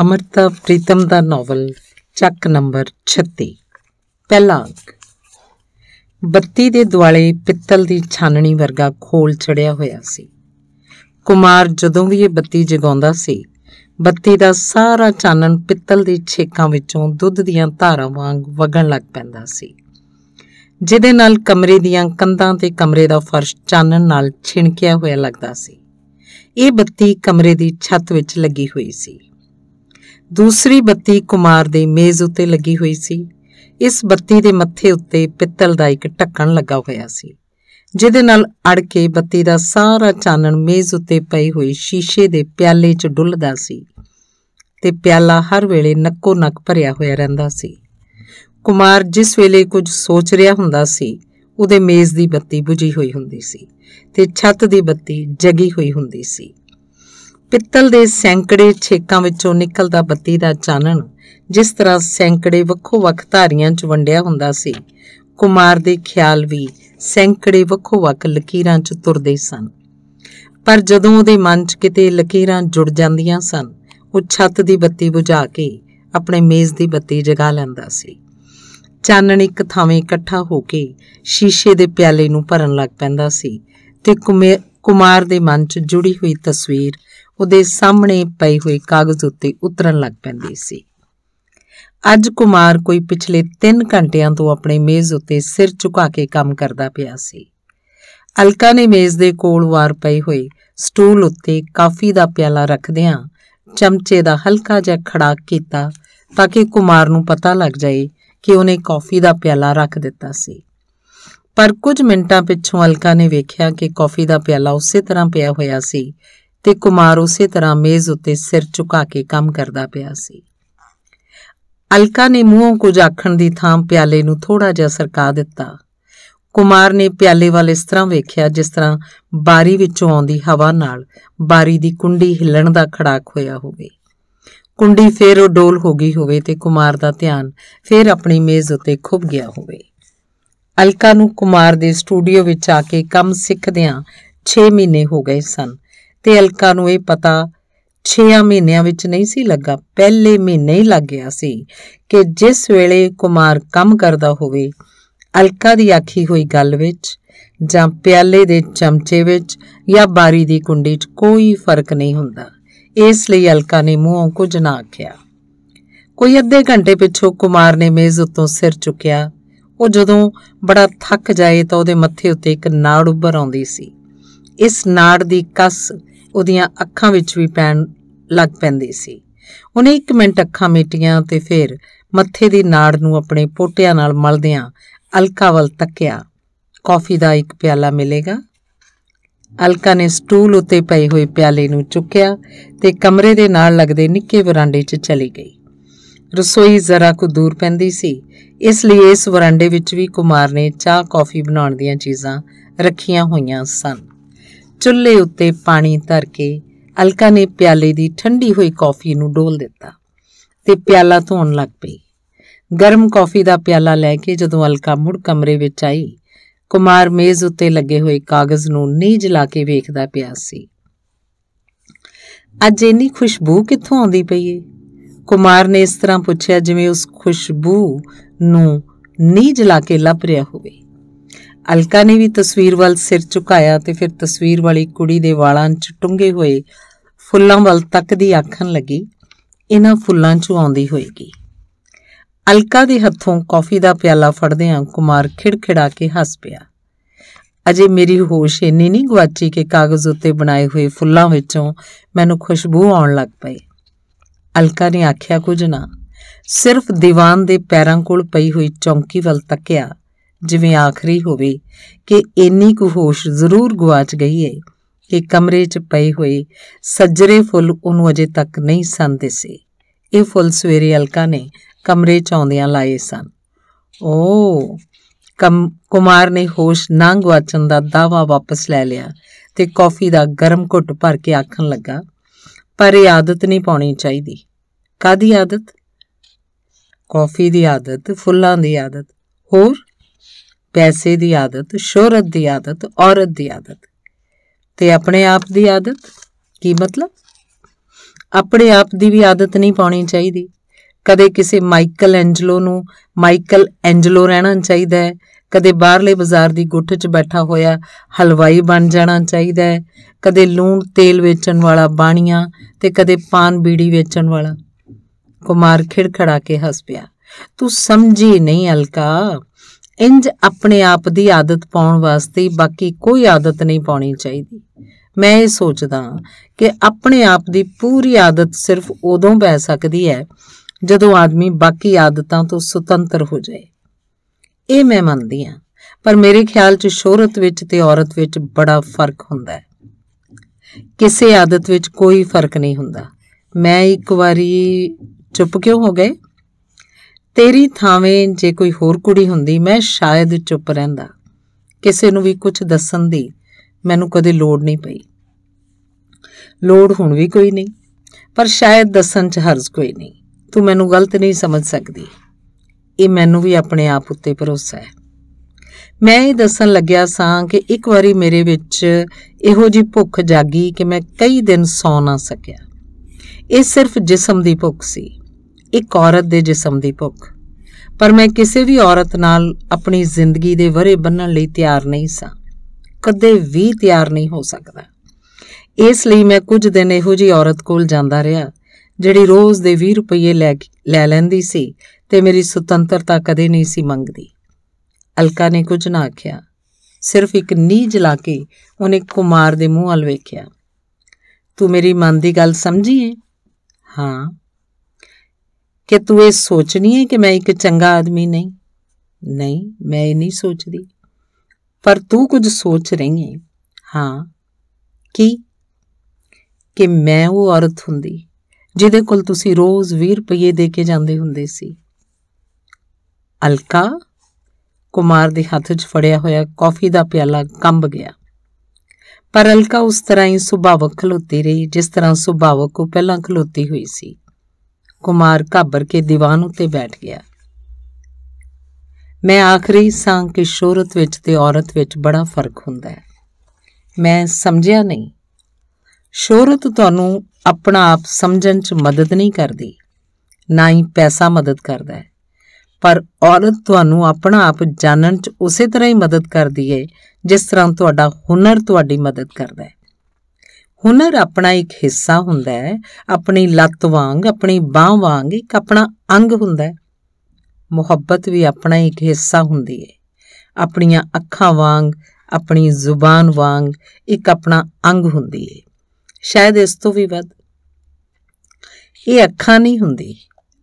ਅਮਰਤਾ ਪ੍ਰੀਤਮ ਦਾ novel Chak number 36 ਪਹਿਲਾ ਬੱਤੀ ਦੇ ਦੁਆਲੇ ਪਿੱਤਲ ਦੀ ਛਾਨਣੀ ਵਰਗਾ ਖੋਲ ਚੜਿਆ ਹੋਇਆ ਸੀ ਕੁਮਾਰ ਜਦੋਂ ਵੀ ਇਹ ਬੱਤੀ ਜਗਾਉਂਦਾ ਸੀ ਬੱਤੀ ਦਾ ਸਾਰਾ ਚਾਨਣ ਪਿੱਤਲ ਦੇ ਛੇਕਾਂ ਵਿੱਚੋਂ ਦੁੱਧ ਦੀਆਂ ਧਾਰਾਂ ਵਾਂਗ ਵਗਣ ਲੱਗ ਪੈਂਦਾ ਸੀ ਜਿਹਦੇ ਨਾਲ ਕਮਰੇ ਦੀਆਂ ਕੰਧਾਂ ਤੇ ਕਮਰੇ ਦਾ ਫਰਸ਼ ਚਾਨਣ ਨਾਲ ਛਿਣਕਿਆ ਹੋਇਆ ਲੱਗਦਾ ਸੀ ਇਹ ਬੱਤੀ ਕਮਰੇ ਦੀ ਛੱਤ ਵਿੱਚ ਲੱਗੀ ਹੋਈ ਸੀ ਦੂਸਰੀ ਬੱਤੀ ਕੁਮਾਰ ਦੇ ਮੇਜ਼ ਉੱਤੇ ਲੱਗੀ ਹੋਈ ਸੀ ਇਸ ਬੱਤੀ ਦੇ ਮੱਥੇ ਉੱਤੇ ਪਿੱਤਲ ਦਾ ਇੱਕ ਢੱਕਣ ਲੱਗਾ ਹੋਇਆ ਸੀ ਜਿਹਦੇ ਨਾਲ ਅੜ ਕੇ ਬੱਤੀ ਦਾ ਸਾਰਾ ਚਾਨਣ ਮੇਜ਼ ਉੱਤੇ ਪਈ ਹੋਈ ਸ਼ੀਸ਼ੇ ਦੇ ਪਿਆਲੇ 'ਚ ਡੁੱਲਦਾ ਸੀ ਤੇ ਪਿਆਲਾ ਹਰ ਵੇਲੇ ਨੱਕੋ ਨੱਕ ਭਰਿਆ ਹੋਇਆ ਰਹਿੰਦਾ ਸੀ ਕੁਮਾਰ ਜਿਸ ਵੇਲੇ ਕੁਝ ਸੋਚ ਰਿਹਾ ਹੁੰਦਾ ਸੀ ਉਹਦੇ ਮੇਜ਼ ਦੀ ਬੱਤੀ ਬੁਝੀ ਹੋਈ ਹੁੰਦੀ ਸੀ ਤੇ ਛੱਤ ਦੀ ਬੱਤੀ ਜਗੀ ਹੋਈ ਹੁੰਦੀ ਸੀ ਪਿੱਤਲ ਦੇ ਸੈਂਕੜੇ ਛੇਕਾਂ ਵਿੱਚੋਂ ਨਿਕਲਦਾ ਬੱਤੀ ਦਾ ਚਾਨਣ ਜਿਸ ਤਰ੍ਹਾਂ ਸੈਂਕੜੇ ਵੱਖੋ ਵੱਖ ਧਾਰੀਆਂ 'ਚ ਵੰਡਿਆ ਹੁੰਦਾ ਸੀ ਕੁਮਾਰ ਦੇ ਖਿਆਲ ਵੀ ਸੈਂਕੜੇ ਵੱਖੋ ਵੱਖ ਲਕੀਰਾਂ 'ਚ ਤੁਰਦੇ ਸਨ ਪਰ ਜਦੋਂ ਉਹਦੇ ਮਨ 'ਚ ਕਿਤੇ ਲਕੀਰਾਂ ਜੁੜ ਜਾਂਦੀਆਂ ਸਨ ਉਹ ਛੱਤ ਦੀ ਬੱਤੀ ਬੁਝਾ ਕੇ ਆਪਣੇ ਮੇਜ਼ ਦੀ ਬੱਤੀ ਜਗਾ ਲੈਂਦਾ ਸੀ ਚਾਨਣ ਇੱਕ ਥਾਵੇਂ ਇਕੱਠਾ ਹੋ ਕੇ ਸ਼ੀਸ਼ੇ ਦੇ ਪਿਆਲੇ ਨੂੰ ਭਰਨ ਲੱਗ ਪੈਂਦਾ ਸੀ ਤੇ ਕੁਮਾਰ ਦੇ ਮਨ 'ਚ ਜੁੜੀ ਹੋਈ ਤਸਵੀਰ ਉਹਦੇ ਸਾਹਮਣੇ ਪਏ ਹੋਏ ਕਾਗਜ਼ ਉੱਤੇ ਉਤਰਨ ਲੱਗ ਪੈਂਦੀ ਸੀ ਅੱਜ ਕੁਮਾਰ ਕੋਈ ਪਿਛਲੇ 3 ਘੰਟਿਆਂ ਤੋਂ ਆਪਣੇ ਮੇਜ਼ ਉੱਤੇ ਸਿਰ ਝੁਕਾ ਕੇ ਕੰਮ ਕਰਦਾ ਪਿਆ ਸੀ ਅਲਕਾ ਨੇ ਮੇਜ਼ ਦੇ ਕੋਲ ਵਾਰ ਪਏ ਹੋਏ ਸਟੂਲ ਉੱਤੇ ਕਾਫੀ ਦਾ ਪਿਆਲਾ ਰੱਖਦਿਆਂ ਚਮਚੇ ਦਾ ਹਲਕਾ ਜਿਹਾ ਖੜਾਕ ਕੀਤਾ ਤਾਂ ਕਿ ਕੁਮਾਰ ਨੂੰ ਪਤਾ ਲੱਗ ਜਾਏ ਕਿ ਉਹਨੇ ਕਾਫੀ ਦਾ ਪਿਆਲਾ ਰੱਖ ਦਿੱਤਾ ਸੀ ਪਰ ਕੁਝ ਮਿੰਟਾਂ ਪਿੱਛੋਂ ਅਲਕਾ ਨੇ ਵੇਖਿਆ ਕਿ ਕਾਫੀ ਦਾ ਪਿਆਲਾ ਉਸੇ ਤਰ੍ਹਾਂ ਪਿਆ ਹੋਇਆ ਸੀ ਤੇ ਕੁਮਾਰ ਉਸੇ ਤਰ੍ਹਾਂ ਮੇਜ਼ ਉੱਤੇ ਸਿਰ ਝੁਕਾ ਕੇ ਕੰਮ ਕਰਦਾ ਪਿਆ ਸੀ ਅਲਕਾ ਨੇ ਮੂੰਹੋਂ ਕੁਝ ਆਖਣ ਦੀ ਥਾਂ ਪਿਆਲੇ ਨੂੰ ਥੋੜਾ ਜਿਹਾ ਸਰਕਾ ਦਿੱਤਾ ਕੁਮਾਰ ਨੇ ਪਿਆਲੇ ਵੱਲ ਇਸ ਤਰ੍ਹਾਂ ਵੇਖਿਆ ਜਿਸ ਤਰ੍ਹਾਂ ਬਾਰੀ ਵਿੱਚੋਂ ਆਉਂਦੀ ਹਵਾ ਨਾਲ ਬਾਰੀ ਦੀ ਕੁੰਡੀ ਹਿੱਲਣ ਦਾ ਖੜਾਕ ਹੋਇਆ ਹੋਵੇ ਕੁੰਡੀ ਫੇਰ ਡੋਲ ਹੋ ਗਈ ਹੋਵੇ ਤੇ ਕੁਮਾਰ ਦਾ ਧਿਆਨ ਫੇਰ ਆਪਣੀ ਮੇਜ਼ ਉੱਤੇ ਖੁੱਬ ਗਿਆ ਹੋਵੇ ਅਲਕਾ ਨੂੰ ਕੁਮਾਰ ਦੇ ਸਟੂਡੀਓ ਵਿੱਚ ਆ ਕੇ ਕੰਮ ਸਿੱਖਦਿਆਂ 6 ਮਹੀਨੇ ਹੋ ਗਏ ਸਨ ਤੇ ਅਲਕਾ ਨੂੰ ਇਹ ਪਤਾ 6 ਮਹੀਨਿਆਂ ਵਿੱਚ ਨਹੀਂ ਸੀ ਲੱਗਾ ਪਹਿਲੇ ਮਹੀਨੇ ਹੀ ਲੱਗ ਗਿਆ ਸੀ ਕਿ ਜਿਸ ਵੇਲੇ ਕੁਮਾਰ ਕੰਮ ਕਰਦਾ ਹੋਵੇ ਅਲਕਾ ਦੀ ਆਖੀ ਹੋਈ ਗੱਲ ਵਿੱਚ ਜਾਂ ਪਿਆਲੇ ਦੇ ਚਮਚੇ ਵਿੱਚ ਜਾਂ ਬਾਰੀ ਦੀ ਕੁੰਡੀ 'ਚ ਕੋਈ ਫਰਕ ਨਹੀਂ ਹੁੰਦਾ ਇਸ ਲਈ ਅਲਕਾ ਨੇ ਮੂੰਹੋਂ ਕੁਝ ਨਾ ਆਖਿਆ ਕੋਈ ਅੱਧੇ ਘੰਟੇ ਪਿੱਛੋਂ ਕੁਮਾਰ ਨੇ ਮੇਜ਼ ਉੱਤੋਂ ਸਿਰ ਚੁੱਕਿਆ ਉਹ ਜਦੋਂ ਬੜਾ ਥੱਕ ਜਾਏ ਤਾਂ ਉਹਦੇ ਮੱਥੇ ਉੱਤੇ ਇੱਕ ਨਾੜ ਉੱਭਰ ਆਉਂਦੀ ਸੀ ਇਸ ਨਾੜ ਦੀ ਕਸ ਉਹਦੀਆਂ ਅੱਖਾਂ ਵਿੱਚ ਵੀ ਪੈਣ ਲੱਗ ਪੈਂਦੀ ਸੀ ਉਹਨੇ ਇੱਕ ਮਿੰਟ ਅੱਖਾਂ ਮੀਟੀਆਂ ਤੇ ਫਿਰ ਮੱਥੇ ਦੀ ਨਾੜ ਨੂੰ ਆਪਣੇ ਪੋਟਿਆਂ ਨਾਲ ਮਲਦਿਆਂ ਅਲਕਾ ਵੱਲ ਤੱਕਿਆ ਕਾਫੀ ਦਾ ਇੱਕ ਪਿਆਲਾ ਮਿਲੇਗਾ ਅਲਕਾ ਨੇ ਸਟੂਲ ਉੱਤੇ ਪਏ ਹੋਏ ਪਿਆਲੇ ਨੂੰ ਚੁੱਕਿਆ ਤੇ ਕਮਰੇ ਦੇ ਨਾਲ ਲੱਗਦੇ ਨਿੱਕੇ ਵਰਾਂਡੇ 'ਚ ਚਲੀ ਗਈ ਰਸੋਈ ਜ਼ਰਾ ਕੁ ਦੂਰ ਪੈਂਦੀ ਸੀ ਇਸ ਲਈ ਇਸ ਵਰਾਂਡੇ ਵਿੱਚ ਵੀ ਕੁਮਾਰ ਨੇ ਚਾਹ ਕਾਫੀ ਬਣਾਉਣ ਦੀਆਂ ਚੀਜ਼ਾਂ ਰੱਖੀਆਂ ਹੋਈਆਂ ਸਨ ਚੁੱਲ੍ਹੇ ਉੱਤੇ ਪਾਣੀ ਧਰ ਕੇ ਅਲਕਾ ਨੇ ਪਿਆਲੇ ਦੀ ਠੰਡੀ ਹੋਈ ਕਾਫੀ ਨੂੰ ਡੋਲ ਦਿੱਤਾ ਤੇ ਪਿਆਲਾ ਧੋਣ ਲੱਗ ਪਈ ਗਰਮ ਕਾਫੀ ਦਾ ਪਿਆਲਾ ਲੈ ਕੇ ਜਦੋਂ ਅਲਕਾ ਮੁੜ ਕਮਰੇ ਵਿੱਚ ਆਈ ਕੁਮਾਰ ਮੇਜ਼ ਉੱਤੇ ਲੱਗੇ ਹੋਏ ਕਾਗਜ਼ ਨੂੰ ਨੀਝ ਲਾ ਕੇ ਵੇਖਦਾ ਪਿਆ ਸੀ ਅੱਜ ਇਨੀ ਖੁਸ਼ਬੂ ਕਿੱਥੋਂ ਆਉਂਦੀ ਪਈ ਏ ਕੁਮਾਰ ਨੇ ਇਸ ਤਰ੍ਹਾਂ ਪੁੱਛਿਆ ਜਿਵੇਂ ਉਸ ਖੁਸ਼ਬੂ ਨੂੰ ਨੀਝ ਲਾ ਕੇ ਲੱਭ ਰਿਹਾ ਹੋਵੇ ਅਲਕਾ ਨੇ ਵੀ ਤਸਵੀਰ ਵੱਲ ਸਿਰ ਝੁਕਾਇਆ ਤੇ ਫਿਰ ਤਸਵੀਰ ਵਾਲੀ ਕੁੜੀ ਦੇ ਵਾਲਾਂ 'ਚ ਟੁੰਗੇ ਹੋਏ ਫੁੱਲਾਂ ਵੱਲ ਤੱਕਦੀ ਆਖਣ ਲੱਗੀ ਇਹਨਾਂ ਫੁੱਲਾਂ 'ਚੋਂ ਆਉਂਦੀ ਹੋਏਗੀ ਅਲਕਾ ਦੇ ਹੱਥੋਂ ਕਾਫੀ ਦਾ ਪਿਆਲਾ ਫੜਦਿਆਂ ਕੁਮਾਰ ਖਿੜਖਿੜਾ ਕੇ ਹੱਸ ਪਿਆ ਅਜੇ ਮੇਰੀ ਹੋਸ਼ ਇੰਨੀ ਨਹੀਂ ਗਵਾਚੀ ਕਿ ਕਾਗਜ਼ ਉੱਤੇ ਬਣਾਏ ਹੋਏ ਫੁੱਲਾਂ ਵਿੱਚੋਂ ਮੈਨੂੰ ਖੁਸ਼ਬੂ ਆਉਣ ਲੱਗ ਪਈ ਅਲਕਾ ਨੇ ਆਖਿਆ ਕੁਝ ਨਾ ਸਿਰਫ ਦੀਵਾਨ ਦੇ ਪੈਰਾਂ ਕੋਲ ਪਈ ਹੋਈ ਚੌਂਕੀ ਵੱਲ ਤੱਕਿਆ ਜਿਵੇਂ ਆਖਰੀ ਹੋਵੇ ਕਿ ਇੰਨੀ ਕੁ ਹੋਸ਼ ਜ਼ਰੂਰ ਗਵਾਚ ਗਈ ਹੈ ਕਿ ਕਮਰੇ 'ਚ ਪਏ ਹੋਏ ਸੱਜਰੇ ਫੁੱਲ ਉਹਨੂੰ ਅਜੇ ਤੱਕ ਨਹੀਂ ਸੰਦੇ ਦਿਸੇ ਇਹ ਫੁੱਲ ਸਵੇਰੇ ਅਲਕਾ ਨੇ ਕਮਰੇ 'ਚ ਆਉਂਦਿਆਂ ਲਾਏ ਸਨ ਓ ਕਮ ਕੁਮਾਰ ਨੇ ਹੋਸ਼ ਨਾ ਗਵਾਚਣ ਦਾ ਦਾਵਾ ਵਾਪਸ ਲੈ ਲਿਆ ਤੇ ਕਾਫੀ ਦਾ ਗਰਮ ਘੁੱਟ ਭਰ ਕੇ ਆਖਣ ਲੱਗਾ ਪਰ ਇਹ ਆਦਤ ਨਹੀਂ ਪਾਉਣੀ ਚਾਹੀਦੀ ਕਾਦੀ ਆਦਤ ਕਾਫੀ ਦੀ ਆਦਤ ਫੁੱਲਾਂ ਦੀ ਆਦਤ ਹੋਰ ਪੈਸੇ ਦੀ ਆਦਤ ਸ਼ੋਹਰਤ ਦੀ ਆਦਤ ਔਰਤ ਦੀ ਆਦਤ ਤੇ ਆਪਣੇ ਆਪ ਦੀ ਆਦਤ ਕੀ ਮਤਲਬ ਆਪਣੇ ਆਪ ਦੀ ਵੀ ਆਦਤ ਨਹੀਂ ਪਾਉਣੀ ਚਾਹੀਦੀ ਕਦੇ ਕਿਸੇ ਮਾਈਕਲ ਐਂਜਲੋ ਨੂੰ ਮਾਈਕਲ ਐਂਜਲੋ ਰਹਿਣਾ ਚਾਹੀਦਾ ਹੈ ਕਦੇ ਬਾਹਰਲੇ ਬਾਜ਼ਾਰ ਦੀ ਗੁੱਠ 'ਚ ਬੈਠਾ ਹੋਇਆ ਹਲਵਾਈ ਬਣ ਜਾਣਾ ਚਾਹੀਦਾ ਹੈ ਕਦੇ ਲੂਣ ਤੇਲ ਵੇਚਣ ਵਾਲਾ ਬਾਣੀਆਂ ਤੇ ਕਦੇ ਪਾਨ ਬੀੜੀ ਵੇਚਣ ਵਾਲਾ ਕੁਮਾਰ ਖਿੜਖੜਾ ਕੇ ਹੱਸ ਪਿਆ ਤੂੰ ਸਮਝੀ ਨਹੀਂ ਅਲਕਾ ਇੰਜ ਆਪਣੇ ਆਪ ਦੀ ਆਦਤ ਪਾਉਣ ਵਾਸਤੇ ਬਾਕੀ ਕੋਈ ਆਦਤ ਨਹੀਂ ਪਾਉਣੀ ਚਾਹੀਦੀ ਮੈਂ ਇਹ ਸੋਚਦਾ ਕਿ ਆਪਣੇ ਆਪ ਦੀ ਪੂਰੀ ਆਦਤ ਸਿਰਫ ਉਦੋਂ ਬੈ ਸਕਦੀ ਹੈ ਜਦੋਂ ਆਦਮੀ ਬਾਕੀ ਆਦਤਾਂ ਤੋਂ ਸੁਤੰਤਰ ਹੋ ਜਾਏ ਇਹ ਮੈਂ ਮੰਨਦੀ ਹਾਂ ਪਰ ਮੇਰੇ ਖਿਆਲ 'ਚ ਸ਼ੋਹਰਤ ਵਿੱਚ ਤੇ ਔਰਤ ਵਿੱਚ ਬੜਾ ਫਰਕ ਹੁੰਦਾ ਹੈ ਕਿਸੇ ਆਦਤ ਵਿੱਚ ਕੋਈ ਫਰਕ ਨਹੀਂ ਹੁੰਦਾ ਮੈਂ ਇੱਕ ਵਾਰੀ ਚੁੱਪ ਕਿਉਂ ਹੋ ਗਏ ਤੇਰੀ ਥਾਵੇਂ ਜੇ ਕੋਈ ਹੋਰ ਕੁੜੀ ਹੁੰਦੀ ਮੈਂ ਸ਼ਾਇਦ ਚੁੱਪ ਰਹਿੰਦਾ ਕਿਸੇ ਨੂੰ ਵੀ ਕੁਝ ਦੱਸਣ ਦੀ ਮੈਨੂੰ ਕਦੇ ਲੋੜ ਨਹੀਂ ਪਈ ਲੋੜ ਹੁਣ ਵੀ ਕੋਈ ਨਹੀਂ ਪਰ ਸ਼ਾਇਦ ਦੱਸਣ 'ਚ ਹਰਜ਼ ਕੋਈ ਨਹੀਂ ਤੂੰ ਮੈਨੂੰ ਗਲਤ ਨਹੀਂ ਸਮਝ ਸਕਦੀ ਇਹ ਮੈਨੂੰ ਵੀ ਆਪਣੇ ਆਪ ਉੱਤੇ ਭਰੋਸਾ ਹੈ ਮੈਂ ਇਹ ਦੱਸਣ ਲੱਗਿਆ ਸਾਂ ਕਿ ਇੱਕ ਵਾਰੀ ਮੇਰੇ ਵਿੱਚ ਇਹੋ ਜੀ ਭੁੱਖ ਜਾਗੀ ਕਿ ਮੈਂ ਕਈ ਦਿਨ ਸੌ ਨਾ ਸਕਿਆ ਇਹ ਸਿਰਫ ਜਿਸਮ ਦੀ ਭੁੱਖ ਸੀ ਇੱਕ ਔਰਤ ਦੇ ਜਿਸਮ ਦੀ ਭੁੱਖ ਪਰ ਮੈਂ ਕਿਸੇ ਵੀ ਔਰਤ ਨਾਲ ਆਪਣੀ ਜ਼ਿੰਦਗੀ ਦੇ ਵਰੇ ਬੰਨਣ ਲਈ ਤਿਆਰ ਨਹੀਂ ਸਾਂ ਕਦੇ ਵੀ ਤਿਆਰ ਨਹੀਂ ਹੋ ਸਕਦਾ ਇਸ ਲਈ ਮੈਂ ਕੁਝ ਦਿਨ ਇਹੋ ਜੀ ਔਰਤ ਕੋਲ ਜਾਂਦਾ ਰਿਹਾ ਜਿਹੜੀ ਰੋਜ਼ ਦੇ 20 ਰੁਪਏ ਲੈ ਲੈਂਦੀ ਸੀ ਤੇ ਮੇਰੀ ਸੁਤੰਤਰਤਾ ਕਦੇ ਨਹੀਂ ਸੀ ਮੰਗਦੀ ਅਲਕਾ ਨੇ ਕੁਝ ਨਾ ਆਖਿਆ ਸਿਰਫ ਇੱਕ ਨੀਝ ਲਾ ਕੇ ਉਹਨੇ ਕੁਮਾਰ ਦੇ ਮੂੰਹ ਵੱਲ ਵੇਖਿਆ ਤੂੰ ਮੇਰੀ ਮਨ ਦੀ ਗੱਲ ਸਮਝੀਏ ਹਾਂ ਕਿ ਤੂੰ ਇਹ ਸੋਚਣੀ ਹੈ ਕਿ ਮੈਂ ਇੱਕ ਚੰਗਾ ਆਦਮੀ ਨਹੀਂ ਨਹੀਂ ਮੈਂ ਇਹ ਨਹੀਂ ਸੋਚਦੀ ਪਰ ਤੂੰ ਕੁਝ ਸੋਚ ਰਹੀ ਹੈ ਹਾਂ ਕੀ ਕਿ ਮੈਂ ਉਹ ਔਰਤ ਹੁੰਦੀ ਜਿਹਦੇ ਕੋਲ ਤੁਸੀਂ ਰੋਜ਼ 20 ਰੁਪਏ ਦੇ ਕੇ ਜਾਂਦੇ ਹੁੰਦੇ ਸੀ ਅਲਕਾ ਕੁਮਾਰ ਦੇ ਹੱਥ 'ਚ ਫੜਿਆ ਹੋਇਆ ਕਾਫੀ ਦਾ ਪਿਆਲਾ ਕੰਬ ਗਿਆ ਪਰ ਅਲਕਾ ਉਸ ਤਰ੍ਹਾਂ ਹੀ ਸੁਭਾਵਕ ਖਲੋਤੀ ਰਹੀ ਜਿਸ ਤਰ੍ਹਾਂ ਸੁਭਾਵਕ ਉਹ ਪਹਿਲਾਂ ਖਲੋਤੀ ਹੋਈ ਸੀ ਕੁਮਾਰ ਘਾਬਰ ਕੇ ਦੀਵਾਨ ਉੱਤੇ ਬੈਠ ਗਿਆ ਮੈਂ ਆਖਰੀ ਸਾਂ ਕਿ ਸ਼ੋਰਤ ਵਿੱਚ ਤੇ ਔਰਤ ਵਿੱਚ ਬੜਾ ਫਰਕ ਹੁੰਦਾ ਹੈ ਮੈਂ ਸਮਝਿਆ ਨਹੀਂ ਸ਼ੋਰਤ ਤੁਹਾਨੂੰ ਆਪਣਾ ਆਪ ਸਮਝਣ 'ਚ ਮਦਦ ਨਹੀਂ ਕਰਦੀ ਨਾ ਹੀ ਪੈਸਾ ਮਦਦ ਕਰਦਾ ਹੈ ਪਰ ਔਰਤ ਤੁਹਾਨੂੰ ਆਪਣਾ ਆਪ ਜਾਣਨ 'ਚ ਉਸੇ ਤਰ੍ਹਾਂ ਹੀ ਮਦਦ ਕਰਦੀ ਹੈ ਜਿਸ ਤਰ੍ਹਾਂ ਤੁਹਾਡਾ ਹੁਨਰ ਤੁਹਾਡੀ ਮਦਦ ਕਰਦਾ ਹੈ ਹੁਨਰ ਆਪਣਾ ਇੱਕ ਹਿੱਸਾ ਹੁੰਦਾ ਹੈ ਆਪਣੀ ਲੱਤ ਵਾਂਗ ਆਪਣੀ ਬਾਹ ਵਾਂਗ ਇੱਕ ਆਪਣਾ ਅੰਗ ਹੁੰਦਾ ਹੈ ਮੁਹੱਬਤ ਵੀ ਆਪਣਾ ਇੱਕ ਹਿੱਸਾ ਹੁੰਦੀ ਹੈ ਆਪਣੀਆਂ ਅੱਖਾਂ ਵਾਂਗ ਆਪਣੀ ਜ਼ੁਬਾਨ ਵਾਂਗ ਇੱਕ ਆਪਣਾ ਅੰਗ ਹੁੰਦੀ ਹੈ ਸ਼ਾਇਦ ਇਸ ਤੋਂ ਵੀ ਵੱਧ ਇਹ ਅੱਖਾਂ ਨਹੀਂ ਹੁੰਦੀ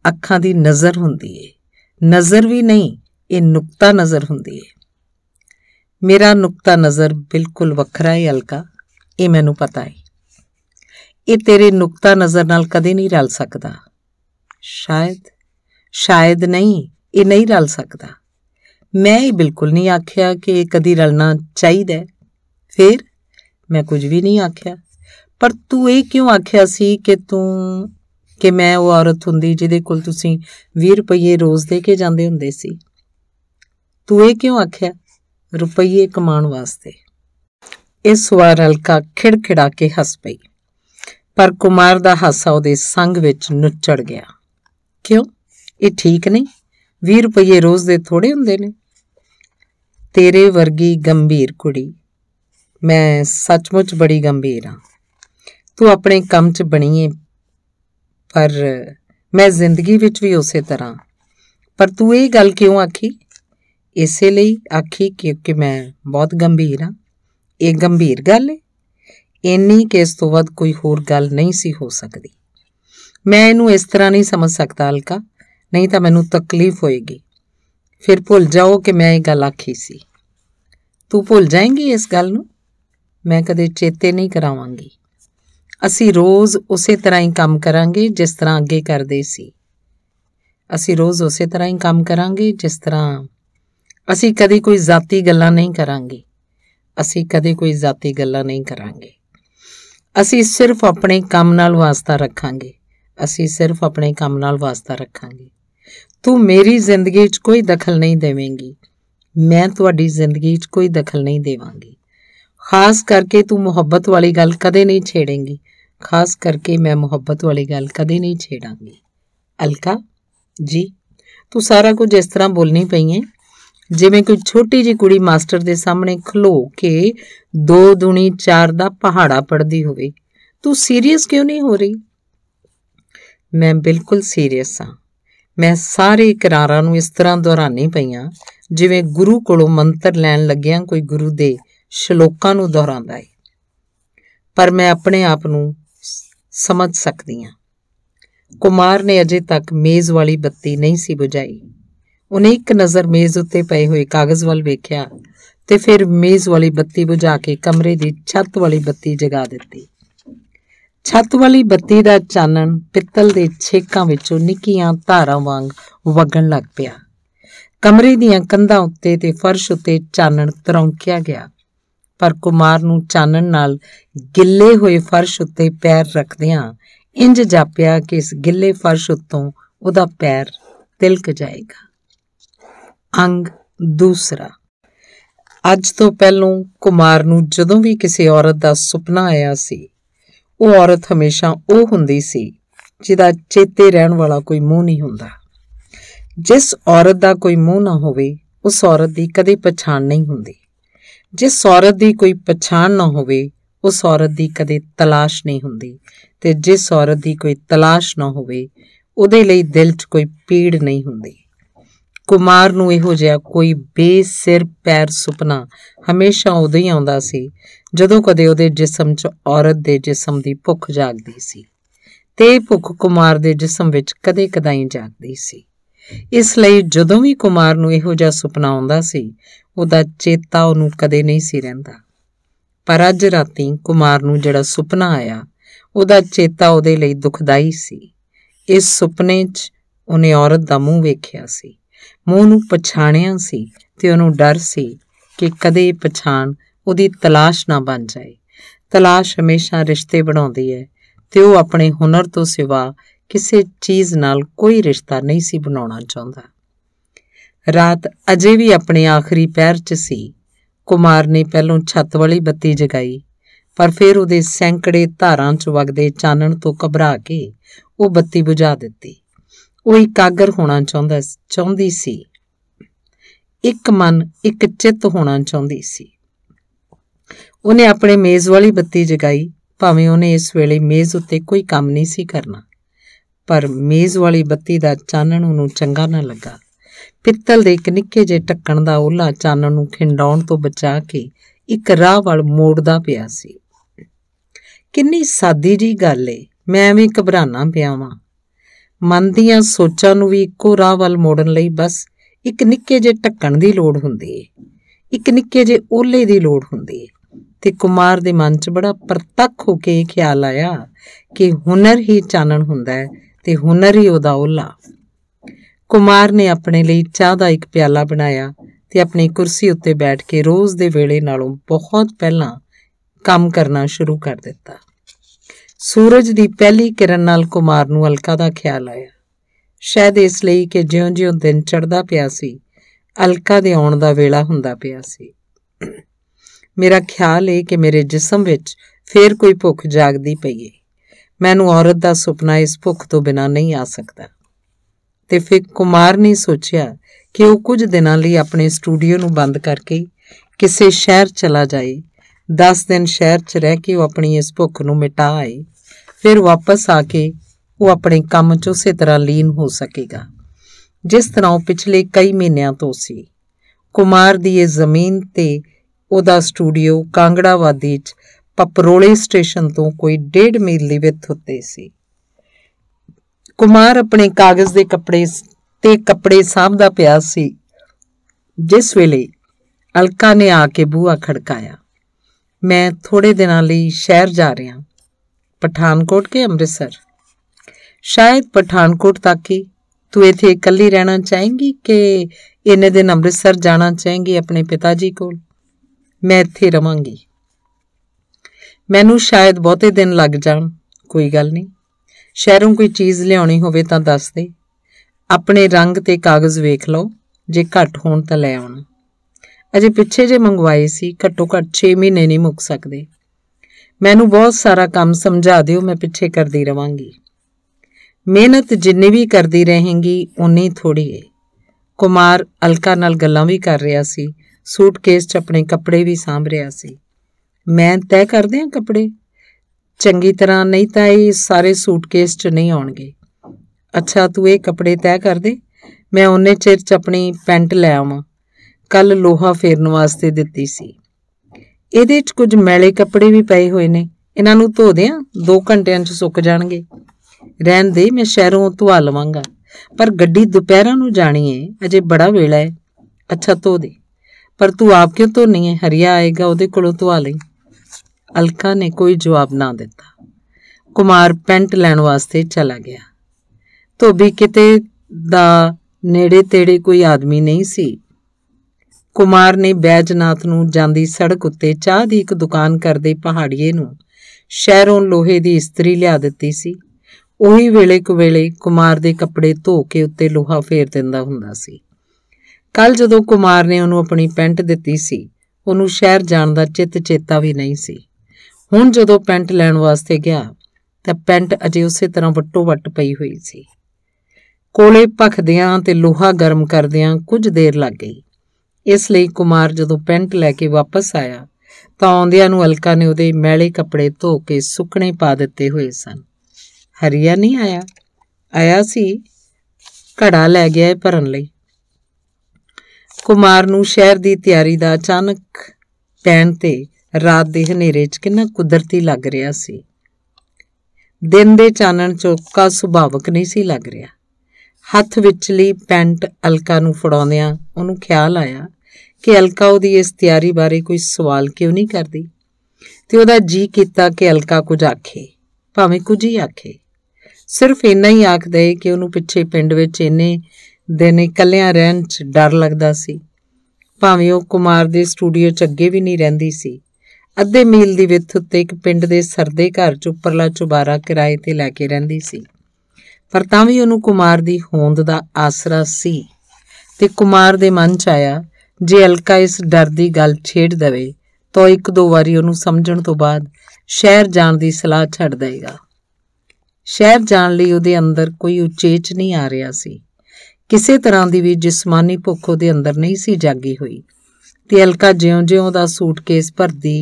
ਅੱਖਾਂ ਦੀ ਨਜ਼ਰ ਹੁੰਦੀ ਹੈ ਨਜ਼ਰ ਵੀ ਨਹੀਂ ਇਹ ਨੁਕਤਾ ਨਜ਼ਰ ਹੁੰਦੀ ਹੈ ਮੇਰਾ ਨੁਕਤਾ ਨਜ਼ਰ ਬਿਲਕੁਲ ਵੱਖਰਾ ਹੈ ਹਲਕਾ ਇਹ ਮੈਨੂੰ ਪਤਾ ਹੈ ਇਹ ਤੇਰੇ ਨੁਕਤਾ ਨਜ਼ਰ ਨਾਲ ਕਦੇ ਨਹੀਂ ਰਲ ਸਕਦਾ ਸ਼ਾਇਦ ਸ਼ਾਇਦ ਨਹੀਂ ਇਹ ਨਹੀਂ ਰਲ ਸਕਦਾ ਮੈਂ ਇਹ ਬਿਲਕੁਲ ਨਹੀਂ ਆਖਿਆ ਕਿ ਇਹ ਕਦੀ ਰਲਣਾ ਚਾਹੀਦਾ ਫਿਰ ਮੈਂ ਕੁਝ ਵੀ ਨਹੀਂ ਆਖਿਆ ਪਰ ਤੂੰ ਇਹ ਕਿਉਂ ਆਖਿਆ ਸੀ ਕਿ ਤੂੰ ਕਿ ਮੈਂ ਉਹ ਔਰਤ ਹੁੰਦੀ ਜਿਹਦੇ ਕੋਲ ਤੁਸੀਂ 20 ਰੁਪਏ ਰੋਜ਼ ਦੇ ਕੇ ਜਾਂਦੇ ਹੁੰਦੇ ਸੀ ਤੂੰ ਇਹ ਕਿਉਂ ਆਖਿਆ ਰੁਪਏ ਕਮਾਉਣ ਵਾਸਤੇ ਇਸ ਵਾਰ ਹਲਕਾ ਖਿੜਖਿੜਾ ਕੇ ਹੱਸ ਪਈ ਪਰ ਕੁਮਾਰ ਦਾ ਹਾਸਾ ਉਹਦੇ ਸੰਗ ਵਿੱਚ ਨੁੱਚੜ ਗਿਆ ਕਿਉਂ ਇਹ ਠੀਕ ਨਹੀਂ 20 ਰੁਪਏ ਰੋਜ਼ ਦੇ ਥੋੜੇ ਹੁੰਦੇ ਨੇ ਤੇਰੇ ਵਰਗੀ ਗੰਭੀਰ ਕੁੜੀ ਮੈਂ ਸੱਚਮੁੱਚ ਬੜੀ ਗੰਭੀਰ ਹਾਂ ਤੂੰ ਆਪਣੇ ਕੰਮ 'ਚ ਬਣੀਏ ਪਰ ਮੈਂ ਜ਼ਿੰਦਗੀ ਵਿੱਚ ਵੀ ਉਸੇ ਤਰ੍ਹਾਂ ਪਰ ਤੂੰ ਇਹ ਗੱਲ ਕਿਉਂ ਆਖੀ ਇਸੇ ਲਈ ਆਖੀ ਕਿਉਂਕਿ ਮੈਂ ਬਹੁਤ ਗੰਭੀਰ ਹਾਂ ਇਹ ਗੰਭੀਰ ਗੱਲ ਏ ਇੰਨੀ ਕਿ ਇਸ ਤੋਂ ਵੱਧ ਕੋਈ ਹੋਰ ਗੱਲ ਨਹੀਂ ਸੀ ਹੋ ਸਕਦੀ ਮੈਂ ਇਹਨੂੰ ਇਸ ਤਰ੍ਹਾਂ ਨਹੀਂ ਸਮਝ ਸਕਦਾ ਅਲਕਾ ਨਹੀਂ ਤਾਂ ਮੈਨੂੰ ਤਕਲੀਫ ਹੋਏਗੀ ਫਿਰ ਭੁੱਲ ਜਾਓ ਕਿ ਮੈਂ ਇਹ ਗੱਲ ਆਖੀ ਸੀ ਤੂੰ ਭੁੱਲ ਜਾਏਂਗੀ ਇਸ ਗੱਲ ਨੂੰ ਮੈਂ ਕਦੇ ਚੇਤੇ ਨਹੀਂ ਕਰਾਵਾਂਗੀ ਅਸੀਂ ਰੋਜ਼ ਉਸੇ ਤਰ੍ਹਾਂ ਹੀ ਕੰਮ ਕਰਾਂਗੇ ਜਿਸ ਤਰ੍ਹਾਂ ਅੱਗੇ ਕਰਦੇ ਸੀ ਅਸੀਂ ਰੋਜ਼ ਉਸੇ ਤਰ੍ਹਾਂ ਹੀ ਕੰਮ ਕਰਾਂਗੇ ਜਿਸ ਤਰ੍ਹਾਂ ਅਸੀਂ ਕਦੇ ਕੋਈ ਜ਼ਾਤੀ ਗੱਲਾਂ ਨਹੀਂ ਕਰਾਂਗੇ ਅਸੀਂ ਕਦੇ ਕੋਈ ਜ਼ਾਤੀ ਗੱਲਾਂ ਨਹੀਂ ਕਰਾਂਗੇ ਅਸੀਂ ਸਿਰਫ ਆਪਣੇ ਕੰਮ ਨਾਲ ਵਾਸਤਾ ਰੱਖਾਂਗੇ ਅਸੀਂ ਸਿਰਫ ਆਪਣੇ ਕੰਮ ਨਾਲ ਵਾਸਤਾ ਰੱਖਾਂਗੇ ਤੂੰ ਮੇਰੀ ਜ਼ਿੰਦਗੀ ਵਿੱਚ ਕੋਈ ਦਖਲ ਨਹੀਂ ਦੇਵੇਂਗੀ ਮੈਂ ਤੁਹਾਡੀ ਜ਼ਿੰਦਗੀ ਵਿੱਚ ਕੋਈ ਦਖਲ ਨਹੀਂ ਦੇਵਾਂਗੀ ਖਾਸ ਕਰਕੇ ਤੂੰ ਮੁਹੱਬਤ ਵਾਲੀ ਗੱਲ ਕਦੇ ਨਹੀਂ ਛੇੜੇਂਗੀ ਖਾਸ ਕਰਕੇ ਮੈਂ ਮੁਹੱਬਤ ਵਾਲੀ ਗੱਲ ਕਦੇ ਨਹੀਂ ਛੇੜਾਂਗੀ ਅਲਕਾ ਜੀ ਤੂੰ ਸਾਰਾ ਕੁਝ ਇਸ ਤਰ੍ਹਾਂ ਬੋਲਣੀ ਪਈ ਹੈ ਜਿਵੇਂ ਕੋਈ ਛੋਟੀ ਜੀ ਕੁੜੀ ਮਾਸਟਰ ਦੇ ਸਾਹਮਣੇ ਖਲੋ ਕੇ ਦੋ ਦੁਣੀ ਚਾਰ ਦਾ ਪਹਾੜਾ ਪੜਦੀ ਹੋਵੇ ਤੂੰ ਸੀਰੀਅਸ ਕਿਉਂ ਨਹੀਂ ਹੋ ਰਹੀ ਮੈਂ ਬਿਲਕੁਲ ਸੀਰੀਅਸ ਹਾਂ ਮੈਂ ਸਾਰੇ ਇਕਰਾਰਾਂ ਨੂੰ ਇਸ ਤਰ੍ਹਾਂ ਦੁਹਰਾਣੀ ਪਈਆਂ ਜਿਵੇਂ ਗੁਰੂ ਕੋਲੋਂ ਮੰਤਰ ਲੈਣ ਲੱਗਿਆਂ ਕੋਈ ਗੁਰੂ ਦੇ ਸ਼ਲੋਕਾਂ ਨੂੰ ਦੁਹਰਾਉਂਦਾ ਹੈ ਪਰ ਮੈਂ ਆਪਣੇ ਆਪ ਨੂੰ ਸਮਝ ਸਕਦੀ ਹਾਂ ਕੁਮਾਰ ਨੇ ਅਜੇ ਤੱਕ ਮੇਜ਼ ਵਾਲੀ ਬੱਤੀ ਨਹੀਂ ਸੀ ਬੁਝਾਈ ਉਹਨੇ ਇੱਕ ਨਜ਼ਰ ਮੇਜ਼ ਉੱਤੇ ਪਏ ਹੋਏ ਕਾਗਜ਼ ਵੱਲ ਵੇਖਿਆ ਤੇ ਫਿਰ ਮੇਜ਼ ਵਾਲੀ ਬੱਤੀ ਬੁਝਾ ਕੇ ਕਮਰੇ ਦੀ ਛੱਤ ਵਾਲੀ ਬੱਤੀ ਜਗਾ ਦਿੱਤੀ ਛੱਤ ਵਾਲੀ ਬੱਤੀ ਦਾ ਚਾਨਣ ਪਿੱਤਲ ਦੇ ਛੇਕਾਂ ਵਿੱਚੋਂ ਨਿੱਕੀਆਂ ਧਾਰਾਂ ਵਾਂਗ ਵਗਣ ਲੱਗ ਪਿਆ ਕਮਰੇ ਦੀਆਂ ਕੰਧਾਂ ਉੱਤੇ ਤੇ ਫਰਸ਼ ਉੱਤੇ ਚਾਨਣ ਤਰੌਂਕਿਆ ਗਿਆ ਪਰ ਕੁਮਾਰ ਨੂੰ ਚਾਨਣ ਨਾਲ ਗਿੱਲੇ ਹੋਏ ਫਰਸ਼ ਉੱਤੇ ਪੈਰ ਰੱਖਦਿਆਂ ਇੰਜ ਜਾਪਿਆ ਕਿ ਇਸ ਗਿੱਲੇ ਫਰਸ਼ ਉੱਤੋਂ ਉਹਦਾ ਪੈਰ ਤਿਲਕ ਜਾਏਗਾ ਅੰਗ ਦੂਸਰਾ ਅੱਜ ਤੋਂ ਪਹਿਲਾਂ ਕੁਮਾਰ ਨੂੰ ਜਦੋਂ ਵੀ ਕਿਸੇ ਔਰਤ ਦਾ ਸੁਪਨਾ ਆਇਆ ਸੀ ਉਹ ਔਰਤ ਹਮੇਸ਼ਾ ਉਹ ਹੁੰਦੀ ਸੀ ਜਿਹਦਾ ਚੇਤੇ ਰਹਿਣ ਵਾਲਾ ਕੋਈ ਮੂੰਹ ਨਹੀਂ ਹੁੰਦਾ ਜਿਸ ਔਰਤ ਦਾ ਕੋਈ ਮੂੰਹ ਨਾ ਹੋਵੇ ਉਸ ਔਰਤ ਦੀ ਕਦੇ ਪਛਾਣ ਨਹੀਂ ਹੁੰਦੀ ਜਿਸ ਔਰਤ ਦੀ ਕੋਈ ਪਛਾਣ ਨਾ ਹੋਵੇ ਉਸ ਔਰਤ ਦੀ ਕਦੇ ਤਲਾਸ਼ ਨਹੀਂ ਹੁੰਦੀ ਤੇ ਜਿਸ ਔਰਤ ਦੀ ਕੋਈ ਤਲਾਸ਼ ਨਾ ਹੋਵੇ ਉਹਦੇ ਲਈ ਦਿਲ 'ਚ ਕੋਈ ਪੀੜ ਨਹੀਂ ਹੁੰਦੀ ਕੁਮਾਰ ਨੂੰ ਇਹੋ ਜਿਹਾ ਕੋਈ ਬੇਸਿਰ ਪੈਰ ਸੁਪਨਾ ਹਮੇਸ਼ਾ ਉਦੋਂ ਹੀ ਆਉਂਦਾ ਸੀ ਜਦੋਂ ਕਦੇ ਉਹਦੇ ਜਿਸਮ 'ਚ ਔਰਤ ਦੇ ਜਿਸਮ ਦੀ ਭੁੱਖ ਜਾਗਦੀ ਸੀ ਤੇ ਭੁੱਖ ਕੁਮਾਰ ਦੇ ਜਿਸਮ ਵਿੱਚ ਕਦੇ-ਕਦਾਈ ਜਾਗਦੀ ਸੀ ਇਸ ਲਈ ਜਦੋਂ ਵੀ ਕੁਮਾਰ ਨੂੰ ਇਹੋ ਜਿਹਾ ਸੁਪਨਾ ਆਉਂਦਾ ਸੀ ਉਹਦਾ ਚੇਤਾ ਉਹਨੂੰ ਕਦੇ ਨਹੀਂ ਸੀ ਰਹਿੰਦਾ ਪਰ ਅੱਜ ਰਾਤੀ ਕੁਮਾਰ ਨੂੰ ਜਿਹੜਾ ਸੁਪਨਾ ਆਇਆ ਉਹਦਾ ਚੇਤਾ ਉਹਦੇ ਲਈ ਦੁਖਦਾਈ ਸੀ ਇਸ ਸੁਪਨੇ 'ਚ ਉਹਨੇ ਔਰਤ ਦਾ ਮੂੰਹ ਵੇਖਿਆ ਸੀ ਮੂੰਹ ਨੂੰ ਪਛਾਣਿਆ ਸੀ ਤੇ ਉਹਨੂੰ ਡਰ ਸੀ ਕਿ ਕਦੇ ਪਛਾਣ ਉਹਦੀ ਤਲਾਸ਼ ਨਾ ਬਣ ਜਾਏ ਤਲਾਸ਼ ਹਮੇਸ਼ਾ ਰਿਸ਼ਤੇ ਬਣਾਉਂਦੀ ਹੈ ਤੇ ਉਹ ਆਪਣੇ ਹੁਨਰ ਤੋਂ ਸਿਵਾ ਕਿਸੇ ਚੀਜ਼ ਨਾਲ ਕੋਈ ਰਿਸ਼ਤਾ ਨਹੀਂ ਸੀ ਬਣਾਉਣਾ ਚਾਹੁੰਦਾ ਰਾਤ ਅਜੇ ਵੀ ਆਪਣੇ ਆਖਰੀ ਪੈਰ 'ਚ ਸੀ ਕੁਮਾਰ ਨੇ ਪਹਿਲਾਂ ਛੱਤ ਵਾਲੀ ਬੱਤੀ ਜਗਾਈ ਪਰ ਫਿਰ ਉਹਦੇ ਸੈਂਕੜੇ ਧਾਰਾਂ 'ਚ ਵਗਦੇ ਚਾਨਣ ਤੋਂ ਘਬਰਾ ਕੇ ਉਹ ਬੱਤੀ ਬੁਝਾ ਦਿੱਤੀ ਉਹ ਇਕਾਗਰ ਹੋਣਾ ਚਾਹੁੰਦਾ ਚਾਹੁੰਦੀ ਸੀ ਇੱਕ ਮਨ ਇੱਕ ਚਿੱਤ ਹੋਣਾ ਚਾਹੁੰਦੀ ਸੀ ਉਹਨੇ ਆਪਣੇ ਮੇਜ਼ ਵਾਲੀ ਬੱਤੀ ਜਗਾਈ ਭਾਵੇਂ ਉਹਨੇ ਇਸ ਵੇਲੇ ਮੇਜ਼ ਉੱਤੇ ਕੋਈ ਕੰਮ ਨਹੀਂ ਸੀ ਕਰਨਾ ਪਰ ਮੇਜ਼ ਵਾਲੀ ਬੱਤੀ ਦਾ ਚਾਨਣ ਉਹਨੂੰ ਚੰਗਾ ਨਾ ਲੱਗਾ ਪਿੱਤਲ ਦੇ ਇੱਕ ਨਿੱਕੇ ਜਿਹੇ ਟੱਕਣ ਦਾ ਉਹਲਾ ਚਾਨਣ ਨੂੰ ਖਿੰਡਾਉਣ ਤੋਂ ਬਚਾ ਕੇ ਇੱਕ ਰਾਹ ਵੱਲ ਮੋੜਦਾ ਪਿਆ ਸੀ ਕਿੰਨੀ ਸਾਦੀ ਜੀ ਗੱਲ ਏ ਮੈਂ ਵੀ ਘਬਰਾਣਾ ਪਿਆ ਵਾਂ ਮਨ ਦੀਆਂ ਸੋਚਾਂ ਨੂੰ ਵੀ ਇੱਕੋ ਰਾਹ ਵੱਲ ਮੋੜਨ ਲਈ ਬਸ ਇੱਕ ਨਿੱਕੇ ਜੇ ਢੱਕਣ ਦੀ ਲੋੜ ਹੁੰਦੀ ਹੈ ਇੱਕ ਨਿੱਕੇ ਜੇ ਓਲੇ ਦੀ ਲੋੜ ਹੁੰਦੀ ਹੈ ਤੇ ਕੁਮਾਰ ਦੇ ਮਨ 'ਚ ਬੜਾ ਪ੍ਰਤੱਖ ਹੋ ਕੇ ਇਹ ਖਿਆਲ ਆਇਆ ਕਿ ਹੁਨਰ ਹੀ ਚਾਨਣ ਹੁੰਦਾ ਹੈ ਤੇ ਹੁਨਰ ਹੀ ਉਹਦਾ ਓਲਾ ਕੁਮਾਰ ਨੇ ਆਪਣੇ ਲਈ ਚਾਹ ਦਾ ਇੱਕ ਪਿਆਲਾ ਬਣਾਇਆ ਤੇ ਆਪਣੀ ਕੁਰਸੀ ਉੱਤੇ ਬੈਠ ਕੇ ਰੋਜ਼ ਦੇ ਵੇਲੇ ਨਾਲੋਂ ਬਹੁਤ ਪਹਿਲਾਂ ਕੰਮ ਕਰਨਾ ਸ਼ੁਰੂ ਕਰ ਦਿੱਤਾ ਸੂਰਜ ਦੀ ਪਹਿਲੀ ਕਿਰਨ ਨਾਲ ਕੁਮਾਰ ਨੂੰ ਅਲਕਾ ਦਾ ਖਿਆਲ ਆਇਆ ਸ਼ਾਇਦ ਇਸ ਲਈ ਕਿ ਜਿਉਂ-ਜਿਉਂ ਦਿਨ ਚੜਦਾ ਪਿਆ ਸੀ ਅਲਕਾ ਦੇ ਆਉਣ ਦਾ ਵੇਲਾ ਹੁੰਦਾ ਪਿਆ ਸੀ ਮੇਰਾ ਖਿਆਲ ਇਹ ਕਿ ਮੇਰੇ ਜਿਸਮ ਵਿੱਚ ਫੇਰ ਕੋਈ ਭੁੱਖ ਜਾਗਦੀ ਪਈ ਹੈ ਮੈਨੂੰ ਔਰਤ ਦਾ ਸੁਪਨਾ ਇਸ ਭੁੱਖ ਤੋਂ ਬਿਨਾ ਨਹੀਂ ਆ ਸਕਦਾ ਤੇ ਫਿਰ ਕੁਮਾਰ ਨੇ ਸੋਚਿਆ ਕਿ ਉਹ ਕੁਝ ਦਿਨਾਂ ਲਈ ਆਪਣੇ ਸਟੂਡੀਓ ਨੂੰ ਬੰਦ ਕਰਕੇ ਕਿਸੇ ਸ਼ਹਿਰ ਚਲਾ ਜਾਏ 10 ਦਿਨ ਸ਼ਹਿਰ 'ਚ ਰਹਿ ਕੇ ਉਹ ਆਪਣੀ ਇਸ ਭੁੱਖ ਨੂੰ ਮਿਟਾ ਆਏ ਫਿਰ ਵਾਪਸ ਆ ਕੇ ਉਹ ਆਪਣੇ ਕੰਮ 'ਚ ਉਸੇ ਤਰ੍ਹਾਂ ਲੀਨ ਹੋ ਸਕੇਗਾ ਜਿਸ ਤਰ੍ਹਾਂ ਉਹ ਪਿਛਲੇ ਕਈ ਮਹੀਨਿਆਂ ਤੋਂ ਸੀ ਕੁਮਾਰ ਦੀ ਇਹ ਜ਼ਮੀਨ ਤੇ ਉਹਦਾ ਸਟੂਡੀਓ ਕਾਂਗੜਾਵਾਦੀ 'ਚ ਪਪਰੋਲੇ ਸਟੇਸ਼ਨ ਤੋਂ ਕੋਈ 1.5 ਮੀਲ ਦੀ ਵਿੱਥ ਉੱਤੇ ਸੀ ਕੁਮਾਰ ਆਪਣੇ ਕਾਗਜ਼ ਦੇ ਕੱਪੜੇ ਤੇ ਕੱਪੜੇ ਸਾਂਭਦਾ ਪਿਆ ਸੀ ਜਿਸ ਵੇਲੇ ਅਲਕਾ ਨੇ ਆ ਕੇ ਬੂਹਾ ਖੜਕਾਇਆ ਮੈਂ ਥੋੜੇ ਦਿਨਾਂ ਲਈ ਸ਼ਹਿਰ ਜਾ ਰਿਹਾ ਪਠਾਨਕੋਟ ਕੇ ਅੰਮ੍ਰਿਤਸਰ ਸ਼ਾਇਦ ਪਠਾਨਕੋਟ ਤੱਕ ਹੀ ਤੂੰ ਇੱਥੇ ਇਕੱਲੀ ਰਹਿਣਾ ਚਾਹੇਂਗੀ ਕਿ ਇੰਨੇ ਦਿਨ ਅੰਮ੍ਰਿਤਸਰ ਜਾਣਾ ਚਾਹੇਂਗੀ ਆਪਣੇ ਪਿਤਾ ਜੀ ਕੋਲ ਮੈਂ ਇੱਥੇ ਰਵਾਂਗੀ ਮੈਨੂੰ ਸ਼ਾਇਦ ਬਹੁਤੇ ਦਿਨ ਲੱਗ ਜਾਣ ਕੋਈ ਗੱਲ ਨਹੀਂ ਸ਼ਹਿਰੋਂ ਕੋਈ ਚੀਜ਼ ਲਿਆਉਣੀ ਹੋਵੇ ਤਾਂ ਦੱਸ ਦੇ ਆਪਣੇ ਰੰਗ ਤੇ ਕਾਗਜ਼ ਵੇਖ ਲਓ ਜੇ ਘੱਟ ਹੋਣ ਤਾਂ ਲੈ ਆਉਣਾ ਅਜੇ ਪਿੱਛੇ ਜੇ ਮੰਗਵਾਏ ਸੀ ਘੱਟੋ ਘੱਟ 6 ਮਹੀਨੇ ਨਹੀਂ ਮੁੱਕ ਸਕਦੇ ਮੈਨੂੰ ਬਹੁਤ ਸਾਰਾ ਕੰਮ ਸਮਝਾ ਦਿਓ ਮੈਂ ਪਿੱਛੇ ਕਰਦੀ ਰਵਾਂਗੀ ਮਿਹਨਤ ਜਿੰਨੀ ਵੀ ਕਰਦੀ ਰਹੇਗੀ ਉਨੀ ਥੋੜੀ ਹੈ ਕੁਮਾਰ ਅਲਕਾ ਨਾਲ ਗੱਲਾਂ ਵੀ ਕਰ ਰਿਹਾ ਸੀ ਸੂਟਕੇਸ 'ਚ ਆਪਣੇ ਕੱਪੜੇ ਵੀ ਸਾਂਭ ਰਿਹਾ ਸੀ ਮੈਂ ਤੈਅ ਕਰਦੇ ਆ ਕੱਪੜੇ ਚੰਗੀ ਤਰ੍ਹਾਂ ਨਹੀਂ ਤਾਂ ਇਹ ਸਾਰੇ ਸੂਟਕੇਸ 'ਚ ਨਹੀਂ ਆਉਣਗੇ ਅੱਛਾ ਤੂੰ ਇਹ ਕੱਪੜੇ ਤੈਅ ਕਰ ਦੇ ਮੈਂ ਉਹਨੇ ਚਿਰ 'ਚ ਆਪਣੀ ਪੈਂਟ ਲੈ ਆਵਾਂ ਕੱਲ ਲੋਹਾ ਫੇਰਨ ਵਾਸਤੇ ਦਿੱਤੀ ਸੀ ਇਹਦੇ 'ਚ ਕੁਝ ਮੈਲੇ ਕੱਪੜੇ ਵੀ ਪਏ ਹੋਏ ਨੇ ਇਹਨਾਂ ਨੂੰ ਧੋ ਦਿਆਂ 2 ਘੰਟਿਆਂ 'ਚ ਸੁੱਕ ਜਾਣਗੇ ਰਹਿਣ ਦੇ ਮੈਂ ਸ਼ਹਿਰੋਂ ਧਵਾ ਲਵਾਂਗਾ ਪਰ ਗੱਡੀ ਦੁਪਹਿਰਾਂ ਨੂੰ ਜਾਣੀ ਏ ਅਜੇ ਬੜਾ ਵੇਲਾ ਏ ਅੱਛਾ ਧੋ ਦੇ ਪਰ ਤੂੰ ਆਪ ਕਿਉਂ ਧੋਨੀ ਏ ਹਰੀਆ ਆਏਗਾ ਉਹਦੇ ਕੋਲੋਂ ਧਵਾ ਲਈ ਅਲਕਾ ਨੇ ਕੋਈ ਜਵਾਬ ਨਾ ਦਿੱਤਾ ਕੁਮਾਰ ਪੈਂਟ ਲੈਣ ਵਾਸਤੇ ਚਲਾ ਗਿਆ ਧੋਬੀ ਕਿਤੇ ਦਾ ਨੇੜੇ ਤੇੜੇ ਕੋਈ ਆਦਮੀ ਨਹੀਂ ਸੀ ਕੁਮਾਰ ਨੇ ਬੈਜਨਾਥ ਨੂੰ ਜਾਂਦੀ ਸੜਕ ਉੱਤੇ ਚਾਹ ਦੀ ਇੱਕ ਦੁਕਾਨ ਕਰਦੇ ਪਹਾੜੀਏ ਨੂੰ ਸ਼ਹਿਰੋਂ ਲੋਹੇ ਦੀ ਇਸਤਰੀ ਲਿਆ ਦਿੱਤੀ ਸੀ ਉਹੀ ਵੇਲੇ ਕੁਵੇਲੇ ਕੁਮਾਰ ਦੇ ਕੱਪੜੇ ਧੋ ਕੇ ਉੱਤੇ ਲੋਹਾ ਫੇਰ ਦਿੰਦਾ ਹੁੰਦਾ ਸੀ ਕੱਲ ਜਦੋਂ ਕੁਮਾਰ ਨੇ ਉਹਨੂੰ ਆਪਣੀ ਪੈਂਟ ਦਿੱਤੀ ਸੀ ਉਹਨੂੰ ਸ਼ਹਿਰ ਜਾਣ ਦਾ ਚਿੱਤ ਚੇਤਾ ਵੀ ਨਹੀਂ ਸੀ ਹੁਣ ਜਦੋਂ ਪੈਂਟ ਲੈਣ ਵਾਸਤੇ ਗਿਆ ਤਾਂ ਪੈਂਟ ਅਜੇ ਉਸੇ ਤਰ੍ਹਾਂ ਵੱਟੋ-ਵੱਟ ਪਈ ਹੋਈ ਸੀ ਕੋਲੇ ਭਖਦਿਆਂ ਤੇ ਲੋਹਾ ਗਰਮ ਕਰਦਿਆਂ ਕੁਝ ਦੇਰ ਲੱਗ ਗਈ ਇਸ ਲਈ ਕੁਮਾਰ ਜਦੋਂ ਪੈਂਟ ਲੈ ਕੇ ਵਾਪਸ ਆਇਆ ਤਾਂ ਆਉਂਦਿਆਂ ਨੂੰ ਅਲਕਾ ਨੇ ਉਹਦੇ ਮੈਲੇ ਕੱਪੜੇ ਧੋ ਕੇ ਸੁੱਕਣੇ ਪਾ ਦਿੱਤੇ ਹੋਏ ਸਨ ਹਰੀਆ ਨਹੀਂ ਆਇਆ ਆਇਆ ਸੀ ਘੜਾ ਲੈ ਗਿਆ ਹੈ ਭਰਨ ਲਈ ਕੁਮਾਰ ਨੂੰ ਸ਼ਹਿਰ ਦੀ ਤਿਆਰੀ ਦਾ ਅਚਾਨਕ ਪੈਣ ਤੇ ਰਾਤ ਦੇ ਹਨੇਰੇ 'ਚ ਕਿੰਨਾ ਕੁਦਰਤੀ ਲੱਗ ਰਿਹਾ ਸੀ ਦਿਨ ਦੇ ਚਾਨਣ ਚੋਕਾ ਸੁਭਾਵਕ ਨਹੀਂ ਸੀ ਲੱਗ ਰਿਹਾ ਹੱਥ ਵਿੱਚਲੀ ਪੈਂਟ ਅਲਕਾ ਨੂੰ ਫੜਾਉਂਦਿਆਂ ਉਹਨੂੰ ਖਿਆਲ ਆਇਆ ਕਿ ਅਲਕਾ ਉਹਦੀ ਇਸ ਤਿਆਰੀ ਬਾਰੇ ਕੋਈ ਸਵਾਲ ਕਿਉਂ ਨਹੀਂ ਕਰਦੀ ਤੇ ਉਹਦਾ ਜੀ ਕੀਤਾ ਕਿ ਅਲਕਾ ਕੁਝ ਆਖੇ ਭਾਵੇਂ ਕੁਝ ਹੀ ਆਖੇ ਸਿਰਫ ਇੰਨਾ ਹੀ ਆਖ ਦੇ ਕਿ ਉਹਨੂੰ ਪਿੱਛੇ ਪਿੰਡ ਵਿੱਚ ਇੰਨੇ ਦਿਨ ਇਕੱਲਿਆਂ ਰਹਿਣ 'ਚ ਡਰ ਲੱਗਦਾ ਸੀ ਭਾਵੇਂ ਉਹ ਕੁਮਾਰ ਦੇ ਸਟੂਡੀਓ 'ਚ ਅੱਗੇ ਵੀ ਨਹੀਂ ਰਹਿੰਦੀ ਸੀ ਅੱਧੇ ਮੀਲ ਦੀ ਵਿੱਥ ਉੱਤੇ ਇੱਕ ਪਿੰਡ ਦੇ ਸਰਦੇ ਘਰ 'ਚ ਉੱਪਰਲਾ ਚੁਬਾਰਾ ਕਿਰਾਏ ਤੇ ਲੈ ਕੇ ਰਹਿੰਦੀ ਸੀ ਪਰ ਤਾਂ ਵੀ ਉਹਨੂੰ ਕੁਮਾਰ ਦੀ ਹੋਂਦ ਦਾ ਆਸਰਾ ਸੀ ਤੇ ਕੁਮਾਰ ਦੇ ਮਨ 'ਚ ਆਇਆ ਜੇ ਅਲਕਾ ਇਸ ਡਰ ਦੀ ਗੱਲ ਛੇੜ ਦਵੇ ਤਾਂ ਇੱਕ ਦੋ ਵਾਰੀ ਉਹਨੂੰ ਸਮਝਣ ਤੋਂ ਬਾਅਦ ਸ਼ਹਿਰ ਜਾਣ ਦੀ ਸਲਾਹ ਛੱਡ ਦੇਗਾ ਸ਼ਹਿਰ ਜਾਣ ਲਈ ਉਹਦੇ ਅੰਦਰ ਕੋਈ ਉਚੇਚ ਨਹੀਂ ਆ ਰਿਹਾ ਸੀ ਕਿਸੇ ਤਰ੍ਹਾਂ ਦੀ ਵੀ ਜਿਸਮਾਨੀ ਭੁੱਖ ਉਹਦੇ ਅੰਦਰ ਨਹੀਂ ਸੀ ਜਾਗੀ ਹੋਈ ਤੇ ਅਲਕਾ ਜਿਉਂ-ਜਿਉਂ ਦਾ ਸੂਟਕੇਸ ਭਰਦੀ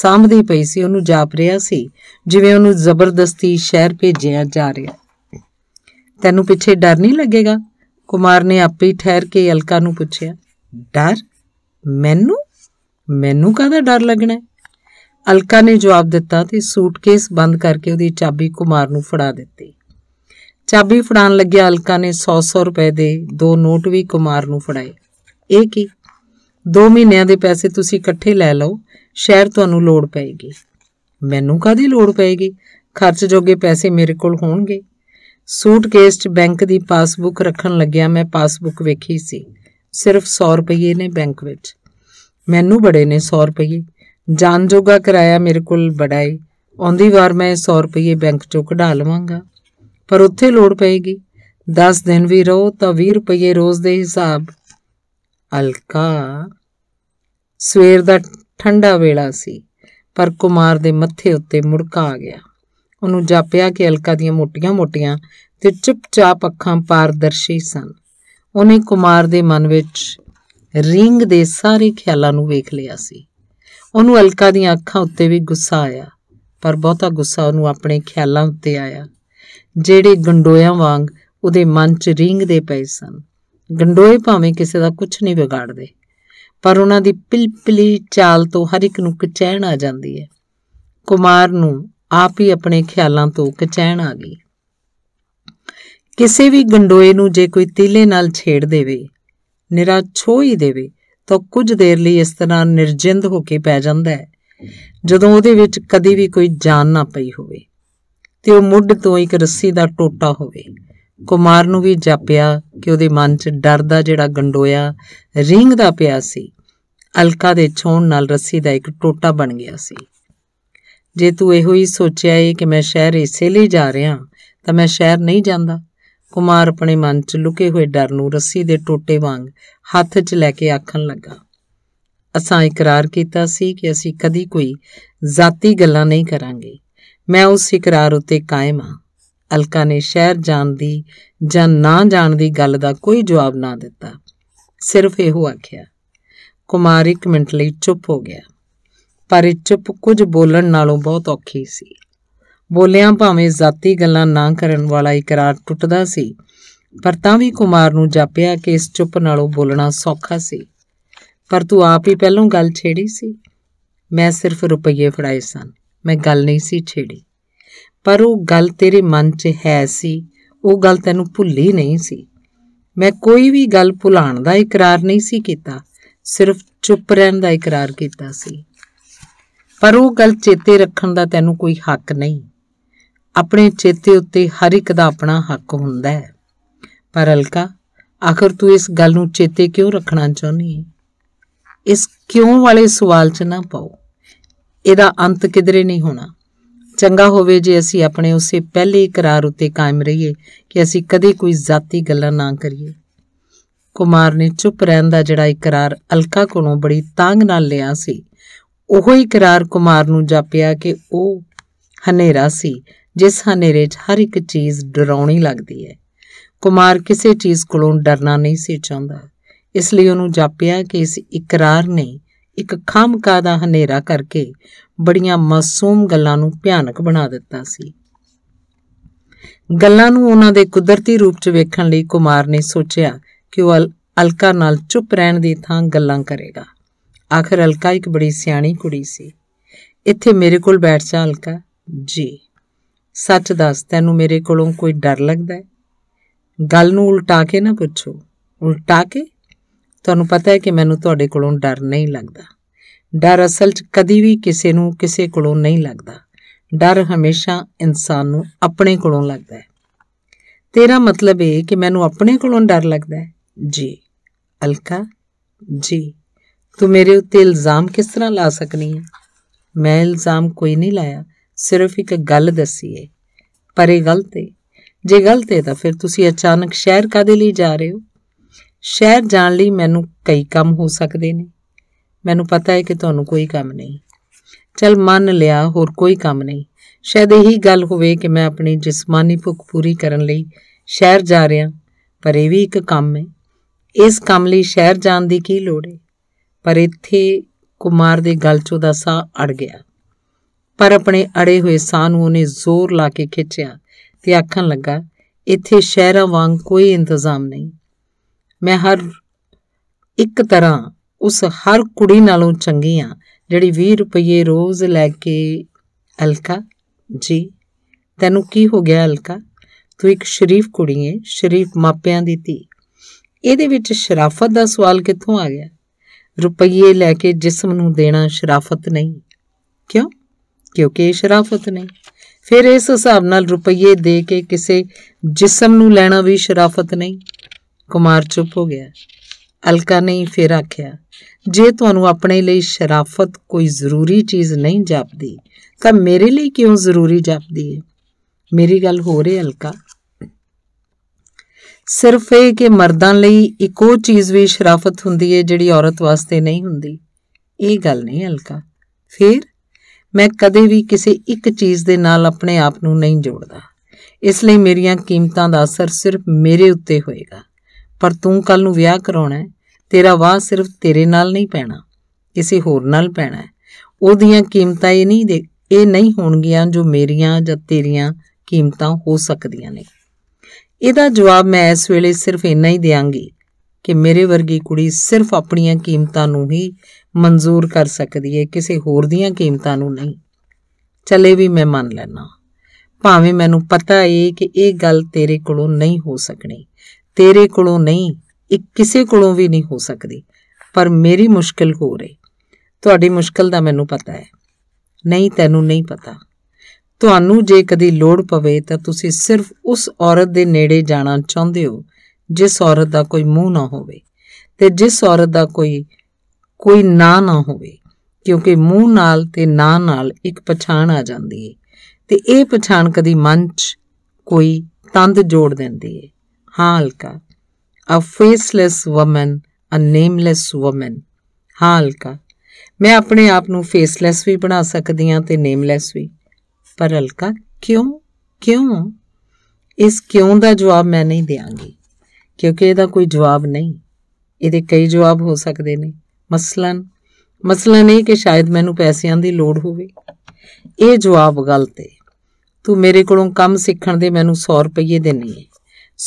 ਸਾਹਮਣੇ ਪਈ ਸੀ ਉਹਨੂੰ ਜਾਪ ਰਿਹਾ ਸੀ ਜਿਵੇਂ ਉਹਨੂੰ ਜ਼ਬਰਦਸਤੀ ਸ਼ਹਿਰ ਭੇਜਿਆ ਜਾ ਰਿਹਾ ਤੈਨੂੰ ਪਿੱਛੇ ਡਰ ਨਹੀਂ ਲੱਗੇਗਾ ਕੁਮਾਰ ਨੇ ਆਪੇ ਹੀ ਠਹਿਰ ਕੇ ਅਲਕਾ ਨੂੰ ਪੁੱਛਿਆ ਡਰ ਮੈਨੂੰ ਮੈਨੂੰ ਕਾਹਦਾ ਡਰ ਲੱਗਣਾ ਅਲਕਾ ਨੇ ਜਵਾਬ ਦਿੱਤਾ ਤੇ ਸੂਟਕੇਸ ਬੰਦ ਕਰਕੇ ਉਹਦੀ ਚਾਬੀ ਕੁਮਾਰ ਨੂੰ ਫੜਾ ਦਿੱਤੀ ਚਾਬੀ ਫੜਾਉਣ ਲੱਗਿਆ ਅਲਕਾ ਨੇ 100-100 ਰੁਪਏ ਦੇ ਦੋ ਨੋਟ ਵੀ ਕੁਮਾਰ ਨੂੰ ਫੜਾਏ ਇਹ ਕੀ 2 ਮਹੀਨਿਆਂ ਦੇ ਪੈਸੇ ਤੁਸੀਂ ਇਕੱਠੇ ਲੈ ਲਓ ਸ਼ਹਿਰ ਤੁਹਾਨੂੰ ਲੋੜ ਪਏਗੀ ਮੈਨੂੰ ਕਾਦੀ ਲੋੜ ਪਏਗੀ ਖਰਚ ਜੋਗੇ ਪੈਸੇ ਮੇਰੇ ਕੋਲ ਹੋਣਗੇ ਸੂਟਕੇਸ 'ਚ ਬੈਂਕ ਦੀ ਪਾਸਬੁੱਕ ਰੱਖਣ ਲੱਗਿਆ ਮੈਂ ਪਾਸਬੁੱਕ ਵੇਖੀ ਸੀ ਸਿਰਫ 100 ਰੁਪਏ ਨੇ ਬੈਂਕ ਵਿੱਚ ਮੈਨੂੰ ਬੜੇ ਨੇ 100 ਰੁਪਏ ਜਾਨ ਜੋਗਾ ਕਿਰਾਇਆ ਮੇਰੇ ਕੋਲ ਬੜਾ ਏ ਆਉਂਦੀ ਵਾਰ ਮੈਂ 100 ਰੁਪਏ ਬੈਂਕ 'ਚੋਂ ਕਢਾ ਲਵਾਂਗਾ ਪਰ ਉੱਥੇ ਲੋੜ ਪਏਗੀ 10 ਦਿਨ ਵੀ ਰਹੋ ਤਾਂ 20 ਰੁਪਏ ਰੋਜ਼ ਦੇ ਹਿਸਾਬ ਅਲਕਾ ਸਵੇਰ ਦਾ ਠੰਡਾ ਵੇਲਾ ਸੀ ਪਰ ਕੁਮਾਰ ਦੇ ਮੱਥੇ ਉੱਤੇ ਮੁੜਕਾ ਆ ਗਿਆ ਉਹਨੂੰ ਜਾਪਿਆ ਕਿ ਅਲਕਾ ਦੀਆਂ ਮੋਟੀਆਂ-ਮੋਟੀਆਂ ਤੇ ਚੁੱਪਚਾਪ ਅੱਖਾਂ ਪਾਰਦਰਸ਼ੀ ਸਨ ਉਹਨੇ ਕੁਮਾਰ ਦੇ ਮਨ ਵਿੱਚ ਰਿੰਗ ਦੇ ਸਾਰੇ ਖਿਆਲਾਂ ਨੂੰ ਵੇਖ ਲਿਆ ਸੀ ਉਹਨੂੰ ਅਲਕਾ ਦੀਆਂ ਅੱਖਾਂ ਉੱਤੇ ਵੀ ਗੁੱਸਾ ਆਇਆ ਪਰ ਬਹੁਤਾ ਗੁੱਸਾ ਉਹਨੂੰ ਆਪਣੇ ਖਿਆਲਾਂ ਉੱਤੇ ਆਇਆ ਜਿਹੜੇ ਗੰਡੋਇਆਂ ਵਾਂਗ ਉਹਦੇ ਮਨ 'ਚ ਰਿੰਗਦੇ ਪਏ ਸਨ ਗੰਡੋਏ ਭਾਵੇਂ ਕਿਸੇ ਦਾ ਕੁਝ ਨਹੀਂ ਵਿਗਾੜਦੇ ਪਰ ਉਹਨਾਂ ਦੀ ਪਿਲਪਲੀ ਚਾਲ ਤੋਂ ਹਰ ਇੱਕ ਨੂੰ ਕਚਹਿਣ ਆ ਜਾਂਦੀ ਹੈ ਕੁਮਾਰ ਨੂੰ ਆਪ ਹੀ ਆਪਣੇ ਖਿਆਲਾਂ ਤੋਂ ਕਚੈਣ ਆ ਗਈ ਕਿਸੇ ਵੀ ਗੰਡੋਏ ਨੂੰ ਜੇ ਕੋਈ ਤੀਲੇ ਨਾਲ ਛੇੜ ਦੇਵੇ ਨਿਰਾ ਛੋਈ ਦੇਵੇ ਤਾਂ ਕੁਝ ਦੇਰ ਲਈ ਇਸ ਤਰ੍ਹਾਂ ਨਿਰਜਿੰਦ ਹੋ ਕੇ ਪੈ ਜਾਂਦਾ ਹੈ ਜਦੋਂ ਉਹਦੇ ਵਿੱਚ ਕਦੀ ਵੀ ਕੋਈ ਜਾਨ ਨਾ ਪਈ ਹੋਵੇ ਤੇ ਉਹ ਮੁੱਢ ਤੋਂ ਇੱਕ ਰੱਸੀ ਦਾ ਟੋਟਾ ਹੋਵੇ ਕੁਮਾਰ ਨੂੰ ਵੀ ਜਾਪਿਆ ਕਿ ਉਹਦੇ ਮਨ 'ਚ ਡਰ ਦਾ ਜਿਹੜਾ ਗੰਡੋਇਆ ਰਿੰਗਦਾ ਪਿਆ ਸੀ ਅਲਕਾ ਦੇ ਛੋਣ ਨਾਲ ਰੱਸੀ ਦਾ ਇੱਕ ਟੋਟਾ ਬਣ ਗਿਆ ਸੀ ਜੇ ਤੂੰ ਇਹੋ ਹੀ ਸੋਚਿਆ ਏ ਕਿ ਮੈਂ ਸ਼ਹਿਰ ਇਸੇ ਲਈ ਜਾ ਰਿਹਾ ਤਾਂ ਮੈਂ ਸ਼ਹਿਰ ਨਹੀਂ ਜਾਂਦਾ ਕੁਮਾਰ ਆਪਣੇ ਮਨ 'ਚ ਲੁਕੇ ਹੋਏ ਡਰ ਨੂੰ ਰੱਸੀ ਦੇ ਟੋਟੇ ਵਾਂਗ ਹੱਥ 'ਚ ਲੈ ਕੇ ਆਖਣ ਲੱਗਾ ਅਸਾਂ ਇਕਰਾਰ ਕੀਤਾ ਸੀ ਕਿ ਅਸੀਂ ਕਦੀ ਕੋਈ ਜ਼ਾਤੀ ਗੱਲਾਂ ਨਹੀਂ ਕਰਾਂਗੇ ਮੈਂ ਉਸ ਇਕਰਾਰ ਉੱਤੇ ਕਾਇਮ ਹਾਂ ਅਲਕਾ ਨੇ ਸ਼ਹਿਰ ਜਾਣ ਦੀ ਜਾਂ ਨਾ ਜਾਣ ਦੀ ਗੱਲ ਦਾ ਕੋਈ ਜਵਾਬ ਨਾ ਦਿੱਤਾ ਸਿਰਫ ਇਹੋ ਆਖਿਆ ਕੁਮਾਰ ਇੱਕ ਮਿੰਟ ਲਈ ਚੁੱਪ ਹੋ ਗਿਆ ਪਰ ਚੁੱਪ ਕੁਝ ਬੋਲਣ ਨਾਲੋਂ ਬਹੁਤ ਔਖੀ ਸੀ ਬੋਲਿਆਂ ਭਾਵੇਂ ਜ਼ਾਤੀ ਗੱਲਾਂ ਨਾ ਕਰਨ ਵਾਲਾ ਇਕਰਾਰ ਟੁੱਟਦਾ ਸੀ ਪਰ ਤਾਂ ਵੀ ਕੁਮਾਰ ਨੂੰ ਜਾਪਿਆ ਕਿ ਇਸ ਚੁੱਪ ਨਾਲੋਂ ਬੋਲਣਾ ਸੌਖਾ ਸੀ ਪਰ ਤੂੰ ਆਪ ਹੀ ਪਹਿਲਾਂ ਗੱਲ ਛੇੜੀ ਸੀ ਮੈਂ ਸਿਰਫ ਰੁਪਈਏ ਫੜਾਏ ਸਨ ਮੈਂ ਗੱਲ ਨਹੀਂ ਸੀ ਛੇੜੀ ਪਰ ਉਹ ਗੱਲ ਤੇਰੇ ਮਨ 'ਚ ਹੈ ਸੀ ਉਹ ਗੱਲ ਤੈਨੂੰ ਭੁੱਲੀ ਨਹੀਂ ਸੀ ਮੈਂ ਕੋਈ ਵੀ ਗੱਲ ਭੁਲਾਣ ਦਾ ਇਕਰਾਰ ਨਹੀਂ ਸੀ ਕੀਤਾ ਸਿਰਫ ਚੁੱਪ ਰਹਿਣ ਦਾ ਇਕਰਾਰ ਕੀਤਾ ਸੀ ਪਰ ਉਹ ਗੱਲ ਚੇਤੇ ਰੱਖਣ ਦਾ ਤੈਨੂੰ ਕੋਈ ਹੱਕ ਨਹੀਂ ਆਪਣੇ ਚੇਤੇ ਉੱਤੇ ਹਰ ਇੱਕ ਦਾ ਆਪਣਾ ਹੱਕ ਹੁੰਦਾ ਹੈ ਪਰ ਅਲਕਾ ਆਖਰ ਤੂੰ ਇਸ ਗੱਲ ਨੂੰ ਚੇਤੇ ਕਿਉਂ ਰੱਖਣਾ ਚਾਹੁੰਦੀ ਹੈ ਇਸ ਕਿਉਂ ਵਾਲੇ ਸਵਾਲ 'ਚ ਨਾ ਪਾਓ ਇਹਦਾ ਅੰਤ ਕਿਧਰੇ ਨਹੀਂ ਹੋਣਾ ਚੰਗਾ ਹੋਵੇ ਜੇ ਅਸੀਂ ਆਪਣੇ ਉਸੇ ਪਹਿਲੇ ਇਕਰਾਰ ਉੱਤੇ ਕਾਇਮ ਰਹੀਏ ਕਿ ਅਸੀਂ ਕਦੇ ਕੋਈ ਜ਼ਾਤੀ ਗੱਲਾਂ ਨਾ ਕਰੀਏ ਕੁਮਾਰ ਨੇ ਚੁੱਪ ਰਹਿਣ ਦਾ ਜਿਹੜਾ ਇਕਰਾਰ ਅਲਕਾ ਕੋਲੋਂ ਬੜੀ ਤਾਂਗ ਨਾਲ ਲਿਆ ਸੀ ਉਹੋ ਹੀ ਇਕਰਾਰ ਕੁਮਾਰ ਨੂੰ ਜਾਪਿਆ ਕਿ ਉਹ ਹਨੇਰਾ ਸੀ ਜਿਸ ਹਨੇਰੇ 'ਚ ਹਰ ਇੱਕ ਚੀਜ਼ ਡਰਾਉਣੀ ਲੱਗਦੀ ਹੈ ਕੁਮਾਰ ਕਿਸੇ ਚੀਜ਼ ਕੋਲੋਂ ਡਰਨਾ ਨਹੀਂ ਸੀ ਚਾਹੁੰਦਾ ਇਸ ਲਈ ਉਹਨੂੰ ਜਾਪਿਆ ਕਿ ਇਸ ਇਕਰਾਰ ਨੇ ਇੱਕ ਖਾਮਕਾ ਦਾ ਹਨੇਰਾ ਕਰਕੇ ਬੜੀਆਂ ਮਾਸੂਮ ਗੱਲਾਂ ਨੂੰ ਭਿਆਨਕ ਬਣਾ ਦਿੱਤਾ ਸੀ ਗੱਲਾਂ ਨੂੰ ਉਹਨਾਂ ਦੇ ਕੁਦਰਤੀ ਰੂਪ 'ਚ ਵੇਖਣ ਲਈ ਕੁਮਾਰ ਨੇ ਸੋਚਿਆ ਕਿ ਉਹ ਅਲਕਾ ਨਾਲ ਚੁੱਪ ਰਹਿਣ ਦੀ ਥਾਂ ਗੱਲਾਂ ਕਰੇਗਾ ਆਖਰ ਅਲਕਾ ਇੱਕ ਬੜੀ ਸਿਆਣੀ ਕੁੜੀ ਸੀ ਇੱਥੇ ਮੇਰੇ ਕੋਲ ਬੈਠ ਜਾ ਅਲਕਾ ਜੀ ਸੱਚ ਦੱਸ ਤੈਨੂੰ ਮੇਰੇ ਕੋਲੋਂ ਕੋਈ ਡਰ ਲੱਗਦਾ ਹੈ ਗੱਲ ਨੂੰ ਉਲਟਾ ਕੇ ਨਾ ਪੁੱਛੋ ਉਲਟਾ ਕੇ ਤੁਹਾਨੂੰ ਪਤਾ ਹੈ ਕਿ ਮੈਨੂੰ ਤੁਹਾਡੇ ਕੋਲੋਂ ਡਰ ਨਹੀਂ ਲੱਗਦਾ ਡਰ ਅਸਲ 'ਚ ਕਦੀ ਵੀ ਕਿਸੇ ਨੂੰ ਕਿਸੇ ਕੋਲੋਂ ਨਹੀਂ ਲੱਗਦਾ ਡਰ ਹਮੇਸ਼ਾ ਇਨਸਾਨ ਨੂੰ ਆਪਣੇ ਕੋਲੋਂ ਲੱਗਦਾ ਹੈ ਤੇਰਾ ਮਤਲਬ ਇਹ ਕਿ ਮੈਨੂੰ ਆਪਣੇ ਕੋਲੋਂ ਡਰ ਲੱਗਦਾ ਹੈ ਜੀ ਅਲਕਾ ਜੀ ਤੂੰ ਮੇਰੇ ਉੱਤੇ ਇਲਜ਼ਾਮ ਕਿਸ ਤਰ੍ਹਾਂ ਲਾ ਸਕਨੀ ਹੈ ਮੈਂ ਇਲਜ਼ਾਮ ਕੋਈ ਨਹੀਂ ਲਾਇਆ ਸਿਰਫ ਇੱਕ ਗੱਲ ਦੱਸੀ ਹੈ ਪਰ ਇਹ ਗਲਤ ਹੈ ਜੇ ਗਲਤ ਹੈ ਤਾਂ ਫਿਰ ਤੁਸੀਂ ਅਚਾਨਕ ਸ਼ਹਿਰ ਕਾਦੇ ਲਈ ਜਾ ਰਹੇ ਹੋ ਸ਼ਹਿਰ ਜਾਣ ਲਈ ਮੈਨੂੰ ਕਈ ਕੰਮ ਹੋ ਸਕਦੇ ਨੇ ਮੈਨੂੰ ਪਤਾ ਹੈ ਕਿ ਤੁਹਾਨੂੰ ਕੋਈ ਕੰਮ ਨਹੀਂ ਚਲ ਮੰਨ ਲਿਆ ਹੋਰ ਕੋਈ ਕੰਮ ਨਹੀਂ ਸ਼ਾਇਦ ਇਹੀ ਗੱਲ ਹੋਵੇ ਕਿ ਮੈਂ ਆਪਣੀ ਜਿਸਮਾਨੀ ਭੁੱਖ ਪੂਰੀ ਕਰਨ ਲਈ ਸ਼ਹਿਰ ਜਾ ਰਿਹਾ ਪਰ ਇਹ ਵੀ ਇੱਕ ਕੰਮ ਹੈ ਇਸ ਕੰਮ ਲਈ ਸ਼ਹਿਰ ਜਾਣ ਦੀ ਕੀ ਲੋੜ ਹੈ ਪਰ ਇੱਥੇ ਕੁਮਾਰ ਦੇ ਗਲ ਚੋਂ ਦਾ ਸਾਹ ਅੜ ਗਿਆ ਪਰ ਆਪਣੇ ਅੜੇ ਹੋਏ ਸਾਹ ਨੂੰ ਉਹਨੇ ਜ਼ੋਰ ਲਾ ਕੇ ਖਿੱਚਿਆ ਤੇ ਆਖਣ ਲੱਗਾ ਇੱਥੇ ਸ਼ਹਿਰਾਂ ਵਾਂਗ ਕੋਈ ਇੰਤਜ਼ਾਮ ਨਹੀਂ ਮੈਂ ਹਰ ਇੱਕ ਤਰ੍ਹਾਂ ਉਸ ਹਰ ਕੁੜੀ ਨਾਲੋਂ ਚੰਗੀ ਆ ਜਿਹੜੀ 20 ਰੁਪਏ ਰੋਜ਼ ਲੈ ਕੇ ਅਲਕਾ ਜੀ ਤੈਨੂੰ ਕੀ ਹੋ ਗਿਆ ਅਲਕਾ ਤੂੰ ਇੱਕ ਸ਼ਰੀਫ ਕੁੜੀ ਏ ਸ਼ਰੀਫ ਮਾਪਿਆਂ ਦੀ ਧੀ ਇਹਦੇ ਵਿੱਚ ਸ਼ਰਾਫਤ ਦਾ ਸਵਾਲ ਕਿੱਥੋਂ ਆ ਗਿਆ ਰੁਪਈਏ ਲੈ ਕੇ ਜਿਸਮ ਨੂੰ ਦੇਣਾ ਸ਼ਰਾਫਤ ਨਹੀਂ ਕਿਉਂ ਕਿਉਂਕਿ ਇਹ ਸ਼ਰਾਫਤ ਨਹੀਂ ਫਿਰ ਇਸ ਹਿਸਾਬ ਨਾਲ ਰੁਪਈਏ ਦੇ ਕੇ ਕਿਸੇ ਜਿਸਮ ਨੂੰ ਲੈਣਾ ਵੀ ਸ਼ਰਾਫਤ ਨਹੀਂ ਕੁਮਾਰ ਚੁੱਪ ਹੋ ਗਿਆ ਅਲਕਾ ਨੇ ਫਿਰ ਆਖਿਆ ਜੇ ਤੁਹਾਨੂੰ ਆਪਣੇ ਲਈ ਸ਼ਰਾਫਤ ਕੋਈ ਜ਼ਰੂਰੀ ਚੀਜ਼ ਨਹੀਂ ਜਾਪਦੀ ਤਾਂ ਮੇਰੇ ਲਈ ਕਿਉਂ ਜ਼ਰੂਰੀ ਜਾਪਦੀ ਹੈ ਮੇਰੀ ਗੱਲ ਹੋ ਰਹੀ ਹੈ ਅਲਕਾ ਸਿਰਫ ਇਹ ਕਿ ਮਰਦਾਂ ਲਈ ਇੱਕੋ ਚੀਜ਼ ਵੀ ਸ਼ਰਾਫਤ ਹੁੰਦੀ ਹੈ ਜਿਹੜੀ ਔਰਤ ਵਾਸਤੇ ਨਹੀਂ ਹੁੰਦੀ ਇਹ ਗੱਲ ਨਹੀਂ ਹਲਕਾ ਫਿਰ ਮੈਂ ਕਦੇ ਵੀ ਕਿਸੇ ਇੱਕ ਚੀਜ਼ ਦੇ ਨਾਲ ਆਪਣੇ ਆਪ ਨੂੰ ਨਹੀਂ ਜੋੜਦਾ ਇਸ ਲਈ ਮੇਰੀਆਂ ਕੀਮਤਾਂ ਦਾ ਅਸਰ ਸਿਰਫ ਮੇਰੇ ਉੱਤੇ ਹੋਏਗਾ ਪਰ ਤੂੰ ਕੱਲ ਨੂੰ ਵਿਆਹ ਕਰਾਉਣਾ ਹੈ ਤੇਰਾ ਵਾਹ ਸਿਰਫ ਤੇਰੇ ਨਾਲ ਨਹੀਂ ਪੈਣਾ ਕਿਸੇ ਹੋਰ ਨਾਲ ਪੈਣਾ ਉਹਦੀਆਂ ਕੀਮਤਾਂ ਇਹ ਨਹੀਂ ਇਹ ਨਹੀਂ ਹੋਣਗੀਆਂ ਜੋ ਮੇਰੀਆਂ ਜਾਂ ਤੇਰੀਆਂ ਕੀਮਤਾਂ ਹੋ ਸਕਦੀਆਂ ਨੇ ਇਹਦਾ ਜਵਾਬ ਮੈਂ ਇਸ ਵੇਲੇ ਸਿਰਫ ਇੰਨਾ ਹੀ ਦੇਵਾਂਗੀ ਕਿ ਮੇਰੇ ਵਰਗੀ ਕੁੜੀ ਸਿਰਫ ਆਪਣੀਆਂ ਕੀਮਤਾਂ ਨੂੰ ਹੀ ਮਨਜ਼ੂਰ ਕਰ ਸਕਦੀ ਹੈ ਕਿਸੇ ਹੋਰ ਦੀਆਂ ਕੀਮਤਾਂ ਨੂੰ ਨਹੀਂ ਚੱਲੇ ਵੀ ਮੈਂ ਮੰਨ ਲੈਣਾ ਭਾਵੇਂ ਮੈਨੂੰ ਪਤਾ ਏ ਕਿ ਇਹ ਗੱਲ ਤੇਰੇ ਕੋਲੋਂ ਨਹੀਂ ਹੋ ਸਕਣੀ ਤੇਰੇ ਕੋਲੋਂ ਨਹੀਂ ਇਹ ਕਿਸੇ ਕੋਲੋਂ ਵੀ ਨਹੀਂ ਹੋ ਸਕਦੀ ਪਰ ਮੇਰੀ ਮੁਸ਼ਕਲ ਹੋ ਰਹੀ ਤੁਹਾਡੀ ਮੁਸ਼ਕਲ ਦਾ ਮੈਨੂੰ ਪਤਾ ਹੈ ਨਹੀਂ ਤੈਨੂੰ ਨਹੀਂ ਪਤਾ ਤੁਹਾਨੂੰ ਜੇ ਕਦੀ ਲੋੜ ਪਵੇ ਤਾਂ ਤੁਸੀਂ ਸਿਰਫ ਉਸ ਔਰਤ ਦੇ ਨੇੜੇ ਜਾਣਾ ਚਾਹੁੰਦੇ ਹੋ ਜਿਸ ਔਰਤ ਦਾ ਕੋਈ ਮੂੰਹ ਨਾ ਹੋਵੇ ਤੇ ਜਿਸ ਔਰਤ ਦਾ ਕੋਈ ਕੋਈ ਨਾਂ ਨਾ ਹੋਵੇ ਕਿਉਂਕਿ ਮੂੰਹ ਨਾਲ ਤੇ ਨਾਂ ਨਾਲ ਇੱਕ ਪਛਾਣ ਆ ਜਾਂਦੀ ਹੈ ਤੇ ਇਹ ਪਛਾਣ ਕਦੀ ਮਨ 'ਚ ਕੋਈ ਤੰਦ ਜੋੜ ਦਿੰਦੀ ਹੈ ਹਾਂ ਹਲਕਾ a faceless woman a nameless woman ਹਾਂ ਹਲਕਾ ਮੈਂ ਆਪਣੇ ਆਪ ਨੂੰ ਫੇਸਲੈਸ ਵੀ ਬਣਾ ਸਕਦੀ ਹਾਂ ਤੇ ਨੇਮਲੈਸ ਵੀ ਪਰ ਹਲਕਾ ਕਿਉਂ ਕਿਉਂ ਇਸ ਕਿਉਂ ਦਾ ਜਵਾਬ ਮੈਂ ਨਹੀਂ ਦਿਆਂਗੀ ਕਿਉਂਕਿ ਇਹਦਾ ਕੋਈ ਜਵਾਬ ਨਹੀਂ ਇਹਦੇ ਕਈ ਜਵਾਬ ਹੋ ਸਕਦੇ ਨੇ ਮਸਲਨ ਮਸਲਾ ਨਹੀਂ ਕਿ ਸ਼ਾਇਦ ਮੈਨੂੰ ਪੈਸਿਆਂ ਦੀ ਲੋੜ ਹੋਵੇ ਇਹ ਜਵਾਬ ਗਲਤ ਹੈ ਤੂੰ ਮੇਰੇ ਕੋਲੋਂ ਕੰਮ ਸਿੱਖਣ ਦੇ ਮੈਨੂੰ 100 ਰੁਪਏ ਦੇਣੀ ਹੈ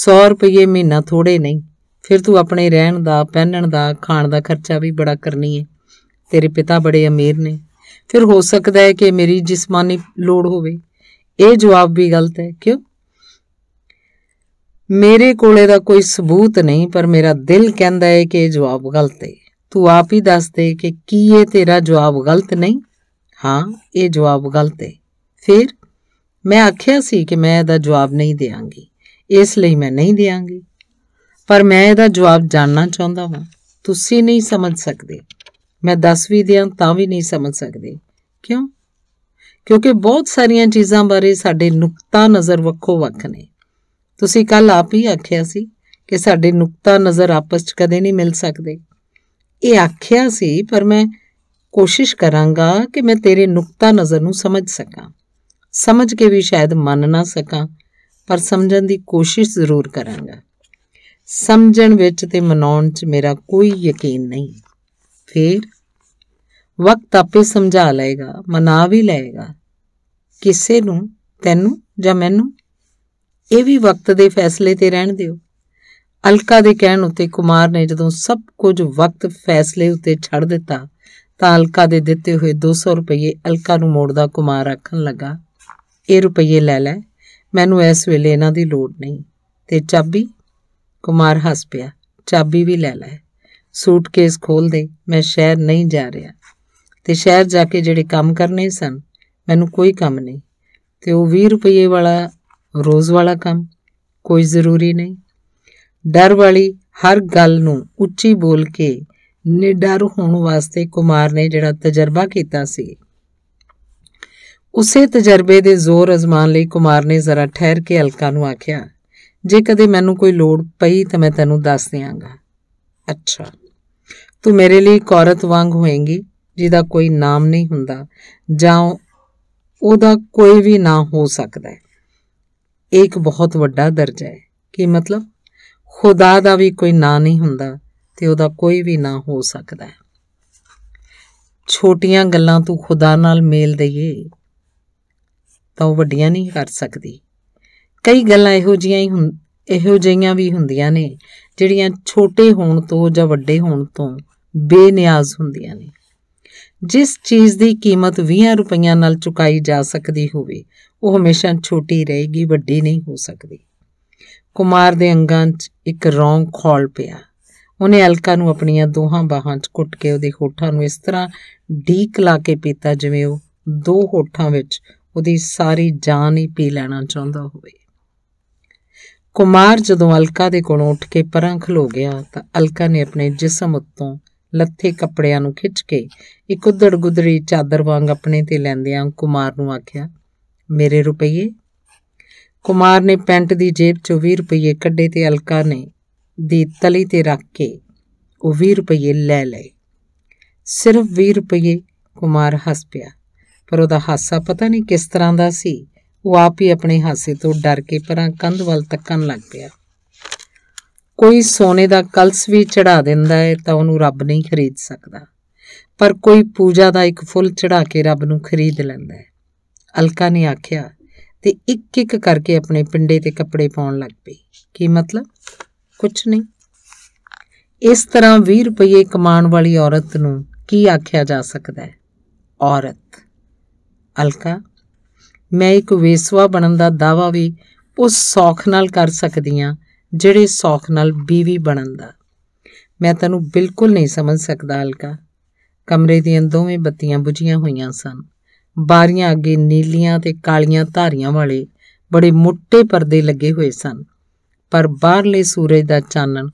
100 ਰੁਪਏ ਮਹੀਨਾ ਥੋੜੇ ਨਹੀਂ ਫਿਰ ਤੂੰ ਆਪਣੇ ਰਹਿਣ ਦਾ ਪਹਿਨਣ ਦਾ ਖਾਣ ਦਾ ਖਰਚਾ ਵੀ ਬੜਾ ਕਰਨੀ ਹੈ ਤੇਰੇ ਪਿਤਾ ਬੜੇ ਅਮੀਰ ਨੇ ਫਿਰ ਹੋ ਸਕਦਾ ਹੈ ਕਿ ਮੇਰੀ ਜਿਸਮਾਨੀ ਲੋੜ ਹੋਵੇ ਇਹ ਜਵਾਬ ਵੀ ਗਲਤ ਹੈ ਕਿਉਂ ਮੇਰੇ ਕੋਲੇ ਦਾ ਕੋਈ ਸਬੂਤ ਨਹੀਂ ਪਰ ਮੇਰਾ ਦਿਲ ਕਹਿੰਦਾ ਹੈ ਕਿ ਇਹ ਜਵਾਬ ਗਲਤ ਹੈ ਤੂੰ ਆਪ ਹੀ ਦੱਸ ਦੇ ਕਿ ਕੀ ਇਹ ਤੇਰਾ ਜਵਾਬ ਗਲਤ ਨਹੀਂ ਹਾਂ ਇਹ ਜਵਾਬ ਗਲਤ ਹੈ ਫਿਰ ਮੈਂ ਆਖਿਆ ਸੀ ਕਿ ਮੈਂ ਇਹਦਾ ਜਵਾਬ ਨਹੀਂ ਦੇਵਾਂਗੀ ਇਸ ਲਈ ਮੈਂ ਨਹੀਂ ਦੇਵਾਂਗੀ ਪਰ ਮੈਂ ਇਹਦਾ ਜਵਾਬ ਜਾਣਨਾ ਚਾਹੁੰਦਾ ਹਾਂ ਤੁਸੀਂ ਨਹੀਂ ਸਮਝ ਸਕਦੇ ਮੈਂ 10 ਵੀ ਦਿਆਂ ਤਾਂ ਵੀ ਨਹੀਂ ਸਮਝ ਸਕਦੀ ਕਿਉਂ ਕਿਉਂਕਿ ਬਹੁਤ ਸਾਰੀਆਂ ਚੀਜ਼ਾਂ ਬਾਰੇ ਸਾਡੇ ਨੁਕਤਾ ਨਜ਼ਰ ਵੱਖੋ ਵੱਖ ਨੇ ਤੁਸੀਂ ਕੱਲ ਆਪ ਹੀ ਆਖਿਆ ਸੀ ਕਿ ਸਾਡੇ ਨੁਕਤਾ ਨਜ਼ਰ ਆਪਸ 'ਚ ਕਦੇ ਨਹੀਂ ਮਿਲ ਸਕਦੇ ਇਹ ਆਖਿਆ ਸੀ ਪਰ ਮੈਂ ਕੋਸ਼ਿਸ਼ ਕਰਾਂਗਾ ਕਿ ਮੈਂ ਤੇਰੇ ਨੁਕਤਾ ਨਜ਼ਰ ਨੂੰ ਸਮਝ ਸਕਾਂ ਸਮਝ ਕੇ ਵੀ ਸ਼ਾਇਦ ਮੰਨ ਨਾ ਸਕਾਂ ਪਰ ਸਮਝਣ ਦੀ ਕੋਸ਼ਿਸ਼ ਜ਼ਰੂਰ ਕਰਾਂਗਾ ਸਮਝਣ ਵਿੱਚ ਤੇ ਮਨਾਉਣ 'ਚ ਮੇਰਾ ਕੋਈ ਯਕੀਨ ਨਹੀਂ ਫੇਰ ਵਕਤ ਆਪੇ ਸਮਝਾ ਲਏਗਾ ਮਨਾ ਵੀ ਲਏਗਾ ਕਿਸੇ ਨੂੰ ਤੈਨੂੰ ਜਾਂ ਮੈਨੂੰ ਇਹ ਵੀ ਵਕਤ ਦੇ ਫੈਸਲੇ ਤੇ ਰਹਿਣ ਦਿਓ ਅਲਕਾ ਦੇ ਕਹਿਣ ਉਤੇ ਕੁਮਾਰ ਨੇ ਜਦੋਂ ਸਭ ਕੁਝ ਵਕਤ ਫੈਸਲੇ ਉਤੇ ਛੱਡ ਦਿੱਤਾ ਤਾਂ ਅਲਕਾ ਦੇ ਦਿੱਤੇ ਹੋਏ 200 ਰੁਪਏ ਅਲਕਾ ਨੂੰ ਮੋੜਦਾ ਕੁਮਾਰ ਆਖਣ ਲੱਗਾ ਇਹ ਰੁਪਏ ਲੈ ਲੈ ਮੈਨੂੰ ਇਸ ਵੇਲੇ ਇਹਨਾਂ ਦੀ ਲੋੜ ਨਹੀਂ ਤੇ ਚਾਬੀ ਕੁਮਾਰ ਹੱਸ ਪਿਆ ਚਾਬੀ ਵੀ ਲੈ ਲੈ ਸੂਟਕੇਸ ਖੋਲ ਦੇ ਮੈਂ ਸ਼ਹਿਰ ਨਹੀਂ ਜਾ ਰਿਹਾ ਤੇ ਸ਼ਹਿਰ ਜਾ ਕੇ ਜਿਹੜੇ ਕੰਮ ਕਰਨੇ ਸਨ ਮੈਨੂੰ ਕੋਈ ਕੰਮ ਨਹੀਂ ਤੇ ਉਹ 20 ਰੁਪਏ ਵਾਲਾ ਰੋਜ਼ ਵਾਲਾ ਕੰਮ ਕੋਈ ਜ਼ਰੂਰੀ ਨਹੀਂ ਡਰ ਵਾਲੀ ਹਰ ਗੱਲ ਨੂੰ ਉੱਚੀ ਬੋਲ ਕੇ ਨਿਡਰ ਹੋਣ ਵਾਸਤੇ ਕੁਮਾਰ ਨੇ ਜਿਹੜਾ ਤਜਰਬਾ ਕੀਤਾ ਸੀ ਉਸੇ ਤਜਰਬੇ ਦੇ ਜ਼ੋਰ ਅਜ਼ਮਾਨ ਲਈ ਕੁਮਾਰ ਨੇ ਜ਼ਰਾ ਠਹਿਰ ਕੇ ਅਲਕਾ ਨੂੰ ਆਖਿਆ ਜੇ ਕਦੇ ਮੈਨੂੰ ਕੋਈ ਲੋੜ ਪਈ ਤਾਂ ਮੈਂ ਤੈਨੂੰ ਦੱਸ ਦਿਆਂਗਾ ਅੱਛਾ ਤੂੰ ਮੇਰੇ ਲਈ ਇੱਕ ਔਰਤ ਵਾਂਗ ਹੋਏਂਗੀ ਜਿਹਦਾ ਕੋਈ ਨਾਮ ਨਹੀਂ ਹੁੰਦਾ ਜਾਂ ਉਹਦਾ ਕੋਈ ਵੀ ਨਾਮ ਹੋ ਸਕਦਾ ਹੈ ਇੱਕ ਬਹੁਤ ਵੱਡਾ ਦਰਜਾ ਹੈ ਕਿ ਮਤਲਬ ਖੁਦਾ ਦਾ ਵੀ ਕੋਈ ਨਾਮ ਨਹੀਂ ਹੁੰਦਾ ਤੇ ਉਹਦਾ ਕੋਈ ਵੀ ਨਾਮ ਹੋ ਸਕਦਾ ਹੈ ਛੋਟੀਆਂ ਗੱਲਾਂ ਤੂੰ ਖੁਦਾ ਨਾਲ ਮੇਲ ਦਈਏ ਤਾਂ ਉਹ ਵੱਡੀਆਂ ਨਹੀਂ ਕਰ ਸਕਦੀ ਕਈ ਗੱਲਾਂ ਇਹੋ ਜੀਆਂ ਹੀ ਇਹੋ ਜਿਹੀਆਂ ਵੀ ਹੁੰਦੀਆਂ ਨੇ ਜਿਹੜੀਆਂ ਛੋਟੇ ਹੋਣ ਤੋਂ ਜਾਂ ਵੱਡੇ ਹੋਣ ਤੋਂ ਬੇਨਿਆਜ਼ ਹੁੰਦੀਆਂ ਨੇ ਜਿਸ ਚੀਜ਼ ਦੀ ਕੀਮਤ 20 ਰੁਪਈਆਂ ਨਾਲ ਚੁਕਾਈ ਜਾ ਸਕਦੀ ਹੋਵੇ ਉਹ ਹਮੇਸ਼ਾ ਛੋਟੀ ਰਹੇਗੀ ਵੱਡੀ ਨਹੀਂ ਹੋ ਸਕਦੀ ਕੁਮਾਰ ਦੇ ਅੰਗਾਂ 'ਚ ਇੱਕ ਰੌਂਗ ਖੋਲ ਪਿਆ ਉਹਨੇ ਅਲਕਾ ਨੂੰ ਆਪਣੀਆਂ ਦੋਹਾਂ ਬਾਹਾਂ 'ਚ ਘੁੱਟ ਕੇ ਉਹਦੇ ਹੋਠਾਂ ਨੂੰ ਇਸ ਤਰ੍ਹਾਂ ਢੀਕ ਲਾ ਕੇ ਪੀਤਾ ਜਿਵੇਂ ਉਹ ਦੋ ਹੋਠਾਂ ਵਿੱਚ ਉਹਦੀ ਸਾਰੀ ਜਾਨ ਹੀ ਪੀ ਲੈਣਾ ਚਾਹੁੰਦਾ ਹੋਵੇ ਕੁਮਾਰ ਜਦੋਂ ਅਲਕਾ ਦੇ ਕੋਲੋਂ ਉੱਠ ਕੇ ਪਰਾਂ ਖਲੋ ਗਿਆ ਤਾਂ ਅਲਕਾ ਨੇ ਆਪਣੇ ਜਿਸਮ ਉੱਤੋਂ ਲੱਥੇ ਕੱਪੜਿਆਂ ਨੂੰ ਖਿੱਚ ਕੇ ਇੱਕ ਉਧੜ ਗੁਦੜੀ ਚਾਦਰ ਵਾਂਗ ਆਪਣੇ ਤੇ ਲੈਂਦਿਆਂ ਕੁਮਾਰ ਨੂੰ ਆਖਿਆ ਮੇਰੇ ਰੁਪਈਏ ਕੁਮਾਰ ਨੇ ਪੈਂਟ ਦੀ ਜੇਬ ਚੋਂ 20 ਰੁਪਈਏ ਕੱਢੇ ਤੇ ਅਲਕਾ ਨੇ ਦੀ ਤਲੀ ਤੇ ਰੱਖ ਕੇ ਉਹ 20 ਰੁਪਈਏ ਲੈ ਲਏ ਸਿਰਫ 20 ਰੁਪਈਏ ਕੁਮਾਰ ਹੱਸ ਪਿਆ ਪਰ ਉਹਦਾ ਹਾਸਾ ਪਤਾ ਨਹੀਂ ਕਿਸ ਤਰ੍ਹਾਂ ਦਾ ਸੀ ਉਹ ਆਪ ਹੀ ਆਪਣੇ ਹਾਸੇ ਤੋਂ ਡਰ ਕੇ ਪਰਾਂ ਕੰਧ ਵੱਲ ਤੱਕਣ ਲੱਗ ਪਿਆ ਕੋਈ ਸੋਨੇ ਦਾ ਕਲਸ ਵੀ ਚੜਾ ਦਿੰਦਾ ਹੈ ਤਾਂ ਉਹਨੂੰ ਰੱਬ ਨਹੀਂ ਖਰੀਦ ਸਕਦਾ ਪਰ ਕੋਈ ਪੂਜਾ ਦਾ ਇੱਕ ਫੁੱਲ ਚੜਾ ਕੇ ਰੱਬ ਨੂੰ ਖਰੀਦ ਲੈਂਦਾ ਹੈ ਅਲਕਾ ਨੇ ਆਖਿਆ ਤੇ ਇੱਕ ਇੱਕ ਕਰਕੇ ਆਪਣੇ ਪਿੰਡੇ ਤੇ ਕੱਪੜੇ ਪਾਉਣ ਲੱਗ ਪਈ ਕੀ ਮਤਲਬ ਕੁਝ ਨਹੀਂ ਇਸ ਤਰ੍ਹਾਂ 20 ਰੁਪਏ ਕਮਾਉਣ ਵਾਲੀ ਔਰਤ ਨੂੰ ਕੀ ਆਖਿਆ ਜਾ ਸਕਦਾ ਹੈ ਔਰਤ ਅਲਕਾ ਮੈਂ ਇੱਕ ਵੇਸਵਾ ਬਣਨ ਦਾ ਦਾਵਾ ਵੀ ਉਸ ਸੌਖ ਨਾਲ ਕਰ ਸਕਦੀ ਆਂ ਜਿਹੜੇ ਸੌਖ ਨਾਲ ਬੀਵੀ ਬਣਨ ਦਾ ਮੈਂ ਤੈਨੂੰ ਬਿਲਕੁਲ ਨਹੀਂ ਸਮਝ ਸਕਦਾ ਹਲਕਾ ਕਮਰੇ ਦੀਆਂ ਦੋਵੇਂ ਬੱਤੀਆਂ ਬੁਝੀਆਂ ਹੋਈਆਂ ਸਨ ਬਾਰੀਆਂ ਅੱਗੇ ਨੀਲੀਆਂ ਤੇ ਕਾਲੀਆਂ ਧਾਰੀਆਂ ਵਾਲੇ ਬੜੇ ਮੋٹے ਪਰਦੇ ਲੱਗੇ ਹੋਏ ਸਨ ਪਰ ਬਾਹਰਲੇ ਸੂਰਜ ਦਾ ਚਾਨਣ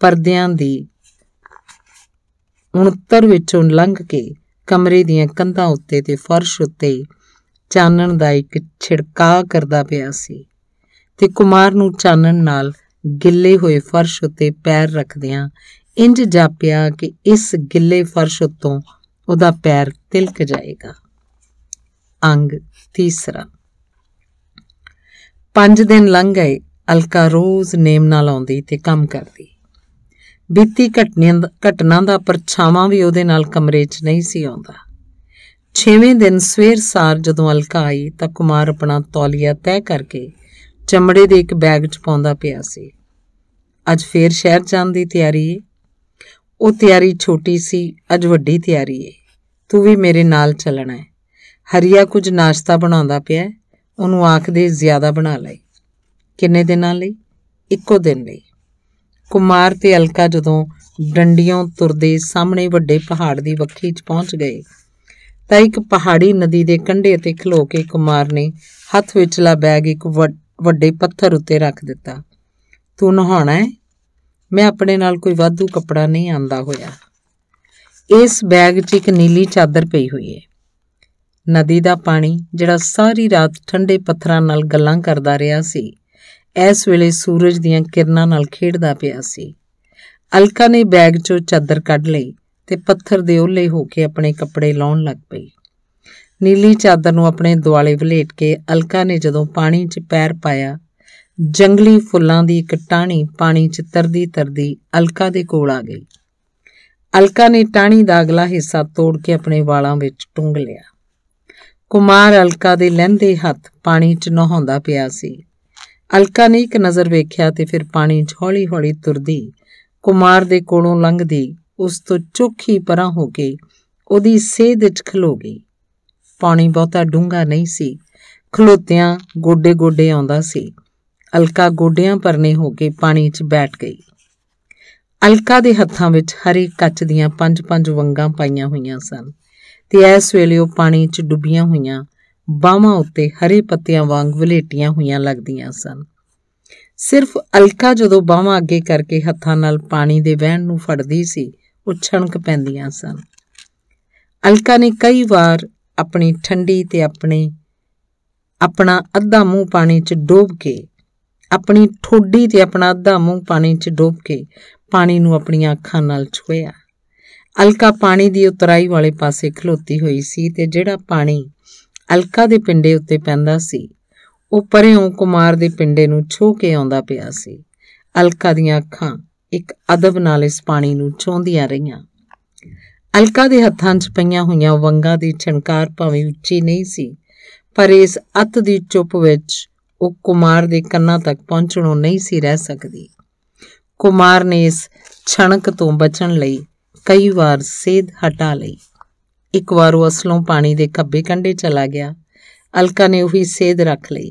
ਪਰਦਿਆਂ ਦੀ ਉਨਤਰ ਵਿੱਚੋਂ ਲੰਘ ਕੇ ਕਮਰੇ ਦੀਆਂ ਕੰਧਾਂ ਉੱਤੇ ਤੇ ਫਰਸ਼ ਉੱਤੇ ਚਾਨਣ ਦਾ ਇੱਕ ਛਿੜਕਾ ਕਰਦਾ ਪਿਆ ਸੀ ਤੇ ਕੁਮਾਰ ਨੂੰ ਚਾਨਣ ਨਾਲ ਗਿੱਲੇ ਹੋਏ ਫਰਸ਼ ਉੱਤੇ ਪੈਰ ਰੱਖਦਿਆਂ ਇੰਜ ਜਾਪਿਆ ਕਿ ਇਸ ਗਿੱਲੇ ਫਰਸ਼ ਉੱਤੋਂ ਉਹਦਾ ਪੈਰ ਤਿਲਕ ਜਾਏਗਾ ਅੰਗ ਤੀਸਰਾ ਪੰਜ ਦਿਨ ਲੰਘ ਗਏ ਅਲਕਾ ਰੋਜ਼ ਨੇਮ ਨਾਲ ਆਉਂਦੀ ਤੇ ਕੰਮ ਕਰਦੀ ਬੀਤੀ ਘਟਨਾ ਦਾ ਪਰਛਾਵਾਂ ਵੀ ਉਹਦੇ ਨਾਲ ਕਮਰੇ 'ਚ ਨਹੀਂ ਸੀ ਆਉਂਦਾ ਛੇਵੇਂ ਦਿਨ ਸਵੇਰ ਸਾਰ ਜਦੋਂ ਅਲਕਾ ਆਈ ਤਾਂ ਕੁਮਾਰ ਆਪਣਾ ਤੌਲੀਆ ਤੈਅ ਕਰਕੇ ਚਮੜੇ ਦੇ ਇੱਕ ਬੈਗ 'ਚ ਪਾਉਂਦਾ ਪਿਆ ਸੀ ਅੱਜ ਫੇਰ ਸ਼ਹਿਰ ਜਾਣ ਦੀ ਤਿਆਰੀ ਏ ਉਹ ਤਿਆਰੀ ਛੋਟੀ ਸੀ ਅੱਜ ਵੱਡੀ ਤਿਆਰੀ ਏ ਤੂੰ ਵੀ ਮੇਰੇ ਨਾਲ ਚੱਲਣਾ ਹੈ ਹਰੀਆ ਕੁਝ ਨਾਸ਼ਤਾ ਬਣਾਉਂਦਾ ਪਿਆ ਉਹਨੂੰ ਆਖਦੇ ਜ਼ਿਆਦਾ ਬਣਾ ਲਈ ਕਿੰਨੇ ਦਿਨਾਂ ਲਈ ਇੱਕੋ ਦਿਨ ਲਈ ਕੁਮਾਰ ਤੇ ਅਲਕਾ ਜਦੋਂ ਡੰਡੀਆਂ ਤੁਰਦੇ ਸਾਹਮਣੇ ਵੱਡੇ ਪਹਾੜ ਦੀ ਵੱਖੀ 'ਚ ਪਹੁੰਚ ਗਏ ਤਾਂ ਇੱਕ ਪਹਾੜੀ ਨਦੀ ਦੇ ਕੰਢੇ ਤੇ ਖਲੋ ਕੇ ਕੁਮਾਰ ਨੇ ਹੱਥ ਵਿੱਚ ਲਾ ਬੈਗ ਇੱਕ ਵੱਡੇ ਪੱਥਰ ਉੱਤੇ ਰੱਖ ਦਿੱਤਾ ਤੂੰ ਨਹਾਉਣਾ ਹੈ ਮੈਂ ਆਪਣੇ ਨਾਲ ਕੋਈ ਵਾਧੂ ਕੱਪੜਾ ਨਹੀਂ ਆਂਦਾ ਹੋਇਆ ਇਸ ਬੈਗ 'ਚ ਇੱਕ ਨੀਲੀ ਚਾਦਰ ਪਈ ਹੋਈ ਹੈ ਨਦੀ ਦਾ ਪਾਣੀ ਜਿਹੜਾ ਸਾਰੀ ਰਾਤ ਠੰਡੇ ਪੱਥਰਾਂ ਨਾਲ ਗੱਲਾਂ ਕਰਦਾ ਰਿਹਾ ਸੀ ਇਸ ਵੇਲੇ ਸੂਰਜ ਦੀਆਂ ਕਿਰਨਾਂ ਨਾਲ ਖੇਡਦਾ ਪਿਆ ਸੀ ਅਲਕਾ ਨੇ ਬੈਗ 'ਚੋਂ ਚਾਦਰ ਕੱਢ ਲਈ ਤੇ ਪੱਥਰ ਦੇ ਓਲੇ ਹੋ ਕੇ ਆਪਣੇ ਕੱਪੜੇ ਲਾਉਣ ਲੱਗ ਪਈ ਨੀਲੀ ਚਾਦਰ ਨੂੰ ਆਪਣੇ ਦੁਆਲੇ ਵਲੇਟ ਕੇ ਅਲਕਾ ਨੇ ਜਦੋਂ ਪਾਣੀ 'ਚ ਪੈਰ ਪਾਇਆ ਜੰਗਲੀ ਫੁੱਲਾਂ ਦੀ ਇੱਕ ਟਾਣੀ ਪਾਣੀ 'ਚ ਤਰਦੀ ਤਰਦੀ ਅਲਕਾ ਦੇ ਕੋਲ ਆ ਗਈ ਅਲਕਾ ਨੇ ਟਾਣੀ ਦਾ ਅਗਲਾ ਹਿੱਸਾ ਤੋੜ ਕੇ ਆਪਣੇ ਵਾਲਾਂ ਵਿੱਚ ਟੁੰਗ ਲਿਆ ਕੁਮਾਰ ਅਲਕਾ ਦੇ ਲਹਿੰਦੇ ਹੱਥ ਪਾਣੀ 'ਚ ਨਹਾਉਂਦਾ ਪਿਆ ਸੀ ਅਲਕਾ ਨੇ ਇੱਕ ਨਜ਼ਰ ਵੇਖਿਆ ਤੇ ਫਿਰ ਪਾਣੀ 'ਚ ਹੌਲੀ-ਹੌਲੀ ਤੁਰਦੀ ਕੁਮਾਰ ਦੇ ਕੋਲੋਂ ਲੰਘਦੀ ਉਸ ਤੋਂ ਚੁੱਕੀ ਪਰਾਂ ਹੋ ਕੇ ਉਹਦੀ ਸੇਧ 'ਚ ਖਲੋ ਗਈ ਪਾਣੀ ਬਹੁਤਾ ਡੂੰਘਾ ਨਹੀਂ ਸੀ ਖਲੋਤਿਆਂ ਗੋਡੇ-ਗੋਡੇ ਆਉਂਦਾ ਸੀ ਅਲਕਾ ਗੋਡਿਆਂ ਪਰਨੇ ਹੋ ਕੇ ਪਾਣੀ 'ਚ ਬੈਠ ਗਈ ਅਲਕਾ ਦੇ ਹੱਥਾਂ ਵਿੱਚ ਹਰੇ ਕੱਚ ਦੀਆਂ ਪੰਜ-ਪੰਜ ਵੰਗਾਂ ਪਾਈਆਂ ਹੋਈਆਂ ਸਨ ਤੇ ਐਸ ਵੇਲੇ ਉਹ ਪਾਣੀ 'ਚ ਡੁੱਬੀਆਂ ਹੋਈਆਂ ਬਾਹਾਂ ਉੱਤੇ ਹਰੇ ਪੱਤਿਆਂ ਵਾਂਗ ਵਲੇਟੀਆਂ ਹੋਈਆਂ ਲੱਗਦੀਆਂ ਸਨ ਸਿਰਫ ਅਲਕਾ ਜਦੋਂ ਬਾਹਾਂ ਅੱਗੇ ਕਰਕੇ ਹੱਥਾਂ ਨਾਲ ਪਾਣੀ ਦੇ ਵਹਿਣ ਨੂੰ ਫੜਦੀ ਸੀ ਉਹ ਛਣਕ ਪੈਂਦੀਆਂ ਸਨ ਅਲਕਾ ਨੇ ਕਈ ਵਾਰ ਆਪਣੀ ਠੰਡੀ ਤੇ ਆਪਣੀ ਆਪਣਾ ਅੱਧਾ ਮੂੰਹ ਪਾਣੀ 'ਚ ਡੋਬ ਕੇ ਆਪਣੀ ਠੋਡੀ ਤੇ ਆਪਣਾ ਅੱਧਾ ਮੂੰਹ ਪਾਣੀ 'ਚ ਡੋਬ ਕੇ ਪਾਣੀ ਨੂੰ ਆਪਣੀਆਂ ਅੱਖਾਂ ਨਾਲ ਛੁਇਆ ਅਲਕਾ ਪਾਣੀ ਦੀ ਉਤਰਾਈ ਵਾਲੇ ਪਾਸੇ ਖਲੋਤੀ ਹੋਈ ਸੀ ਤੇ ਜਿਹੜਾ ਪਾਣੀ ਅਲਕਾ ਦੇ ਪਿੰਡੇ ਉੱਤੇ ਪੈਂਦਾ ਸੀ ਉਹ ਪਰਿਓਂ ਕੁਮਾਰ ਦੇ ਪਿੰਡੇ ਨੂੰ ਛੋ ਕੇ ਆਉਂਦਾ ਪਿਆ ਸੀ ਅਲਕਾ ਦੀਆਂ ਅੱਖਾਂ ਇੱਕ ਅਦਬ ਨਾਲ ਇਸ ਪਾਣੀ ਨੂੰ ਛੋਂਦੀਆਂ ਰਹੀਆਂ ਅਲਕਾ ਦੇ ਹੱਥਾਂ 'ਚ ਪਈਆਂ ਹੋਈਆਂ ਵੰਗਾਂ ਦੀ ਛਣਕਾਰ ਭਾਵੇਂ ਉੱਚੀ ਨਹੀਂ ਸੀ ਪਰ ਇਸ ਅਤ ਦੀ ਚੁੱਪ ਵਿੱਚ ਉਹ ਕੁਮਾਰ ਦੇ ਕੰਨਾਂ ਤੱਕ ਪਹੁੰਚਣੋਂ ਨਹੀਂ ਸੀ ਰਹਿ ਸਕਦੀ ਕੁਮਾਰ ਨੇ ਇਸ ਛਣਕ ਤੋਂ ਬਚਣ ਲਈ ਕਈ ਵਾਰ ਸੇਧ ਹਟਾ ਲਈ ਇੱਕ ਵਾਰ ਉਹ ਅਸਲੋਂ ਪਾਣੀ ਦੇ ਖੱਬੇ ਕੰਢੇ ਚਲਾ ਗਿਆ ਅਲਕਾ ਨੇ ਉਹੀ ਸੇਧ ਰੱਖ ਲਈ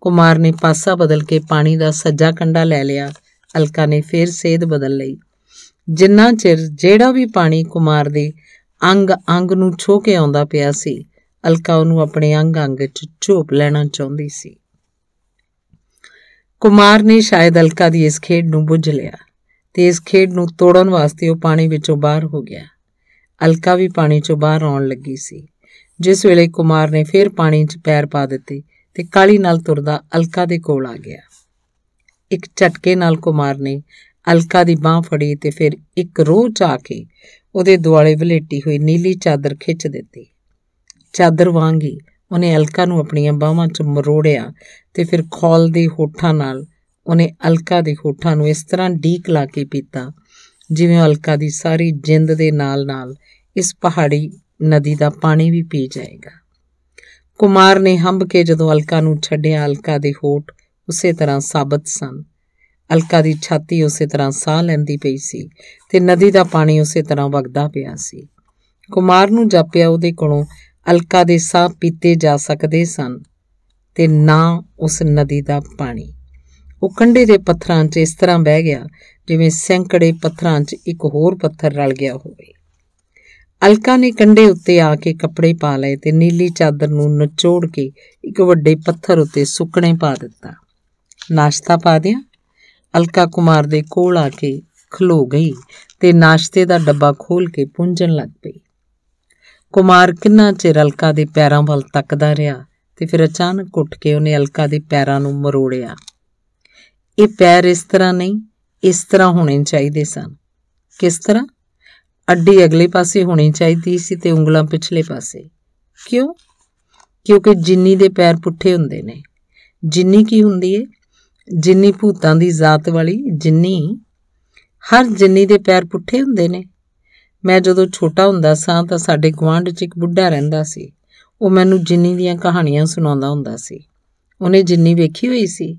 ਕੁਮਾਰ ਨੇ ਪਾਸਾ ਬਦਲ ਕੇ ਪਾਣੀ ਦਾ ਸੱਜਾ ਕੰਢਾ ਲੈ ਲਿਆ ਅਲਕਾ ਨੇ ਫਿਰ ਸੇਧ ਬਦਲ ਲਈ ਜਿੰਨਾ ਚਿਰ ਜਿਹੜਾ ਵੀ ਪਾਣੀ ਕੁਮਾਰ ਦੇ ਅੰਗ ਅੰਗ ਨੂੰ ਛੋ ਕੇ ਆਉਂਦਾ ਪਿਆ ਸੀ ਅਲਕਾ ਉਹਨੂੰ ਆਪਣੇ ਅੰਗ ਅੰਗ 'ਚ ਝੋਪ ਲੈਣਾ ਚਾਹੁੰਦੀ ਸੀ ਕੁਮਾਰ ਨੇ ਸ਼ਾਇਦ ਅਲਕਾ ਦੀ ਇਸ ਖੇਡ ਨੂੰ ਬੁੱਝ ਲਿਆ ਤੇ ਇਸ ਖੇਡ ਨੂੰ ਤੋੜਨ ਵਾਸਤੇ ਉਹ ਪਾਣੀ ਵਿੱਚੋਂ ਬਾਹਰ ਹੋ ਗਿਆ ਅਲਕਾ ਵੀ ਪਾਣੀ 'ਚੋਂ ਬਾਹਰ ਆਉਣ ਲੱਗੀ ਸੀ ਜਿਸ ਵੇਲੇ ਕੁਮਾਰ ਨੇ ਫੇਰ ਪਾਣੀ 'ਚ ਪੈਰ ਪਾ ਦਿੱਤੇ ਤੇ ਕਾਲੀ ਨਾਲ ਤੁਰਦਾ ਅਲਕਾ ਦੇ ਕੋਲ ਆ ਗਿਆ ਇੱਕ ਝਟਕੇ ਨਾਲ ਕੁਮਾਰ ਨੇ ਅਲਕਾ ਦੀ ਬਾਹ ਫੜੀ ਤੇ ਫਿਰ ਇੱਕ ਰੋਹ ਚਾ ਕੇ ਉਹਦੇ ਦੁਆਲੇ ਬਲੇਟੀ ਹੋਈ ਨੀਲੀ ਚਾਦਰ ਖਿੱਚ ਦਿੱਤੀ ਚਾਦਰ ਵਾਂਗੀ ਉਹਨੇ ਅਲਕਾ ਨੂੰ ਆਪਣੀਆਂ ਬਾਹਾਂ 'ਚ ਮਰੋੜਿਆ ਤੇ ਫਿਰ ਖੌਲ ਦੇ ਹੋਠਾਂ ਨਾਲ ਉਹਨੇ ਅਲਕਾ ਦੇ ਹੋਠਾਂ ਨੂੰ ਇਸ ਤਰ੍ਹਾਂ ਡੀਕ ਲਾ ਕੇ ਪੀਤਾ ਜਿਵੇਂ ਅਲਕਾ ਦੀ ਸਾਰੀ ਜਿੰਦ ਦੇ ਨਾਲ-ਨਾਲ ਇਸ ਪਹਾੜੀ ਨਦੀ ਦਾ ਪਾਣੀ ਵੀ ਪੀ ਜਾਏਗਾ ਕੁਮਾਰ ਨੇ ਹੰਬ ਕੇ ਜਦੋਂ ਅਲਕਾ ਨੂੰ ਛੱਡਿਆ ਅਲਕਾ ਦੇ ਹੋਠ ਉਸੇ ਤਰ੍ਹਾਂ ਸਾਬਤ ਸਨ ਅਲਕਾ ਦੀ ਛਾਤੀ ਉਸੇ ਤਰ੍ਹਾਂ ਸਾਹ ਲੈਂਦੀ ਪਈ ਸੀ ਤੇ ਨਦੀ ਦਾ ਪਾਣੀ ਉਸੇ ਤਰ੍ਹਾਂ ਵਗਦਾ ਪਿਆ ਸੀ ਕੁਮਾਰ ਨੂੰ ਜਾਪਿਆ ਉਹਦੇ ਕੋਲੋਂ ਅਲਕਾ ਦੇ ਸਾਹ ਪੀਤੇ ਜਾ ਸਕਦੇ ਸਨ ਤੇ ਨਾ ਉਸ ਨਦੀ ਦਾ ਪਾਣੀ ਉਹ ਕੰਢੇ ਦੇ ਪੱਥਰਾਂ 'ਚ ਇਸ ਤਰ੍ਹਾਂ ਬਹਿ ਗਿਆ ਜਿਵੇਂ ਸੈਂਕੜੇ ਪੱਥਰਾਂ 'ਚ ਇੱਕ ਹੋਰ ਪੱਥਰ ਰਲ ਗਿਆ ਹੋਵੇ ਅਲਕਾ ਨੇ ਕੰਢੇ ਉੱਤੇ ਆ ਕੇ ਕੱਪੜੇ ਪਾ ਲਏ ਤੇ ਨੀਲੀ ਚਾਦਰ ਨੂੰ ਨਚੋੜ ਕੇ ਇੱਕ ਵੱਡੇ ਪੱਥਰ ਉੱਤੇ ਸੁੱਕਣੇ ਪਾ ਦਿੱਤਾ ਨਾਸ਼ਤਾ ਪਾ ਦਿਆਂ ਅਲਕਾ ਕੁਮਾਰ ਦੇ ਕੋਲ ਆ ਕੇ ਖਲੋ ਗਈ ਤੇ ਨਾਸ਼ਤੇ ਦਾ ਡੱਬਾ ਖੋਲ ਕੇ ਪੁੰਝਣ ਲੱਗ ਪਈ ਕੁਮਾਰ ਕਿੰਨਾ ਚਿਰ ਅਲਕਾ ਦੇ ਪੈਰਾਂ ਵੱਲ ਤੱਕਦਾ ਰਿਹਾ ਤੇ ਫਿਰ ਅਚਾਨਕ ਉੱਠ ਕੇ ਉਹਨੇ ਅਲਕਾ ਦੇ ਪੈਰਾਂ ਨੂੰ ਮਰੋੜਿਆ ਇਹ ਪੈਰ ਇਸ ਤਰ੍ਹਾਂ ਨਹੀਂ ਇਸ ਤਰ੍ਹਾਂ ਹੋਣੇ ਚਾਹੀਦੇ ਸਨ ਕਿਸ ਤਰ੍ਹਾਂ ਅੱਡੀ ਅਗਲੇ ਪਾਸੇ ਹੋਣੀ ਚਾਹੀਦੀ ਸੀ ਤੇ ਉਂਗਲਾਂ ਪਿਛਲੇ ਪਾਸੇ ਕਿਉਂ ਕਿਉਂਕਿ ਜਿੰਨੀ ਦੇ ਪੈਰ ਪੁੱਠੇ ਹੁੰਦੇ ਨੇ ਜਿੰਨੀ ਕੀ ਹੁੰਦੀ ਏ ਜਿੰਨੀ ਭੂਤਾਂ ਦੀ ਜ਼ਾਤ ਵਾਲੀ ਜਿੰਨੀ ਹਰ ਜਿੰਨੀ ਦੇ ਪੈਰ ਪੁੱਠੇ ਹੁੰਦੇ ਨੇ ਮੈਂ ਜਦੋਂ ਛੋਟਾ ਹੁੰਦਾ ਸਾਂ ਤਾਂ ਸਾਡੇ ਗਵਾਂਢ 'ਚ ਇੱਕ ਬੁੱਢਾ ਰਹਿੰਦਾ ਸੀ ਉਹ ਮੈਨੂੰ ਜਿੰਨੀ ਦੀਆਂ ਕਹਾਣੀਆਂ ਸੁਣਾਉਂਦਾ ਹੁੰਦਾ ਸੀ ਉਹਨੇ ਜਿੰਨੀ ਵੇਖੀ ਹੋਈ ਸੀ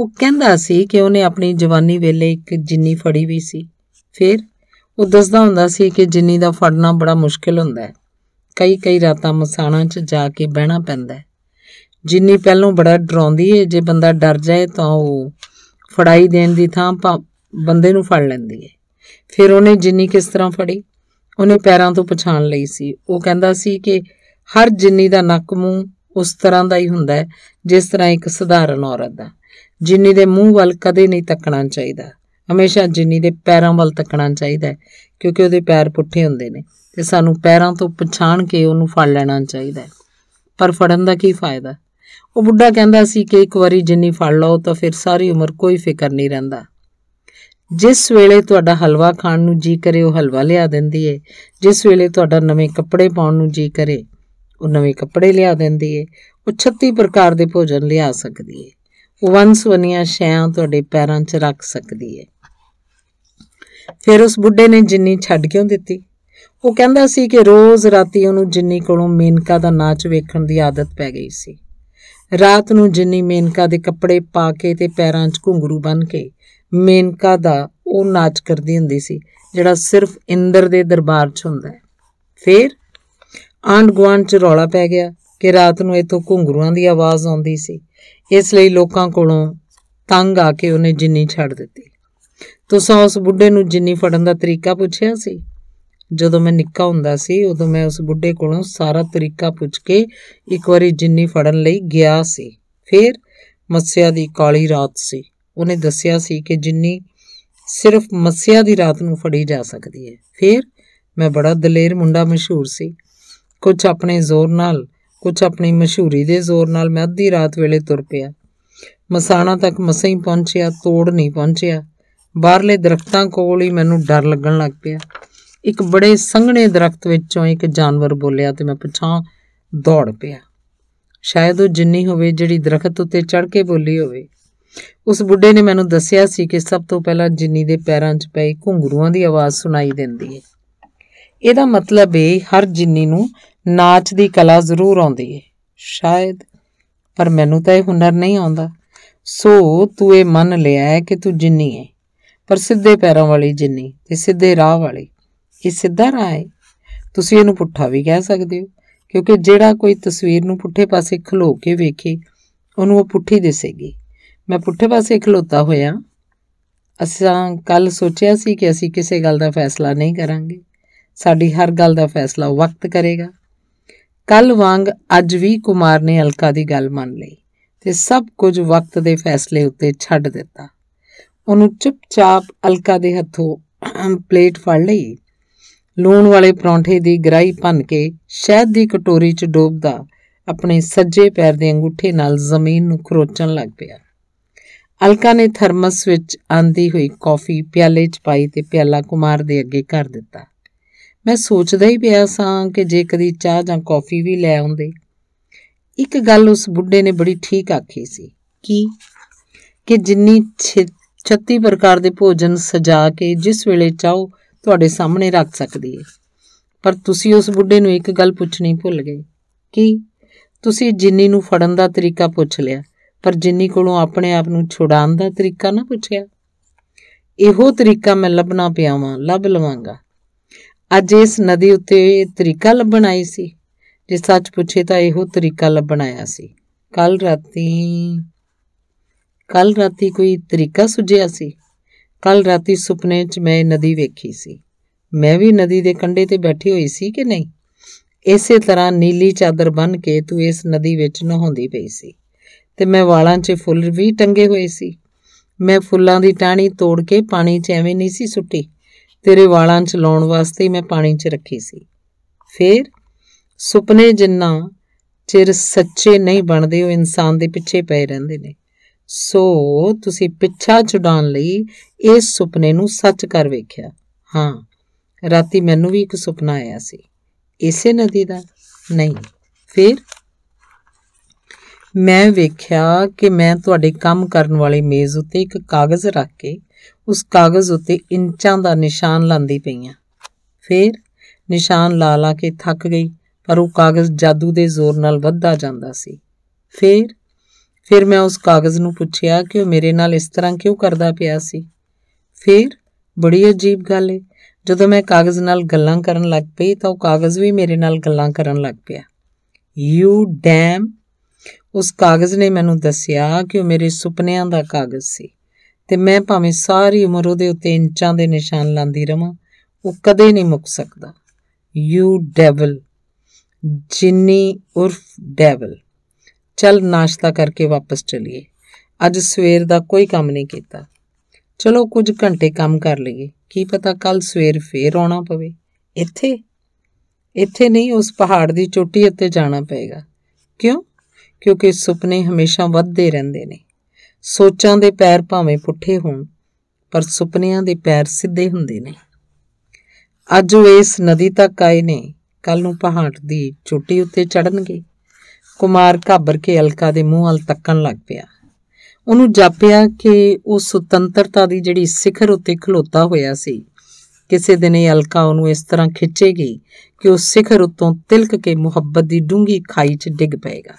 ਉਹ ਕਹਿੰਦਾ ਸੀ ਕਿ ਉਹਨੇ ਆਪਣੀ ਜਵਾਨੀ ਵੇਲੇ ਇੱਕ ਜਿੰਨੀ ਫੜੀ ਵੀ ਸੀ ਫਿਰ ਉਹ ਦੱਸਦਾ ਹੁੰਦਾ ਸੀ ਕਿ ਜਿੰਨੀ ਦਾ ਫੜਨਾ ਬੜਾ ਮੁਸ਼ਕਿਲ ਹੁੰਦਾ ਹੈ ਕਈ ਕਈ ਰਾਤਾਂ ਮਸਾਣਾ 'ਚ ਜਾ ਕੇ ਬਹਿਣਾ ਪੈਂਦਾ ਹੈ ਜਿੰਨੀ ਪਹਿਲਾਂ ਬੜਾ ਡਰਾਉਂਦੀ ਏ ਜੇ ਬੰਦਾ ਡਰ ਜਾਏ ਤਾਂ ਉਹ ਫੜਾਈ ਦੇਣ ਦੀ ਥਾਂ ਬੰਦੇ ਨੂੰ ਫੜ ਲੈਂਦੀ ਏ ਫਿਰ ਉਹਨੇ ਜਿੰਨੀ ਕਿਸ ਤਰ੍ਹਾਂ ਫੜੀ ਉਹਨੇ ਪੈਰਾਂ ਤੋਂ ਪਛਾਣ ਲਈ ਸੀ ਉਹ ਕਹਿੰਦਾ ਸੀ ਕਿ ਹਰ ਜਿੰਨੀ ਦਾ ਨੱਕ ਮੂੰਹ ਉਸ ਤਰ੍ਹਾਂ ਦਾ ਹੀ ਹੁੰਦਾ ਹੈ ਜਿਸ ਤਰ੍ਹਾਂ ਇੱਕ ਸਧਾਰਨ ਔਰਤ ਦਾ ਜਿੰਨੀ ਦੇ ਮੂੰਹ ਵੱਲ ਕਦੇ ਨਹੀਂ ਤੱਕਣਾ ਚਾਹੀਦਾ ਹਮੇਸ਼ਾ ਜਿੰਨੀ ਦੇ ਪੈਰਾਂ ਵੱਲ ਤੱਕਣਾ ਚਾਹੀਦਾ ਕਿਉਂਕਿ ਉਹਦੇ ਪੈਰ ਪੁੱਠੇ ਹੁੰਦੇ ਨੇ ਤੇ ਸਾਨੂੰ ਪੈਰਾਂ ਤੋਂ ਪਛਾਣ ਕੇ ਉਹਨੂੰ ਫੜ ਲੈਣਾ ਚਾਹੀਦਾ ਪਰ ਫੜਨ ਦਾ ਕੀ ਫਾਇਦਾ ਉਹ ਬੁੱਢਾ ਕਹਿੰਦਾ ਸੀ ਕਿ ਇੱਕ ਵਾਰੀ ਜਿੰਨੀ ਫੜ ਲਓ ਤਾਂ ਫਿਰ ਸਾਰੀ ਉਮਰ ਕੋਈ ਫਿਕਰ ਨਹੀਂ ਰਹਿੰਦਾ ਜਿਸ ਵੇਲੇ ਤੁਹਾਡਾ ਹਲਵਾ ਖਾਣ ਨੂੰ ਜੀ ਕਰੇ ਉਹ ਹਲਵਾ ਲਿਆ ਦਿੰਦੀ ਏ ਜਿਸ ਵੇਲੇ ਤੁਹਾਡਾ ਨਵੇਂ ਕੱਪੜੇ ਪਾਉਣ ਨੂੰ ਜੀ ਕਰੇ ਉਹ ਨਵੇਂ ਕੱਪੜੇ ਲਿਆ ਦਿੰਦੀ ਏ ਉਹ 36 ਪ੍ਰਕਾਰ ਦੇ ਭੋਜਨ ਲਿਆ ਸਕਦੀ ਏ ਉਹ ਵੰਸਵਨੀਆਂ ਸ਼ੈਆਂ ਤੁਹਾਡੇ ਪੈਰਾਂ 'ਚ ਰੱਖ ਸਕਦੀ ਏ ਫਿਰ ਉਸ ਬੁੱਢੇ ਨੇ ਜਿੰਨੀ ਛੱਡ ਕਿਉਂ ਦਿੱਤੀ ਉਹ ਕਹਿੰਦਾ ਸੀ ਕਿ ਰੋਜ਼ ਰਾਤੀ ਉਹਨੂੰ ਜਿੰਨੀ ਕੋਲੋਂ ਮੇਨਕਾ ਦਾ ਨਾਚ ਵੇਖਣ ਦੀ ਆਦਤ ਪੈ ਗਈ ਸੀ ਰਾਤ ਨੂੰ ਜਿੰਨੀ ਮੇਨਕਾ ਦੇ ਕੱਪੜੇ ਪਾ ਕੇ ਤੇ ਪੈਰਾਂ 'ਚ ਘੁੰਗਰੂ ਬੰਨ ਕੇ ਮੇਨਕਾ ਦਾ ਉਹ ਨਾਚ ਕਰਦੀ ਹੁੰਦੀ ਸੀ ਜਿਹੜਾ ਸਿਰਫ ਇੰਦਰ ਦੇ ਦਰਬਾਰ 'ਚ ਹੁੰਦਾ ਫੇਰ ਫਿਰ ਆਂਡ 'ਚ ਰੌਲਾ ਪੈ ਗਿਆ ਕਿ ਰਾਤ ਨੂੰ ਇਥੋਂ ਘੁੰਗਰੂਆਂ ਦੀ ਆਵਾਜ਼ ਆਉਂਦੀ ਸੀ ਇਸ ਲਈ ਲੋਕਾਂ ਕੋਲੋਂ ਤੰਗ ਆ ਕੇ ਉਹਨੇ ਜਿੰਨੀ ਛੱਡ ਦਿੱਤੀ ਤੁਸੀਂ ਉਸ ਬੁੱਢੇ ਨੂੰ ਜਿੰਨੀ ਫੜਨ ਦਾ ਤਰੀਕਾ ਪੁੱਛਿਆ ਸੀ ਜਦੋਂ ਮੈਂ ਨਿੱਕਾ ਹੁੰਦਾ ਸੀ ਉਦੋਂ ਮੈਂ ਉਸ ਬੁੱਢੇ ਕੋਲੋਂ ਸਾਰਾ ਤਰੀਕਾ ਪੁੱਛ ਕੇ ਇੱਕ ਵਾਰੀ ਜਿੰਨੀ ਫੜਨ ਲਈ ਗਿਆ ਸੀ ਫਿਰ ਮੱਸਿਆ ਦੀ ਕਾਲੀ ਰਾਤ ਸੀ ਉਹਨੇ ਦੱਸਿਆ ਸੀ ਕਿ ਜਿੰਨੀ ਸਿਰਫ ਮੱਸਿਆ ਦੀ ਰਾਤ ਨੂੰ ਫੜੀ ਜਾ ਸਕਦੀ ਹੈ ਫਿਰ ਮੈਂ ਬੜਾ ਦਲੇਰ ਮੁੰਡਾ ਮਸ਼ਹੂਰ ਸੀ ਕੁਝ ਆਪਣੇ ਜ਼ੋਰ ਨਾਲ ਕੁਝ ਆਪਣੀ ਮਸ਼ਹੂਰੀ ਦੇ ਜ਼ੋਰ ਨਾਲ ਮੈਂ ਅੱਧੀ ਰਾਤ ਵੇਲੇ ਤੁਰ ਪਿਆ ਮਸਾਣਾ ਤੱਕ ਮਸਾਂ ਹੀ ਪਹੁੰਚਿਆ ਤੋੜ ਨਹੀਂ ਪਹੁੰਚਿਆ ਬਾਹਰਲੇ ਦਰਖਤਾਂ ਕੋਲ ਹੀ ਮੈਨੂੰ ਡਰ ਲੱਗਣ ਲੱਗ ਪਿਆ ਇੱਕ ਬੜੇ ਸੰਘਣੇ ਦਰਖਤ ਵਿੱਚੋਂ ਇੱਕ ਜਾਨਵਰ ਬੋਲਿਆ ਤੇ ਮੈਂ ਪਛਾਂ ਦੌੜ ਪਿਆ ਸ਼ਾਇਦ ਉਹ ਜਿੰਨੀ ਹੋਵੇ ਜਿਹੜੀ ਦਰਖਤ ਉੱਤੇ ਚੜ ਕੇ ਬੋਲੀ ਹੋਵੇ ਉਸ ਬੁੱਢੇ ਨੇ ਮੈਨੂੰ ਦੱਸਿਆ ਸੀ ਕਿ ਸਭ ਤੋਂ ਪਹਿਲਾਂ ਜਿੰਨੀ ਦੇ ਪੈਰਾਂ 'ਚ ਪਏ ਘੁੰਗਰੂਆਂ ਦੀ ਆਵਾਜ਼ ਸੁਣਾਈ ਦਿੰਦੀ ਹੈ ਇਹਦਾ ਮਤਲਬ ਹੈ ਹਰ ਜਿੰਨੀ ਨੂੰ ਨਾਚ ਦੀ ਕਲਾ ਜ਼ਰੂਰ ਆਉਂਦੀ ਹੈ ਸ਼ਾਇਦ ਪਰ ਮੈਨੂੰ ਤਾਂ ਇਹ ਹੁਨਰ ਨਹੀਂ ਆਉਂਦਾ ਸੋ ਤੂੰ ਇਹ ਮੰਨ ਲਿਆ ਹੈ ਕਿ ਤੂੰ ਜਿੰਨੀ ਹੈ ਪਰ ਸਿੱਧੇ ਪੈਰਾਂ ਵਾਲੀ ਜਿੰਨੀ ਤੇ ਸਿੱਧੇ ਰਾਹ ਵਾਲੀ ਇਹ ਸਿੱਧਾ ਰਾਹ ਹੈ ਤੁਸੀਂ ਇਹਨੂੰ ਪੁੱਠਾ ਵੀ ਕਹਿ ਸਕਦੇ ਹੋ ਕਿਉਂਕਿ ਜਿਹੜਾ ਕੋਈ ਤਸਵੀਰ ਨੂੰ ਪੁੱਠੇ ਪਾਸੇ ਖਲੋ ਕੇ ਵੇਖੇ ਉਹਨੂੰ ਉਹ ਪੁੱਠੀ ਦਿਸੇਗੀ ਮੈਂ ਪੁੱਠੇ ਪਾਸੇ ਖਲੋਤਾ ਹੋਇਆ ਅਸਾਂ ਕੱਲ ਸੋਚਿਆ ਸੀ ਕਿ ਅਸੀਂ ਕਿਸੇ ਗੱਲ ਦਾ ਫੈਸਲਾ ਨਹੀਂ ਕਰਾਂਗੇ ਸਾਡੀ ਹਰ ਗੱਲ ਦਾ ਫੈਸਲਾ ਵਕਤ ਕਰੇਗਾ ਕੱਲ ਵਾਂਗ ਅੱਜ ਵੀ ਕੁਮਾਰ ਨੇ ਅਲਕਾ ਦੀ ਗੱਲ ਮੰਨ ਲਈ ਤੇ ਸਭ ਕੁਝ ਵਕਤ ਦੇ ਫੈਸਲੇ ਉੱਤੇ ਛੱਡ ਦਿੱਤਾ ਉਹਨੂੰ ਚੁੱਪਚਾਪ ਅਲਕਾ ਦੇ ਹੱਥੋਂ ਪਲੇਟ ਫੜ ਲਈ ਲੂਣ ਵਾਲੇ ਪਰੌਂਠੇ ਦੀ ਗਰਾਈ ਭੰਨ ਕੇ ਸ਼ਹਿਦ ਦੀ ਕਟੋਰੀ 'ਚ ਡੋਬਦਾ ਆਪਣੇ ਸੱਜੇ ਪੈਰ ਦੇ ਅੰਗੂਠੇ ਨਾਲ ਜ਼ਮੀਨ ਨੂੰ ਖਰੋਚਣ ਲੱਗ ਪਿਆ ਅਲਕਾ ਨੇ ਥਰਮਸ ਵਿੱਚ ਆਂਦੀ ਹੋਈ ਕਾਫੀ ਪਿਆਲੇ 'ਚ ਪਾਈ ਤੇ ਪਿਆਲਾ ਕੁਮਾਰ ਦੇ ਅੱਗੇ ਕਰ ਦਿੱਤਾ ਮੈਂ ਸੋਚਦਾ ਹੀ ਪਿਆ ਸਾਂ ਕਿ ਜੇ ਕਦੀ ਚਾਹ ਜਾਂ ਕਾਫੀ ਵੀ ਲੈ ਆਉਂਦੇ ਇੱਕ ਗੱਲ ਉਸ ਬੁੱਢੇ ਨੇ ਬੜੀ ਠੀਕ ਆਖੀ ਸੀ ਕਿ ਕਿ ਜਿੰਨੀ 36 ਪ੍ਰਕਾਰ ਦੇ ਭੋਜਨ ਸਜਾ ਕੇ ਜਿਸ ਵੇਲੇ ਚਾਹੋ ਤੁਹਾਡੇ ਸਾਹਮਣੇ ਰੱਖ ਸਕਦੀ ਹੈ ਪਰ ਤੁਸੀਂ ਉਸ ਬੁੱਢੇ ਨੂੰ ਇੱਕ ਗੱਲ ਪੁੱਛਣੀ ਭੁੱਲ ਗਏ ਕਿ ਤੁਸੀਂ ਜਿੰਨੀ ਨੂੰ ਫੜਨ ਦਾ ਤਰੀਕਾ ਪੁੱਛ ਲਿਆ ਪਰ ਜਿੰਨੀ ਕੋਲੋਂ ਆਪਣੇ ਆਪ ਨੂੰ ਛੁਡਾਉਣ ਦਾ ਤਰੀਕਾ ਨਾ ਪੁੱਛਿਆ ਇਹੋ ਤਰੀਕਾ ਮੈਂ ਲੱਭਣਾ ਪਿਆਵਾਂ ਲੱਭ ਲਵਾਂਗਾ ਅੱਜ ਇਸ ਨਦੀ ਉੱਤੇ ਤਰੀਕਾ ਲੱਭਣ ਆਈ ਸੀ ਜੇ ਸੱਚ ਪੁੱਛੇ ਤਾਂ ਇਹੋ ਤਰੀਕਾ ਲੱਭਣ ਆਇਆ ਸੀ ਕੱਲ ਰਾਤੀ ਕੱਲ ਰਾਤੀ ਕੋਈ ਤਰੀਕਾ ਸੁਝਿਆ ਸੀ ਕੱਲ ਰਾਤੀ ਸੁਪਨੇ 'ਚ ਮੈਂ ਨਦੀ ਵੇਖੀ ਸੀ ਮੈਂ ਵੀ ਨਦੀ ਦੇ ਕੰਢੇ ਤੇ ਬੈਠੀ ਹੋਈ ਸੀ ਕਿ ਨਹੀਂ ਇਸੇ ਤਰ੍ਹਾਂ ਨੀਲੀ ਚਾਦਰ ਬੰਨ ਕੇ ਤੂੰ ਇਸ ਨਦੀ ਵਿੱਚ ਨਹਾਉਂਦੀ ਪਈ ਸੀ ਤੇ ਮੈਂ ਵਾਲਾਂ 'ਚ ਫੁੱਲ ਵੀ ਟੰਗੇ ਹੋਏ ਸੀ ਮੈਂ ਫੁੱਲਾਂ ਦੀ ਟਾਹਣੀ ਤੋੜ ਕੇ ਪਾਣੀ 'ਚ ਐਵੇਂ ਨਹੀਂ ਸੀ ਸੁੱਟੀ ਤੇਰੇ ਵਾਲਾਂ 'ਚ ਲਾਉਣ ਵਾਸਤੇ ਮੈਂ ਪਾਣੀ 'ਚ ਰੱਖੀ ਸੀ ਫੇਰ ਸੁਪਨੇ ਜਿੰਨਾ ਚਿਰ ਸੱਚੇ ਨਹੀਂ ਬਣਦੇ ਉਹ ਇਨਸਾਨ ਦੇ ਪਿੱਛੇ ਪਏ ਰਹਿੰਦੇ ਨੇ ਸੋ ਤੁਸੀਂ ਪਿੱਛਾ ਛੁਡਾਉਣ ਲਈ ਇਸ ਸੁਪਨੇ ਨੂੰ ਸੱਚ ਕਰ ਵੇਖਿਆ ਹਾਂ ਰਾਤੀ ਮੈਨੂੰ ਵੀ ਇੱਕ ਸੁਪਨਾ ਆਇਆ ਸੀ ਇਸੇ ਨਦੀ ਦਾ ਨਹੀਂ ਫਿਰ ਮੈਂ ਵੇਖਿਆ ਕਿ ਮੈਂ ਤੁਹਾਡੇ ਕੰਮ ਕਰਨ ਵਾਲੇ ਮੇਜ਼ ਉੱਤੇ ਇੱਕ ਕਾਗਜ਼ ਰੱਖ ਕੇ ਉਸ ਕਾਗਜ਼ ਉੱਤੇ ਇੰਚਾਂ ਦਾ ਨਿਸ਼ਾਨ ਲਾਉਂਦੀ ਪਈਆਂ ਫਿਰ ਨਿਸ਼ਾਨ ਲਾ ਲਾ ਕੇ ਥੱਕ ਗਈ ਪਰ ਉਹ ਕਾਗਜ਼ ਜਾਦੂ ਦੇ ਜ਼ੋਰ ਨਾਲ ਵੱਧਦਾ ਜਾਂਦਾ ਸੀ ਫਿਰ ਫਿਰ ਮੈਂ ਉਸ ਕਾਗਜ਼ ਨੂੰ ਪੁੱਛਿਆ ਕਿ ਉਹ ਮੇਰੇ ਨਾਲ ਇਸ ਤਰ੍ਹਾਂ ਕਿਉਂ ਕਰਦਾ ਪਿਆ ਸੀ ਫਿਰ ਬੜੀ ਅਜੀਬ ਗੱਲ ਹੈ ਜਦੋਂ ਮੈਂ ਕਾਗਜ਼ ਨਾਲ ਗੱਲਾਂ ਕਰਨ ਲੱਗ ਪਈ ਤਾਂ ਉਹ ਕਾਗਜ਼ ਵੀ ਮੇਰੇ ਨਾਲ ਗੱਲਾਂ ਕਰਨ ਲੱਗ ਪਿਆ ਯੂ ਡੈਮ ਉਸ ਕਾਗਜ਼ ਨੇ ਮੈਨੂੰ ਦੱਸਿਆ ਕਿ ਉਹ ਮੇਰੇ ਸੁਪਨਿਆਂ ਦਾ ਕਾਗਜ਼ ਸੀ ਤੇ ਮੈਂ ਭਾਵੇਂ ਸਾਰੀ ਉਮਰ ਉਹਦੇ ਉੱਤੇ ਇੰਚਾਂ ਦੇ ਨਿਸ਼ਾਨ ਲਾਂਦੀ ਰਵਾਂ ਉਹ ਕਦੇ ਨਹੀਂ ਮੁੱਕ ਸਕਦਾ ਯੂ ਡੈਵਲ ਜਿੰਨੀ ਉਰਫ ਡੈਵਲ ਚੱਲ ਨਾਸ਼ਤਾ ਕਰਕੇ ਵਾਪਸ ਚਲੀਏ ਅੱਜ ਸਵੇਰ ਦਾ ਕੋਈ ਕੰਮ ਨਹੀਂ ਕੀਤਾ ਚਲੋ ਕੁਝ ਘੰਟੇ ਕੰਮ ਕਰ ਲਈਏ ਕੀ ਪਤਾ ਕੱਲ ਸਵੇਰ ਫੇਰ ਆਉਣਾ ਪਵੇ ਇੱਥੇ ਇੱਥੇ ਨਹੀਂ ਉਸ ਪਹਾੜ ਦੀ ਚੋਟੀ ਉੱਤੇ ਜਾਣਾ ਪਏਗਾ ਕਿਉਂ ਕਿਉਂਕਿ ਸੁਪਨੇ ਹਮੇਸ਼ਾ ਵੱਧਦੇ ਰਹਿੰਦੇ ਨੇ ਸੋਚਾਂ ਦੇ ਪੈਰ ਭਾਵੇਂ ਪੁੱਠੇ ਹੋਣ ਪਰ ਸੁਪਨਿਆਂ ਦੇ ਪੈਰ ਸਿੱਧੇ ਹੁੰਦੇ ਨੇ ਅੱਜ ਉਹ ਇਸ ਨਦੀ ਤੱਕ ਆਏ ਨੇ ਕੱਲ ਨੂੰ ਪਹਾੜ ਦੀ ਚੋਟੀ ਉੱਤੇ ਚੜਨਗੇ ਕੁਮਾਰ ਘਾਬਰ ਕੇ ਅਲਕਾ ਦੇ ਮੂੰਹ ਹਲ ਤੱਕਣ ਲੱਗ ਪਿਆ ਉਹਨੂੰ ਜਾਪਿਆ ਕਿ ਉਹ ਸੁਤੰਤਰਤਾ ਦੀ ਜਿਹੜੀ ਸਿਖਰ ਉੱਤੇ ਖਲੋਤਾ ਹੋਇਆ ਸੀ ਕਿਸੇ ਦਿਨ ਇਹ ਅਲਕਾ ਉਹਨੂੰ ਇਸ ਤਰ੍ਹਾਂ ਖਿੱਚੇਗੀ ਕਿ ਉਹ ਸਿਖਰ ਉੱਤੋਂ ਤਿਲਕ ਕੇ ਮੁਹੱਬਤ ਦੀ ਡੂੰਗੀ ਖਾਈ 'ਚ ਡਿੱਗ ਪਏਗਾ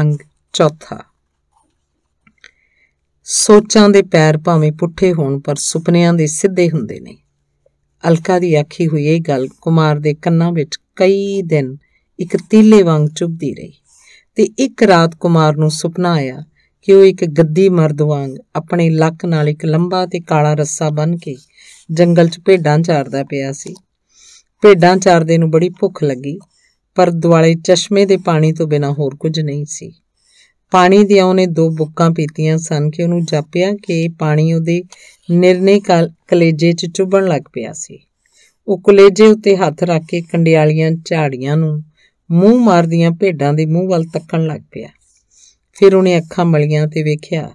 ਅੰਗ ਚੌਥਾ ਸੋਚਾਂ ਦੇ ਪੈਰ ਭਾਵੇਂ ਪੁੱਠੇ ਹੋਣ ਪਰ ਸੁਪਨਿਆਂ ਦੇ ਸਿੱਧੇ ਹੁੰਦੇ ਨੇ ਅਲਕਾ ਦੀ ਆਖੀ ਹੋਈ ਇਹ ਗੱਲ ਕੁਮਾਰ ਦੇ ਕੰਨਾਂ ਵਿੱਚ ਕਈ ਦਿਨ ਇੱਕ ਤੀਲੇ ਵਾਂਗ ਚੁੱਭਦੀ ਰਹੀ ਤੇ ਇੱਕ ਰਾਤ ਕੁਮਾਰ ਨੂੰ ਸੁਪਨਾ ਆਇਆ ਕਿ ਉਹ ਇੱਕ ਗੱਦੀ ਮਰਦ ਵਾਂਗ ਆਪਣੇ ਲੱਕ ਨਾਲ ਇੱਕ ਲੰਬਾ ਤੇ ਕਾਲਾ ਰੱਸਾ ਬੰਨ ਕੇ ਜੰਗਲ 'ਚ ਭੇਡਾਂ ਚਾਰਦਾ ਪਿਆ ਸੀ ਭੇਡਾਂ ਚਾਰਦੇ ਨੂੰ ਬੜੀ ਭੁੱਖ ਲੱਗੀ ਪਰ ਦੁਆਲੇ ਚਸ਼ਮੇ ਦੇ ਪਾਣੀ ਤੋਂ ਬਿਨਾ ਹੋਰ ਕੁਝ ਨਹੀਂ ਸੀ ਪਾਣੀ ਦੀਆਂ ਉਹਨੇ ਦੋ ਬੁੱਕਾਂ ਪੀਤੀਆਂ ਸਨ ਕਿ ਉਹਨੂੰ ਜਾਪਿਆ ਕਿ ਪਾਣੀ ਉਹਦੇ ਨਿਰਨੇ ਕਲੇਜੇ 'ਚ ਚੁੱਭਣ ਲੱਗ ਪਿਆ ਸੀ ਉਹ ਕਲੇਜੇ ਉੱਤੇ ਹੱਥ ਰੱਖ ਕੇ ਕੰਡਿਆਲੀਆਂ ਝਾੜੀਆਂ ਨੂੰ ਮੂੰਹ ਮਾਰਦੀਆਂ ਭੇਡਾਂ ਦੇ ਮੂੰਹ ਵੱਲ ਤੱਕਣ ਲੱਗ ਪਿਆ ਫਿਰ ਉਹਨੇ ਅੱਖਾਂ ਮਲੀਆਂ ਤੇ ਵੇਖਿਆ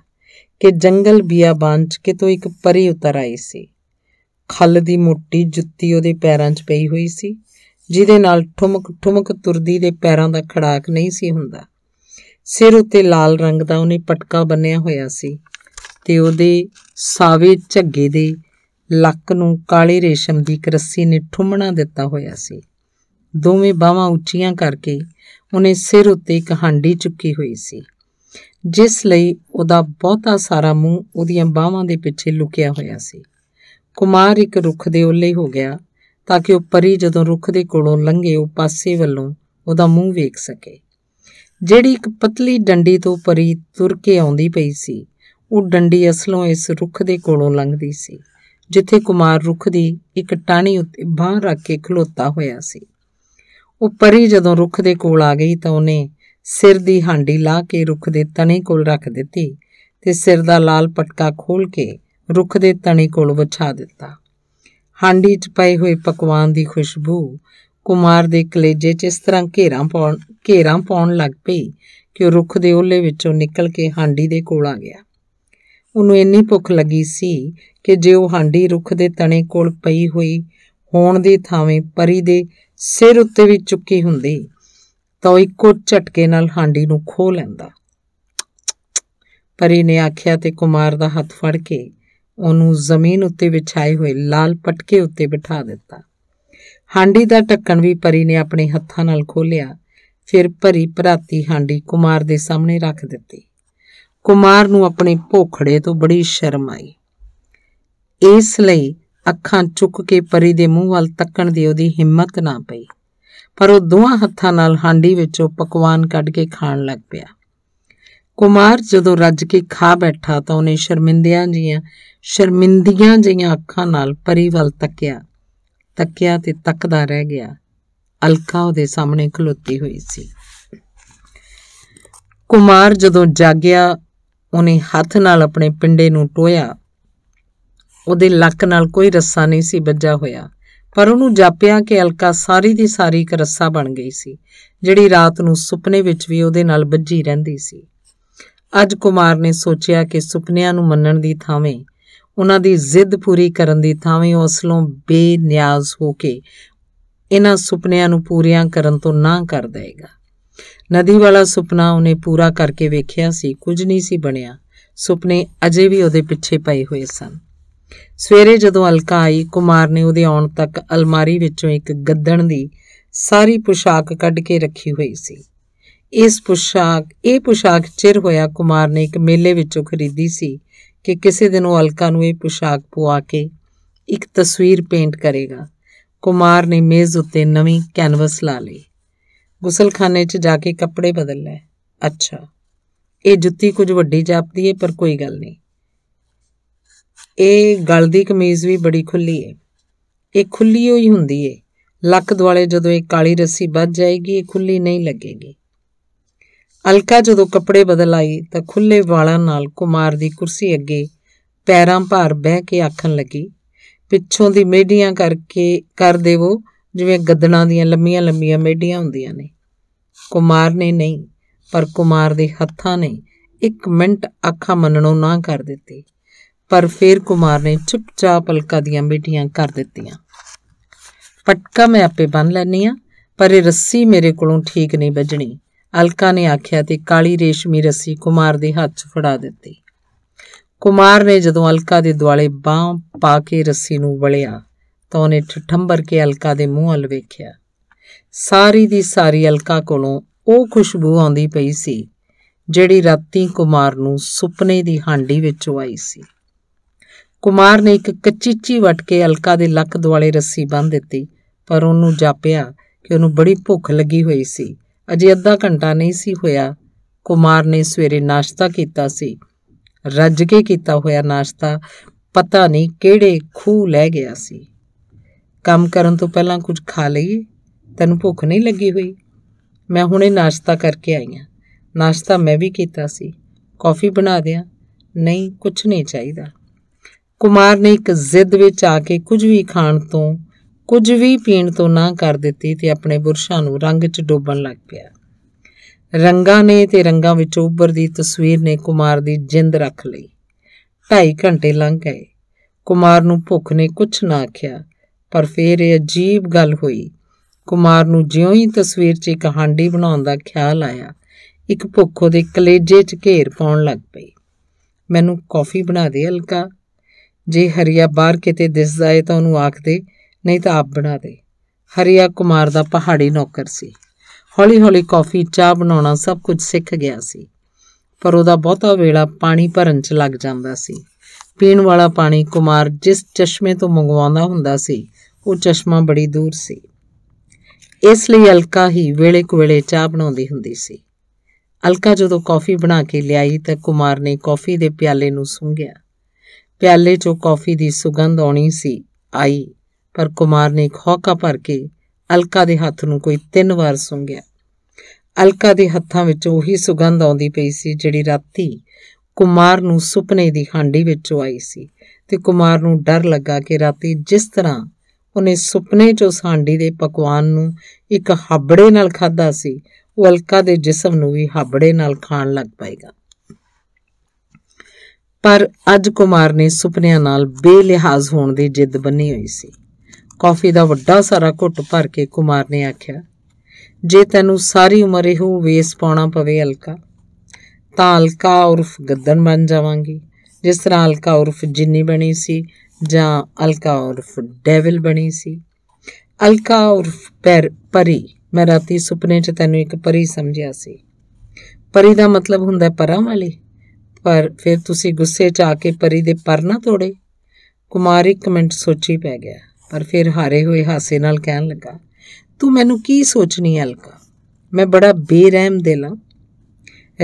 ਕਿ ਜੰਗਲ ਬਿਆਬਾਨ 'ਚ ਕਿਤੋਂ ਇੱਕ ਪਰੀ ਉਤਰ ਆਈ ਸੀ ਖੱਲ ਦੀ ਮੋਟੀ ਜੁੱਤੀ ਉਹਦੇ ਪੈਰਾਂ 'ਚ ਪਈ ਹੋਈ ਸੀ ਜਿਹਦੇ ਨਾਲ ਠੁਮਕ ਠੁਮਕ ਤੁਰਦੀ ਦੇ ਪੈਰਾਂ ਦਾ ਖੜਾਕ ਨਹੀਂ ਸੀ ਹੁੰਦਾ ਸਿਰ ਉੱਤੇ ਲਾਲ ਰੰਗ ਦਾ ਉਹਨੇ ਪਟਕਾ ਬੰਨਿਆ ਹੋਇਆ ਸੀ ਤੇ ਉਹਦੇ ਸਾਵੇ ਝੱਗੇ ਦੇ ਲੱਕ ਨੂੰ ਕਾਲੇ ਰੇਸ਼ਮ ਦੀ ਇੱਕ ਰੱਸੀ ਨੇ ਠੁੰਮਣਾ ਦਿੱਤਾ ਹੋਇਆ ਸੀ ਦੋਵੇਂ ਬਾਹਾਂ ਉੱਚੀਆਂ ਕਰਕੇ ਉਹਨੇ ਸਿਰ ਉੱਤੇ ਇੱਕ ਹਾਂਡੀ ਚੁੱਕੀ ਹੋਈ ਸੀ ਜਿਸ ਲਈ ਉਹਦਾ ਬਹੁਤਾ ਸਾਰਾ ਮੂੰਹ ਉਹਦੀਆਂ ਬਾਹਾਂ ਦੇ ਪਿੱਛੇ ਲੁਕਿਆ ਹੋਇਆ ਸੀ ਕੁਮਾਰ ਇੱਕ ਰੁੱਖ ਦੇ ਉੱਲੇ ਹੋ ਗਿਆ ਤਾਂ ਕਿ ਉਹ ਪਰੀ ਜਦੋਂ ਰੁੱਖ ਦੇ ਕੋਲੋਂ ਲੰਘੇ ਉਹ ਪਾਸੇ ਵੱਲੋਂ ਉਹਦਾ ਮੂੰਹ ਵੇਖ ਸਕੇ ਜਿਹੜੀ ਇੱਕ ਪਤਲੀ ਡੰਡੀ ਤੋਂ ਪਰੀ ਤੁਰ ਕੇ ਆਉਂਦੀ ਪਈ ਸੀ ਉਹ ਡੰਡੀ ਅਸਲੋਂ ਇਸ ਰੁੱਖ ਦੇ ਕੋਲੋਂ ਲੰਘਦੀ ਸੀ ਜਿੱਥੇ ਕੁਮਾਰ ਰੁੱਖ ਦੀ ਇੱਕ ਟਾਣੀ ਉੱਤੇ ਬਾਹ ਰੱਖ ਕੇ ਖਲੋਤਾ ਹੋਇਆ ਸੀ ਉਹ ਪਰੀ ਜਦੋਂ ਰੁੱਖ ਦੇ ਕੋਲ ਆ ਗਈ ਤਾਂ ਉਹਨੇ ਸਿਰ ਦੀ ਹਾਂਡੀ ਲਾ ਕੇ ਰੁੱਖ ਦੇ ਤਣੇ ਕੋਲ ਰੱਖ ਦਿੱਤੀ ਤੇ ਸਿਰ ਦਾ ਲਾਲ ਪਟਕਾ ਖੋਲ ਕੇ ਰੁੱਖ ਦੇ ਤਣੇ ਕੋਲ ਵਿਛਾ ਦਿੱਤਾ ਹਾਂਡੀ 'ਚ ਪਏ ਹੋਏ ਪਕਵਾਨ ਦੀ ਖੁਸ਼ਬੂ ਕੁਮਾਰ ਦੇ ਕਲੇਜੇ 'ਚ ਇਸ ਤਰ੍ਹਾਂ ਘੇਰਾ ਪਾਉਣ ਘੇਰਾ ਪਾਉਣ ਲੱਗ ਪਈ ਕਿ ਉਹ ਰੁੱਖ ਦੇ ਓਲੇ ਵਿੱਚੋਂ ਨਿਕਲ ਕੇ ਹਾਂਡੀ ਦੇ ਕੋਲ ਆ ਗਿਆ ਉਹਨੂੰ ਇੰਨੀ ਭੁੱਖ ਲੱਗੀ ਸੀ ਕਿ ਜੇ ਉਹ ਹਾਂਡੀ ਰੁੱਖ ਦੇ ਤਣੇ ਕੋਲ ਪਈ ਹੋਈ ਹੋਣ ਦੀ ਥਾਵੇਂ ਪਰੀ ਦੇ ਸਿਰ ਉੱਤੇ ਵੀ ਚੁੱਕੀ ਹੁੰਦੀ ਤਾਂ ਇੱਕੋ ਝਟਕੇ ਨਾਲ ਹਾਂਡੀ ਨੂੰ ਖੋ ਲੈਂਦਾ ਪਰੀ ਨੇ ਆਖਿਆ ਤੇ ਕੁਮਾਰ ਦਾ ਹੱਥ ਫੜ ਕੇ ਉਹਨੂੰ ਜ਼ਮੀਨ ਉੱਤੇ ਵਿਛਾਏ ਹੋਏ ਲਾਲ ਪਟਕੇ ਉੱਤੇ ਬਿਠਾ ਦਿੱਤਾ ਹਾਂਡੀ ਦਾ ਢੱਕਣ ਵੀ ਪਰੀ ਨੇ ਆਪਣੇ ਹੱਥਾਂ ਨਾਲ ਖੋਲਿਆ ਫਿਰ ਭਰੀ ਭਰਾਤੀ ਹਾਂਡੀ ਕੁਮਾਰ ਦੇ ਸਾਹਮਣੇ ਰੱਖ ਦਿੱਤੀ ਕੁਮਾਰ ਨੂੰ ਆਪਣੇ ਭੋਖੜੇ ਤੋਂ ਬੜੀ ਸ਼ਰਮ ਆਈ ਇਸ ਲਈ ਅੱਖਾਂ ਚੁੱਕ ਕੇ ਪਰੀ ਦੇ ਮੂੰਹ ਵੱਲ ਤੱਕਣ ਦੀ ਉਹਦੀ ਹਿੰਮਤ ਨਾ ਪਈ ਪਰ ਉਹ ਦੋਹਾਂ ਹੱਥਾਂ ਨਾਲ ਹਾਂਡੀ ਵਿੱਚੋਂ ਪਕਵਾਨ ਕੱਢ ਕੇ ਖਾਣ ਲੱਗ ਪਿਆ ਕੁਮਾਰ ਜਦੋਂ ਰੱਜ ਕੇ ਖਾ ਬੈਠਾ ਤਾਂ ਉਹਨੇ ਸ਼ਰਮਿੰਦਿਆਂ ਜੀਆਂ ਸ਼ਰਮਿੰਦਿਆਂ ਜੀਆਂ ਅੱਖਾਂ ਨਾਲ ਪਰੀ ਵੱਲ ਤੱਕਿਆ ਤੱਕਿਆ ਤੇ ਤੱਕਦਾ ਰਹਿ ਗਿਆ ਅਲਕਾ ਉਹਦੇ ਸਾਹਮਣੇ ਖਲੋਤੀ ਹੋਈ ਸੀ ਕੁਮਾਰ ਜਦੋਂ ਜਾਗਿਆ ਉਹਨੇ ਹੱਥ ਨਾਲ ਆਪਣੇ ਪਿੰਡੇ ਨੂੰ ਟੋਇਆ ਉਹਦੇ ਲੱਕ ਨਾਲ ਕੋਈ ਰੱਸਾ ਨਹੀਂ ਸੀ ਬੱਜਾ ਹੋਇਆ ਪਰ ਉਹਨੂੰ ਜਾਪਿਆ ਕਿ ਅਲਕਾ ਸਾਰੀ ਦੀ ਸਾਰੀ ਇੱਕ ਰੱਸਾ ਬਣ ਗਈ ਸੀ ਜਿਹੜੀ ਰਾਤ ਨੂੰ ਸੁਪਨੇ ਵਿੱਚ ਵੀ ਉਹਦੇ ਨਾਲ ਵੱਜੀ ਰਹਿੰਦੀ ਸੀ ਅੱਜ ਕੁਮਾਰ ਨੇ ਸੋਚਿਆ ਕਿ ਸੁਪਨਿਆਂ ਨੂੰ ਮੰਨਣ ਦੀ ਥਾਵੇਂ ਉਹਨਾਂ ਦੀ ਜ਼ਿੱਦ ਪੂਰੀ ਕਰਨ ਦੀ ਥਾਵੇਂ ਉਹ ਅਸਲੋਂ ਬੇਨਿਆਜ਼ ਹੋ ਕੇ ਇਹਨਾਂ ਸੁਪਨਿਆਂ ਨੂੰ ਪੂਰੀਆਂ ਕਰਨ ਤੋਂ ਨਾ ਕਰ ਦੇਗਾ ਨਦੀ ਵਾਲਾ ਸੁਪਨਾ ਉਹਨੇ ਪੂਰਾ ਕਰਕੇ ਵੇਖਿਆ ਸੀ ਕੁਝ ਨਹੀਂ ਸੀ ਬਣਿਆ ਸੁਪਨੇ ਅਜੇ ਵੀ ਉਹਦੇ ਪਿੱਛੇ ਪਏ ਹੋਏ ਸਨ ਸਵੇਰੇ ਜਦੋਂ ਅਲਕਾ ਆਈ ਕੁਮਾਰ ਨੇ ਉਹਦੇ ਆਉਣ ਤੱਕ ਅਲਮਾਰੀ ਵਿੱਚੋਂ ਇੱਕ ਗੱਦਣ ਦੀ ਸਾਰੀ ਪੁਸ਼ਾਕ ਕੱਢ ਕੇ ਰੱਖੀ ਹੋਈ ਸੀ ਇਸ ਪੁਸ਼ਾਕ ਇਹ ਪੁਸ਼ਾਕ ਚਿਰ ਹੋਇਆ ਕੁਮਾਰ ਨੇ ਇੱਕ ਮੇਲੇ ਵਿੱਚੋਂ ਖਰੀਦੀ ਸੀ ਕਿ ਕਿਸੇ ਦਿਨ ਉਹ ਅਲਕਾ ਨੂੰ ਇਹ ਪੁਸ਼ਾਕ ਪਵਾ ਕੇ ਇੱਕ ਤਸਵੀਰ ਪੇਂਟ ਕਰੇਗਾ ਕੁਮਾਰ ਨੇ ਮੇਜ਼ ਉੱਤੇ ਨਵੀਂ ਕੈਨਵਸ ਲਾ ਲਈ ਗੁਸਲਖਾਨੇ 'ਚ ਜਾ ਕੇ ਕੱਪੜੇ ਬਦਲ ਲੈ ਅੱਛਾ ਇਹ ਜੁੱਤੀ ਕੁਝ ਵੱਡੀ ਜਾਪਦੀ ਏ ਪਰ ਕੋਈ ਗੱਲ ਨਹੀਂ ਇਹ ਗਲ ਦੀ ਕਮੀਜ਼ ਵੀ ਬੜੀ ਖੁੱਲੀ ਏ ਇਹ ਖੁੱਲੀ ਹੋਈ ਹੁੰਦੀ ਏ ਲੱਕ ਦੁਆਲੇ ਜਦੋਂ ਇਹ ਕਾਲੀ ਰੱਸੀ ਵੱਜ ਜਾਏਗੀ ਇਹ ਖੁੱਲੀ ਨਹੀਂ ਲੱਗੇਗੀ ਅਲਕਾ ਜਦੋਂ ਕੱਪੜੇ ਬਦਲ ਆਈ ਤਾਂ ਖੁੱਲੇ ਵਾਲਾਂ ਨਾਲ ਕੁਮਾਰ ਦੀ ਕੁਰਸੀ ਅੱਗੇ ਪੈਰਾਂ ਭਾਰ ਬਹਿ ਕੇ ਆਖਣ ਲੱਗੀ ਪਿੱਛੋਂ ਦੀ ਮੇਡੀਆਂ ਕਰਕੇ ਕਰ ਦੇਵੋ ਜਿਵੇਂ ਗੱਦਣਾ ਦੀਆਂ ਲੰਮੀਆਂ-ਲੰਮੀਆਂ ਮੇਡੀਆਂ ਹੁੰਦੀਆਂ ਨੇ ਕੁਮਾਰ ਨੇ ਨਹੀਂ ਪਰ ਕੁਮਾਰ ਦੇ ਹੱਥਾਂ ਨੇ ਇੱਕ ਮਿੰਟ ਅੱਖਾਂ ਮੰਨਣੋਂ ਨਾ ਕਰ ਦਿੱਤੀ ਪਰ ਫੇਰ ਕੁਮਾਰ ਨੇ ਚੁੱਪਚਾਪ ਅਲਕਾ ਦੀਆਂ ਮਿੱਠੀਆਂ ਕਰ ਦਿੱਤੀਆਂ ਪਟਕਾ ਮੈਂ ਆਪੇ ਬੰਨ ਲੈਣੀ ਆ ਪਰ ਇਹ ਰੱਸੀ ਮੇਰੇ ਕੋਲੋਂ ਠੀਕ ਨਹੀਂ ਵੱਜਣੀ ਅਲਕਾ ਨੇ ਆਖਿਆ ਤੇ ਕਾਲੀ ਰੇਸ਼ਮੀ ਰੱਸੀ ਕੁਮਾਰ ਦੇ ਹੱਥ 'ਚ ਫੜਾ ਦਿੱਤੀ ਕੁਮਾਰ ਨੇ ਜਦੋਂ ਅਲਕਾ ਦੇ ਦੁਆਲੇ ਬਾਹ ਪਾ ਕੇ ਰੱਸੀ ਨੂੰ ਵਲਿਆ ਤਾਂ ਉਹਨੇ ਠਠੰਬਰ ਕੇ ਅਲਕਾ ਦੇ ਮੂੰਹ ਹਲ ਵੇਖਿਆ ਸਾਰੀ ਦੀ ਸਾਰੀ ਅਲਕਾ ਕੋਲੋਂ ਉਹ ਖੁਸ਼ਬੂ ਆਉਂਦੀ ਪਈ ਸੀ ਜਿਹੜੀ ਰਾਤੀ ਕੁਮਾਰ ਨੂੰ ਸੁਪਨੇ ਦੀ ਹਾਂਡੀ ਵਿੱਚੋਂ ਆਈ ਸੀ ਕੁਮਾਰ ਨੇ ਇੱਕ ਕੱਚੀ ਚੀ ਵਟ ਕੇ ਅਲਕਾ ਦੇ ਲੱਕ ਦੁਆਲੇ ਰੱਸੀ ਬੰਨ ਦਿੱਤੀ ਪਰ ਉਹਨੂੰ ਜਾਪਿਆ ਕਿ ਉਹਨੂੰ ਬੜੀ ਭੁੱਖ ਲੱਗੀ ਹੋਈ ਸੀ ਅਜੇ ਅੱਧਾ ਘੰਟਾ ਨਹੀਂ ਸੀ ਹੋਇਆ ਕੁਮਾਰ ਨੇ ਸਵੇਰੇ ਨਾਸ਼ਤਾ ਕੀਤਾ ਸੀ ਰੱਜ ਕੇ ਕੀਤਾ ਹੋਇਆ ਨਾਸ਼ਤਾ ਪਤਾ ਨਹੀਂ ਕਿਹੜੇ ਖੂ ਲੈ ਗਿਆ ਸੀ ਕੰਮ ਕਰਨ ਤੋਂ ਪਹਿਲਾਂ ਕੁਝ ਖਾ ਲਈਏ ਤੈਨੂੰ ਭੁੱਖ ਨਹੀਂ ਲੱਗੀ ਹੋਈ ਮੈਂ ਹੁਣੇ ਨਾਸ਼ਤਾ ਕਰਕੇ ਆਈ ਹਾਂ ਨਾਸ਼ਤਾ ਮੈਂ ਵੀ ਕੀਤਾ ਸੀ ਕਾਫੀ ਬਣਾ ਦਿਆਂ ਨਹੀਂ ਕੁਝ ਨਹੀਂ ਚਾਹੀਦਾ ਕੁਮਾਰ ਨੇ ਇੱਕ ਜ਼ਿੱਦ ਵਿੱਚ ਆ ਕੇ ਕੁਝ ਵੀ ਖਾਣ ਤੋਂ ਕੁਝ ਵੀ ਪੀਣ ਤੋਂ ਨਾ ਕਰ ਦਿੱਤੀ ਤੇ ਆਪਣੇ ਬੁਰਸ਼ਾਂ ਨੂੰ ਰੰਗ 'ਚ ਡੋਬਣ ਲੱਗ ਪਿਆ ਰੰਗਾਂ ਨੇ ਤੇ ਰੰਗਾਂ ਵਿੱਚ ਉੱਭਰਦੀ ਤਸਵੀਰ ਨੇ ਕੁਮਾਰ ਦੀ ਜਿੰਦ ਰੱਖ ਲਈ 2.5 ਘੰਟੇ ਲੰਘ ਗਏ ਕੁਮਾਰ ਨੂੰ ਭੁੱਖ ਨੇ ਕੁਝ ਨਾ ਆਖਿਆ ਪਰ ਫੇਰ ਇਹ ਅਜੀਬ ਗੱਲ ਹੋਈ ਕੁਮਾਰ ਨੂੰ ਜਿਉਂ ਹੀ ਤਸਵੀਰ 'ਚ ਇੱਕ ਹਾਂਡੀ ਬਣਾਉਣ ਦਾ ਖਿਆਲ ਆਇਆ ਇੱਕ ਭੁੱਖੋ ਦੇ ਕਲੇਜੇ 'ਚ ਘੇਰ ਪਾਉਣ ਲੱਗ ਪਈ ਮੈਨੂੰ ਕਾਫੀ ਬਣਾ ਦੇ ਹਲਕਾ ਜੇ ਹਰੀਆ ਬਾਹਰ ਕਿਤੇ ਦਿਸਦਾ ਏ ਤਾਂ ਉਹਨੂੰ ਆਖ ਦੇ ਨਹੀਂ ਤਾਂ ਆਪ ਬਣਾ ਦੇ ਹਰੀਆ ਕੁਮਾਰ ਦਾ ਪਹਾੜੀ ਨੌਕਰ ਸੀ ਹੌਲੀ-ਹੌਲੀ ਕਾਫੀ ਚਾਹ ਬਣਾਉਣਾ ਸਭ ਕੁਝ ਸਿੱਖ ਗਿਆ ਸੀ ਪਰ ਉਹਦਾ ਬਹੁਤਾ ਵੇਲਾ ਪਾਣੀ ਭਰਨ 'ਚ ਲੱਗ ਜਾਂਦਾ ਸੀ ਪੀਣ ਵਾਲਾ ਪਾਣੀ ਕੁਮਾਰ ਜਿਸ ਚਸ਼ਮੇ ਤੋਂ ਮੰਗਵਾਉਂਦਾ ਹੁੰਦਾ ਸੀ ਉਹ ਚਸ਼ਮਾ ਬੜੀ ਦੂਰ ਸੀ ਇਸ ਲਈ ਅਲਕਾ ਹੀ ਵੇਲੇ ਕੁਵੇਲੇ ਚਾਹ ਬਣਾਉਂਦੀ ਹੁੰਦੀ ਸੀ ਅਲਕਾ ਜਦੋਂ ਕਾਫੀ ਬਣਾ ਕੇ ਲਿਆਈ ਤਾਂ ਕੁਮਾਰ ਨੇ ਕਾਫੀ ਦੇ ਪਿਆਲੇ ਨੂੰ ਸੁੰਘਿਆ ਪਿਆਲੇ 'ਚੋਂ ਕਾਫੀ ਦੀ ਸੁਗੰਧ ਆਉਣੀ ਸੀ ਆਈ ਪਰ ਕੁਮਾਰ ਨੇ ਇੱਕ ਹੌਕਾ ਭਰ ਕੇ ਅਲਕਾ ਦੇ ਹੱਥ ਨੂੰ ਕੋਈ ਤਿੰਨ ਵਾਰ ਸੁੰਘਿਆ ਅਲਕਾ ਦੇ ਹੱਥਾਂ ਵਿੱਚ ਉਹੀ ਸੁਗੰਧ ਆਉਂਦੀ ਪਈ ਸੀ ਜਿਹੜੀ ਰਾਤੀ ਕੁਮਾਰ ਨੂੰ ਸੁਪਨੇ ਦੀ ਹਾਂਡੀ ਵਿੱਚੋਂ ਆਈ ਸੀ ਤੇ ਕੁਮਾਰ ਨੂੰ ਡਰ ਲੱਗਾ ਕਿ ਰਾਤੀ ਜਿਸ ਤਰ੍ਹਾਂ ਉਹਨੇ ਸੁਪਨੇ 'ਚ ਉਸ ਹਾਂਡੀ ਦੇ ਪਕਵਾਨ ਨੂੰ ਇੱਕ ਹਾਬੜੇ ਨਾਲ ਖਾਦਾ ਸੀ ਉਹ ਅਲਕਾ ਦੇ ਜਿਸਮ ਨੂੰ ਵੀ ਹਾਬੜੇ ਨਾਲ ਖਾਣ ਲੱਗ ਪਏਗਾ ਪਰ ਅੱਜ ਕੁਮਾਰ ਨੇ ਸੁਪਨਿਆਂ ਨਾਲ ਬੇਲਿਹਾਜ਼ ਹੋਣ ਦੀ ਜਿੱਦ ਬੰਨੀ ਹੋਈ ਸੀ ਕਾਫੀ ਦਾ ਵੱਡਾ ਸਾਰਾ ਘੁੱਟ ਭਰ ਕੇ ਕੁਮਾਰ ਨੇ ਆਖਿਆ ਜੇ ਤੈਨੂੰ ਸਾਰੀ ਉਮਰ ਇਹੋ ਵੇਸ ਪਾਉਣਾ ਪਵੇ ਅਲਕਾ ਤਾਂ ਹਲਕਾ ਉਰਫ ਗੱਦਨ ਬਣ ਜਾਵਾਂਗੀ ਜਿਸ ਤਰ੍ਹਾਂ ਅਲਕਾ ਉਰਫ ਜਿੰਨੀ ਬਣੀ ਸੀ ਜਾਂ ਅਲਕਾ ਉਰਫ ਡੈਵਲ ਬਣੀ ਸੀ ਅਲਕਾ ਉਰਫ ਪਰ ਪਰੀ ਮੈਂ ਰਾਤੀ ਸੁਪਨੇ 'ਚ ਤੈਨੂੰ ਇੱਕ ਪਰੀ ਸਮਝਿਆ ਸੀ ਪਰੀ ਦਾ ਮਤਲਬ ਹੁੰਦਾ ਪਰਾਂ ਵਾਲੀ ਪਰ ਫਿਰ ਤੁਸੀਂ ਗੁੱਸੇ 'ਚ ਆ ਕੇ ਪਰੀ ਦੇ ਪਰ ਨਾ ਤੋੜੇ ਕੁਮਾਰ ਇੱਕ ਮਿੰਟ ਸੋਚੀ ਪੈ ਗਿਆ ਪਰ ਫਿਰ ਹਾਰੇ ਹੋਏ ਹਾਸੇ ਨਾਲ ਕਹਿਣ ਲੱਗਾ ਤੂੰ ਮੈਨੂੰ ਕੀ ਸੋਚਣੀ ਅਲਕਾ ਮੈਂ ਬੜਾ ਬੇਰਹਿਮ ਦਿਲਾਂ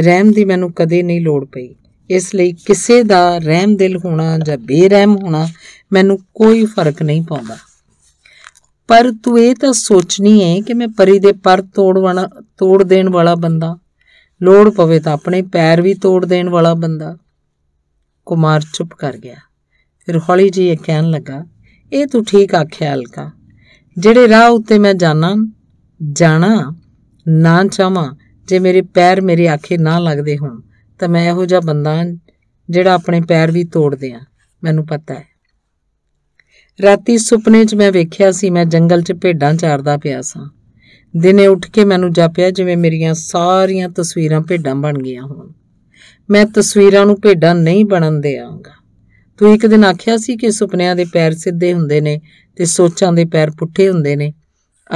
ਰਹਿਮ ਦੀ ਮੈਨੂੰ ਕਦੇ ਨਹੀਂ ਲੋੜ ਪਈ ਇਸ ਲਈ ਕਿਸੇ ਦਾ ਰਹਿਮ ਦਿਲ ਹੋਣਾ ਜਾਂ ਬੇਰਹਿਮ ਹੋਣਾ ਮੈਨੂੰ ਕੋਈ ਫਰਕ ਨਹੀਂ ਪਾਉਂਦਾ ਪਰ ਤੂੰ ਇਹ ਤਾਂ ਸੋਚਣੀ ਹੈ ਕਿ ਮੈਂ ਪਰੀ ਦੇ ਪਰ ਤੋੜਵਣਾ ਤੋੜ ਦੇਣ ਵਾਲਾ ਬੰਦਾ ਲੋੜ ਪਵੇ ਤਾਂ ਆਪਣੇ ਪੈਰ ਵੀ ਤੋੜ ਦੇਣ ਵਾਲਾ ਬੰਦਾ ਕੁਮਾਰ ਚੁੱਪ ਕਰ ਗਿਆ ਫਿਰ ਹੌਲੀ ਜੀ ਇਹ ਕਹਿਣ ਲੱਗਾ ਇਹ ਤੂੰ ਠੀਕ ਆਖਿਆ ਹਲਕਾ ਜਿਹੜੇ ਰਾਹ ਉੱਤੇ ਮੈਂ ਜਾਣਾ ਜਾਣਾ ਨਾ ਚਾਹਾਂ ਜੇ ਮੇਰੇ ਪੈਰ ਮੇਰੇ ਆਖੇ ਨਾ ਲੱਗਦੇ ਹੋਣ ਤਾਂ ਮੈਂ ਇਹੋ ਜਿਹਾ ਬੰਦਾ ਜਿਹੜਾ ਆਪਣੇ ਪੈਰ ਵੀ ਤੋੜ ਦਿਆਂ ਮੈਨੂੰ ਪਤਾ ਹੈ ਰਾਤੀ ਸੁਪਨੇ 'ਚ ਮੈਂ ਵੇਖਿਆ ਸੀ ਮੈਂ ਜੰਗਲ 'ਚ ਭੇਡਾਂ ਚਾਰਦਾ ਪਿਆ ਸਾਂ ਦਿਨੇ ਉੱਠ ਕੇ ਮੈਨੂੰ ਜਾਪਿਆ ਜਿਵੇਂ ਮੇਰੀਆਂ ਸਾਰੀਆਂ ਤਸਵੀਰਾਂ ਭੇਡਾਂ ਬਣ ਗਈਆਂ ਹੋਣ ਮੈਂ ਤਸਵੀਰਾਂ ਨੂੰ ਭੇਡਾਂ ਨਹੀਂ ਬਣਨ ਦੇਵਾਂਗਾ ਤੂੰ ਇੱਕ ਦਿਨ ਆਖਿਆ ਸੀ ਕਿ ਸੁਪਨਿਆਂ ਦੇ ਪੈਰ ਸਿੱਧੇ ਹੁੰਦੇ ਨੇ ਤੇ ਸੋਚਾਂ ਦੇ ਪੈਰ ਪੁੱਠੇ ਹੁੰਦੇ ਨੇ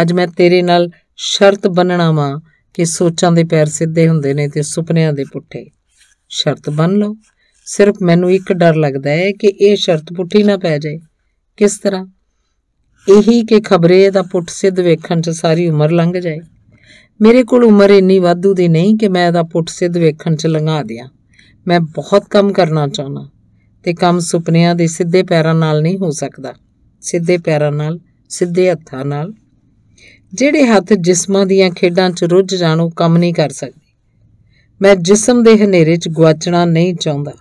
ਅੱਜ ਮੈਂ ਤੇਰੇ ਨਾਲ ਸ਼ਰਤ ਬੰਨਣਾ ਵਾਂ ਕਿ ਸੋਚਾਂ ਦੇ ਪੈਰ ਸਿੱਧੇ ਹੁੰਦੇ ਨੇ ਤੇ ਸੁਪਨਿਆਂ ਦੇ ਪੁੱਠੇ ਸ਼ਰਤ ਬੰਨ ਲਓ ਸਿਰਫ ਮੈਨੂੰ ਇੱਕ ਡਰ ਲੱਗਦਾ ਹੈ ਕਿ ਇਹ ਸ਼ਰਤ ਪੁੱਠੀ ਨਾ ਪੈ ਜਾਏ ਕਿਸ ਤਰ੍ਹਾਂ ਇਹੀ ਕਿ ਖਬਰੇ ਦਾ ਪੁੱਠ ਸਿੱਧ ਵੇਖਣ 'ਚ ਸਾਰੀ ਉਮਰ ਲੰਘ ਜਾਏ ਮੇਰੇ ਕੋਲ ਉਮਰ ਇੰਨੀ ਵਾਧੂ ਦੀ ਨਹੀਂ ਕਿ ਮੈਂ ਇਹਦਾ ਪੁੱਠ ਸਿੱਧ ਵੇਖਣ 'ਚ ਲੰਘਾ ਦਿਆਂ ਮੈਂ ਬਹੁਤ ਕੰਮ ਕਰਨਾ ਚਾਹਨਾ ਤੇ ਕੰਮ ਸੁਪਨਿਆਂ ਦੇ ਸਿੱਧੇ ਪੈਰਾਂ ਨਾਲ ਨਹੀਂ ਹੋ ਸਕਦਾ ਸਿੱਧੇ ਪੈਰਾਂ ਨਾਲ ਸਿੱਧੇ ਹੱਥਾਂ ਨਾਲ ਜਿਹੜੇ ਹੱਥ ਜਿਸਮਾਂ ਦੀਆਂ ਖੇਡਾਂ 'ਚ ਰੁੱਝ ਜਾਣੋਂ ਕੰਮ ਨਹੀਂ ਕਰ ਸਕਦੇ ਮੈਂ ਜਿਸਮ ਦੇ ਹਨੇਰੇ 'ਚ ਗਵਾਚਣਾ ਨਹੀਂ ਚਾਹੁੰਦਾ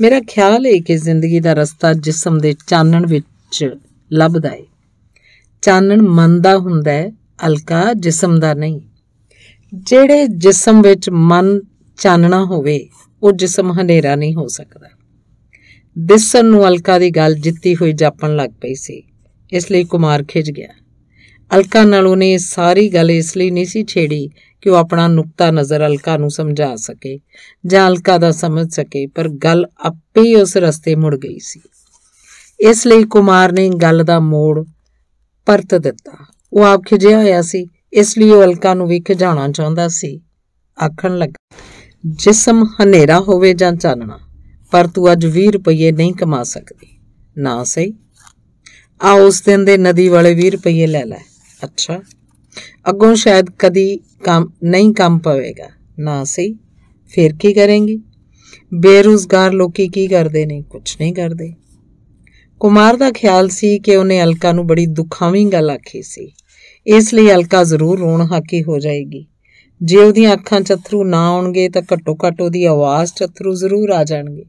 ਮੇਰਾ ਖਿਆਲ ਹੈ ਕਿ ਜ਼ਿੰਦਗੀ ਦਾ ਰਸਤਾ ਜਿਸਮ ਦੇ ਚਾਨਣ ਵਿੱਚ ਲੱਭਦਾ ਹੈ ਚਾਨਣ ਮਨ ਦਾ ਹੁੰਦਾ ਹੈ ਅਲਕਾ ਜਿਸਮ ਦਾ ਨਹੀਂ ਜਿਹੜੇ ਜਿਸਮ ਵਿੱਚ ਮਨ ਚਾਨਣਾ ਹੋਵੇ ਉਹ ਜਿਸਮ ਹਨੇਰਾ ਨਹੀਂ ਹੋ ਸਕਦਾ ਦਿਸਨ ਨੂੰ ਅਲਕਾ ਦੀ ਗੱਲ ਜਿੱਤੀ ਹੋਈ ਜਾਪਣ ਲੱਗ ਪਈ ਸੀ ਇਸ ਲਈ ਕੁਮਾਰ ਖਿਜ ਗਿਆ ਅਲਕਾ ਨਾਲ ਉਹਨੇ ਸਾਰੀ ਗੱਲ ਇਸ ਲਈ ਨਹੀਂ ਸੀ ਛੇੜੀ ਕਿ ਉਹ ਆਪਣਾ ਨੁਕਤਾ ਨਜ਼ਰ ਅਲਕਾ ਨੂੰ ਸਮਝਾ ਸਕੇ ਜਾਂ ਅਲਕਾ ਦਾ ਸਮਝ ਸਕੇ ਪਰ ਗੱਲ ਆਪੇ ਹੀ ਉਸ ਰਸਤੇ ਮੁੜ ਗਈ ਸੀ ਇਸ ਲਈ ਕੁਮਾਰ ਨੇ ਗੱਲ ਦਾ ਮੋੜ ਪਰਤ ਦਿੱਤਾ ਉਹ ਆਪ ਖਿਜਿਆ ਹੋਇਆ ਸੀ ਇਸ ਲਈ ਉਹ ਅਲਕਾ ਨੂੰ ਵੀ ਖਿਜਾਣਾ ਚਾਹੁੰਦਾ ਸੀ ਆਖਣ ਲੱਗਾ ਜਿਸਮ ਹਨੇਰਾ ਹੋਵੇ ਜਾਂ ਚਾਨਣਾ ਪਰ ਤੂੰ ਅੱਜ 20 ਰੁਪਏ ਨਹੀਂ ਕਮਾ ਸਕਦੀ ਨਾ ਸਹੀ ਆ ਉਸ ਦਿਨ ਦੇ ਨਦੀ ਵਾਲੇ 20 ਰੁਪਏ ਲੈ ਲੈ ਅੱਛਾ ਅੱਗੋਂ ਸ਼ਾਇਦ ਕਦੀ ਕੰਮ ਨਹੀਂ ਕੰਮ ਪਵੇਗਾ ਨਾ ਸਹੀ ਫਿਰ ਕੀ ਕਰਾਂਗੀ ਬੇਰੋਜ਼ਗਾਰ ਲੋਕੀ ਕੀ ਕਰਦੇ ਨੇ ਕੁਝ ਨਹੀਂ ਕਰਦੇ ਕੁਮਾਰ ਦਾ ਖਿਆਲ ਸੀ ਕਿ ਉਹਨੇ ਅਲਕਾ ਨੂੰ ਬੜੀ ਦੁਖਾਵੀਂ ਗੱਲ ਆਖੀ ਸੀ ਇਸ ਲਈ ਅਲਕਾ ਜ਼ਰੂਰ ਰੋਣ ਹਾਕੀ ਹੋ ਜਾਏਗੀ ਜੇ ਉਹਦੀਆਂ ਅੱਖਾਂ 'ਚ ਅਥਰੂ ਨਾ ਆਉਣਗੇ ਤਾਂ ਘੱਟੋ ਘੱਟ ਉਹਦੀ ਆਵਾਜ਼ 'ਚ ਅਥਰੂ ਜ਼ਰੂਰ ਆ ਜਾਣਗੇ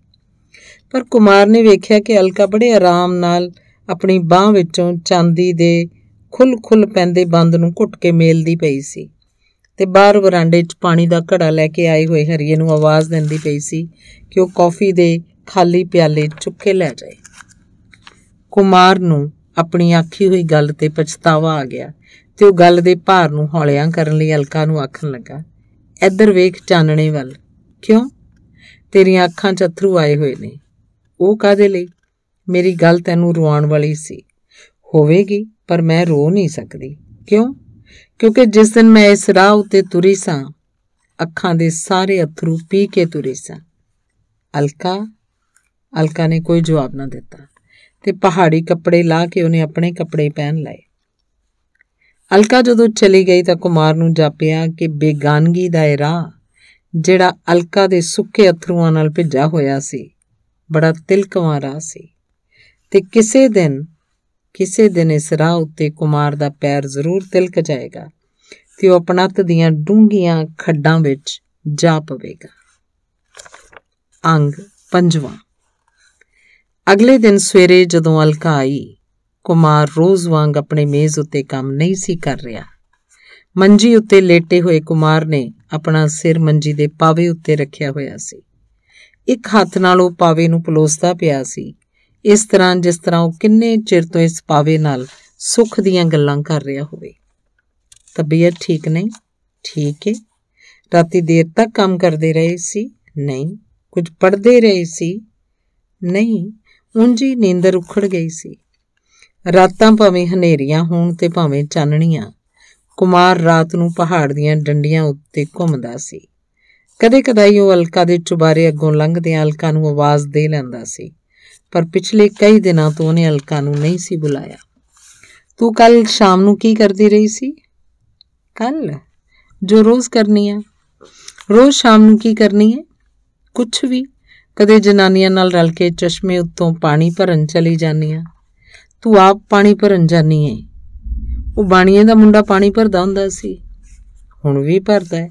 ਪਰ ਕੁਮਾਰ ਨੇ ਵੇਖਿਆ ਕਿ ਅਲਕਾ ਬੜੇ ਆਰਾਮ ਨਾਲ ਆਪਣੀ ਬਾਹ ਵਿੱਚੋਂ ਚਾਂਦੀ ਦੇ ਖੁੱਲ-ਖੁੱਲ ਪੈਂਦੇ ਬੰਦ ਨੂੰ ਘੁੱਟ ਕੇ ਮੇਲਦੀ ਪਈ ਸੀ ਤੇ ਬਾਹਰ ਵਰਾਂਡੇ 'ਚ ਪਾਣੀ ਦਾ ਘੜਾ ਲੈ ਕੇ ਆਏ ਹੋਏ ਹਰੀਏ ਨੂੰ ਆਵਾਜ਼ ਦਿੰਦੀ ਪਈ ਸੀ ਕਿ ਉਹ ਕਾਫੀ ਦੇ ਖਾਲੀ ਪਿਆਲੇ ਚੁੱਕ ਕੇ ਲੈ ਜਾਏ ਕੁਮਾਰ ਨੂੰ ਆਪਣੀ ਆਖੀ ਹੋਈ ਗੱਲ ਤੇ ਪਛਤਾਵਾ ਆ ਗਿਆ ਤੇ ਉਹ ਗੱਲ ਦੇ ਭਾਰ ਨੂੰ ਹੌਲਿਆਂ ਕਰਨ ਲਈ ਅਲਕਾ ਨੂੰ ਆਖਣ ਲੱਗਾ ਇੱਧਰ ਵੇਖ ਚਾਨਣੇ ਵੱਲ ਕਿਉਂ ਤੇਰੀਆਂ ਅੱਖਾਂ 'ਚ ਅਥਰੂ ਆਏ ਹੋਏ ਨੇ ਉਹ ਕਾਦੇ ਲਈ ਮੇਰੀ ਗੱਲ ਤੈਨੂੰ ਰੋਣ ਵਾਲੀ ਸੀ ਹੋਵੇਗੀ ਪਰ ਮੈਂ ਰੋ ਨਹੀਂ ਸਕਦੀ ਕਿਉਂ ਕਿਉਂਕਿ ਜਿਸ ਦਿਨ ਮੈਂ ਇਸ ਰਾਹ ਉਤੇ ਤੁਰੀ ਸਾਂ ਅੱਖਾਂ ਦੇ ਸਾਰੇ ਅਥਰੂ ਪੀ ਕੇ ਤੁਰੀ ਸਾਂ ਅਲਕਾ ਅਲਕਾ ਨੇ ਕੋਈ ਜਵਾਬ ਨਾ ਦਿੱਤਾ ਤੇ ਪਹਾੜੀ ਕੱਪੜੇ ਲਾ ਕੇ ਉਹਨੇ ਆਪਣੇ ਕੱਪੜੇ ਪਹਿਨ ਲਏ ਅਲਕਾ ਜਦੋਂ ਚਲੀ ਗਈ ਤਾਂ ਕੁਮਾਰ ਨੂੰ ਜਾਪਿਆ ਕਿ ਬੇਗਾਨਗੀ ਦਾ ਇਹ ਰਾਹ ਜਿਹੜਾ ਅਲਕਾ ਦੇ ਸੁੱਕੇ ਅਥਰੂਆਂ ਨਾਲ ਭਿੱਜਾ ਹੋਇਆ ਸੀ ਬੜਾ ਤਿਲਕਵਾਂ ਰਾਹ ਸੀ ਤੇ ਕਿਸੇ ਦਿਨ ਕਿਸੇ ਦਿਨ ਇਸ ਰਾਹ ਉੱਤੇ ਕੁਮਾਰ ਦਾ ਪੈਰ ਜ਼ਰੂਰ ਤਿਲਕ ਜਾਏਗਾ ਤੇ ਉਹ ਆਪਣਤ ਦੀਆਂ ਡੂੰਘੀਆਂ ਖੱਡਾਂ ਵਿੱਚ ਜਾ ਪਵੇਗਾ ਅੰਗ ਪੰਜਵਾਂ ਅਗਲੇ ਦਿਨ ਸਵੇਰੇ ਜਦੋਂ ਅਲਕਾ ਆਈ ਕੁਮਾਰ ਰੋਜ਼ ਵਾਂਗ ਆਪਣੇ ਮੇਜ਼ ਉੱਤੇ ਕੰਮ ਨਹੀਂ ਸੀ ਕਰ ਰਿਹਾ ਮੰਜੀ ਉੱਤੇ ਲੇਟੇ ਹੋਏ ਕੁਮਾਰ ਨੇ ਆਪਣਾ ਸਿਰ ਮੰਜੀ ਦੇ ਪਾਵੇ ਉੱਤੇ ਰੱਖਿਆ ਹੋਇਆ ਸੀ ਇੱਕ ਹੱਥ ਨਾਲ ਉਹ ਪਾਵੇ ਨੂੰ ਪਲੋਸਦਾ ਪਿਆ ਸੀ ਇਸ ਤਰ੍ਹਾਂ ਜਿਸ ਤਰ੍ਹਾਂ ਉਹ ਕਿੰਨੇ ਚਿਰ ਤੋਂ ਇਸ ਪਾਵੇ ਨਾਲ ਸੁੱਖ ਦੀਆਂ ਗੱਲਾਂ ਕਰ ਰਿਹਾ ਹੋਵੇ ਤਬੀਅਤ ਠੀਕ ਨਹੀਂ ਠੀਕ ਹੈ ਰਾਤੀ ਦੇਰ ਤੱਕ ਕੰਮ ਕਰਦੇ ਰਹੇ ਸੀ ਨਹੀਂ ਕੁਝ ਪੜ੍ਹਦੇ ਰਹੇ ਸੀ ਨਹੀਂ ਉਂਝੀ ਨੀਂਦਰ ਉਖੜ ਗਈ ਸੀ ਰਾਤਾਂ ਭਾਵੇਂ ਹਨੇਰੀਆਂ ਹੋਣ ਤੇ ਭਾਵੇਂ ਚਾਨਣੀਆਂ ਕੁਮਾਰ ਰਾਤ ਨੂੰ ਪਹਾੜ ਦੀਆਂ ਡੰਡੀਆਂ ਉੱਤੇ ਘੁੰਮਦਾ ਸੀ ਕਦੇ-ਕਦਾਈ ਉਹ ਅਲਕਾ ਦੇ ਚੁਬਾਰੇ ਅੱਗੋਂ ਲੰਘਦਿਆਂ ਅਲਕਾ ਨੂੰ ਆਵਾਜ਼ ਦੇ ਲੈਂਦਾ ਸੀ ਪਰ ਪਿਛਲੇ ਕਈ ਦਿਨਾਂ ਤੋਂ ਉਹਨੇ ਅਲਕਾ ਨੂੰ ਨਹੀਂ ਸੀ ਬੁਲਾਇਆ ਤੂੰ ਕੱਲ ਸ਼ਾਮ ਨੂੰ ਕੀ ਕਰਦੀ ਰਹੀ ਸੀ ਕੱਲ ਜੋ ਰੋਜ਼ ਕਰਨੀ ਆ ਰੋਜ਼ ਸ਼ਾਮ ਨੂੰ ਕੀ ਕਰਨੀ ਹੈ ਕੁਝ ਵੀ ਕਦੇ ਜਨਾਨੀਆਂ ਨਾਲ ਰਲ ਕੇ ਚਸ਼ਮੇ ਉੱਤੋਂ ਪਾਣੀ ਭਰਨ ਚਲੀ ਜਾਂਦੀ ਆ ਤੂੰ ਆਪ ਪਾਣੀ ਭਰਨ ਜਾਨੀ ਏ ਉਹ ਬਾਣੀਏ ਦਾ ਮੁੰਡਾ ਪਾਣੀ ਭਰਦਾ ਹੁੰਦਾ ਸੀ ਹੁਣ ਵੀ ਭਰਦਾ ਹੈ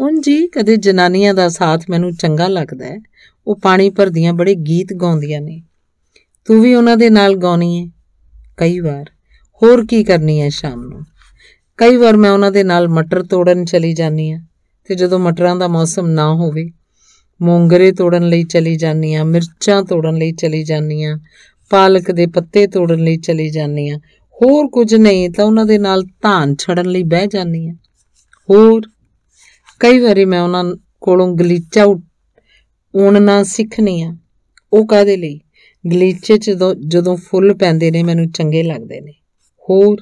ਉਨ ਜੀ ਕਦੇ ਜਨਾਨੀਆਂ ਦਾ ਸਾਥ ਮੈਨੂੰ ਚੰਗਾ ਲੱਗਦਾ ਹੈ ਉਹ ਪਾਣੀ ਭਰਦੀਆਂ ਬੜੇ ਗੀਤ ਗਾਉਂਦੀਆਂ ਨੇ ਤੂੰ ਵੀ ਉਹਨਾਂ ਦੇ ਨਾਲ ਗਾਉਣੀ ਏ ਕਈ ਵਾਰ ਹੋਰ ਕੀ ਕਰਨੀ ਹੈ ਸ਼ਾਮ ਨੂੰ ਕਈ ਵਾਰ ਮੈਂ ਉਹਨਾਂ ਦੇ ਨਾਲ ਮਟਰ ਤੋੜਨ ਚਲੀ ਜਾਂਦੀ ਆ ਤੇ ਜਦੋਂ ਮਟਰਾਂ ਦਾ ਮੌਸਮ ਨਾ ਹੋਵੇ ਮੋਂਗਰੇ ਤੋੜਨ ਲਈ ਚਲੀ ਜਾਂਦੀ ਆ ਮਿਰਚਾਂ ਤੋੜਨ ਲਈ ਚਲੀ ਜਾਂਦੀ ਆ ਪਾਲਕ ਦੇ ਪੱਤੇ ਤੋੜਨ ਲਈ ਚਲੀ ਜਾਂਦੀ ਆ ਹੋਰ ਕੁਝ ਨਹੀਂ ਤਾਂ ਉਹਨਾਂ ਦੇ ਨਾਲ ਧਾਨ ਛੜਨ ਲਈ ਬਹਿ ਜਾਂਦੀ ਆ ਹੋਰ ਕਈ ਵਾਰੀ ਮੈਂ ਉਹਨਾਂ ਕੋਲੋਂ ਗਲੀਚਾ ਉਣਨਾ ਸਿੱਖਣੀ ਆ ਉਹ ਕਾਦੇ ਲਈ ਗਲੀਚੇ ਜਦੋਂ ਜਦੋਂ ਫੁੱਲ ਪੈਂਦੇ ਨੇ ਮੈਨੂੰ ਚੰਗੇ ਲੱਗਦੇ ਨੇ ਹੋਰ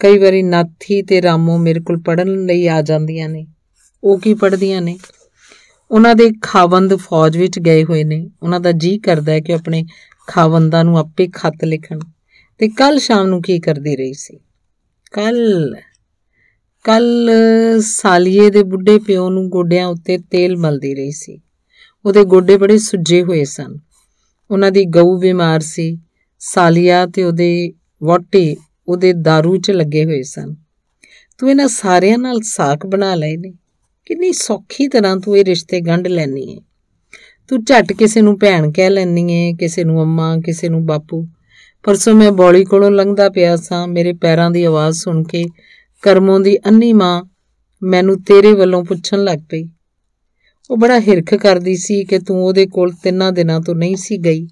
ਕਈ ਵਾਰੀ ਨਾਥੀ ਤੇ ਰਾਮੋ ਮੇਰੇ ਕੋਲ ਪੜਨ ਲਈ ਆ ਜਾਂਦੀਆਂ ਨੇ ਉਹ ਕੀ ਪੜਦੀਆਂ ਨੇ ਉਹਨਾਂ ਦੇ ਖਾਵੰਦ ਫੌਜ ਵਿੱਚ ਗਏ ਹੋਏ ਨੇ ਉਹਨਾਂ ਦਾ ਜੀ ਕਰਦਾ ਹੈ ਕਿ ਆਪਣੇ ਖਾਵੰਦਾਂ ਨੂੰ ਆਪੇ ਖੱਤ ਲਿਖਣ ਤੇ ਕੱਲ ਸ਼ਾਮ ਨੂੰ ਕੀ ਕਰਦੀ ਰਹੀ ਸੀ ਕੱਲ ਕੱਲ ਸਾਲੀਏ ਦੇ ਬੁੱਢੇ ਪਿਓ ਨੂੰ ਗੋਡਿਆਂ ਉੱਤੇ ਤੇਲ ਮਲਦੀ ਰਹੀ ਸੀ ਉਹਦੇ ਗੋਡੇ ਬੜੇ ਸੁੱਜੇ ਹੋਏ ਸਨ ਉਹਨਾਂ ਦੀ ਗਊ ਬਿਮਾਰ ਸੀ ਸਾਲੀਆ ਤੇ ਉਹਦੇ ਵਾਟੇ ਉਹਦੇ दारू 'ਚ ਲੱਗੇ ਹੋਏ ਸਨ ਤੂੰ ਇਹਨਾਂ ਸਾਰਿਆਂ ਨਾਲ ਸਾਖ ਬਣਾ ਲੈਨੇ ਕਿੰਨੀ ਸੌਖੀ ਤਰ੍ਹਾਂ ਤੂੰ ਇਹ ਰਿਸ਼ਤੇ ਗੰਢ ਲੈਣੀ ਹੈ ਤੂੰ ਝੱਟ ਕਿਸੇ ਨੂੰ ਭੈਣ ਕਹਿ ਲੈਣੀ ਹੈ ਕਿਸੇ ਨੂੰ ਅੰਮਾ ਕਿਸੇ ਨੂੰ ਬਾਪੂ ਪਰਸੋਂ ਮੈਂ ਬੌਲੀ ਕੋਲੋਂ ਲੰਘਦਾ ਪਿਆ ਸਾਂ ਮੇਰੇ ਪੈਰਾਂ ਦੀ ਆਵਾਜ਼ ਸੁਣ ਕੇ ਕਰਮੋਂ ਦੀ ਅੰਨੀ ਮਾਂ ਮੈਨੂੰ ਤੇਰੇ ਵੱਲੋਂ ਪੁੱਛਣ ਲੱਗ ਪਈ ਉਹ ਬੜਾ ਹਿਰਖ ਕਰਦੀ ਸੀ ਕਿ ਤੂੰ ਉਹਦੇ ਕੋਲ ਤਿੰਨਾਂ ਦਿਨਾਂ ਤੋਂ ਨਹੀਂ ਸੀ ਗਈ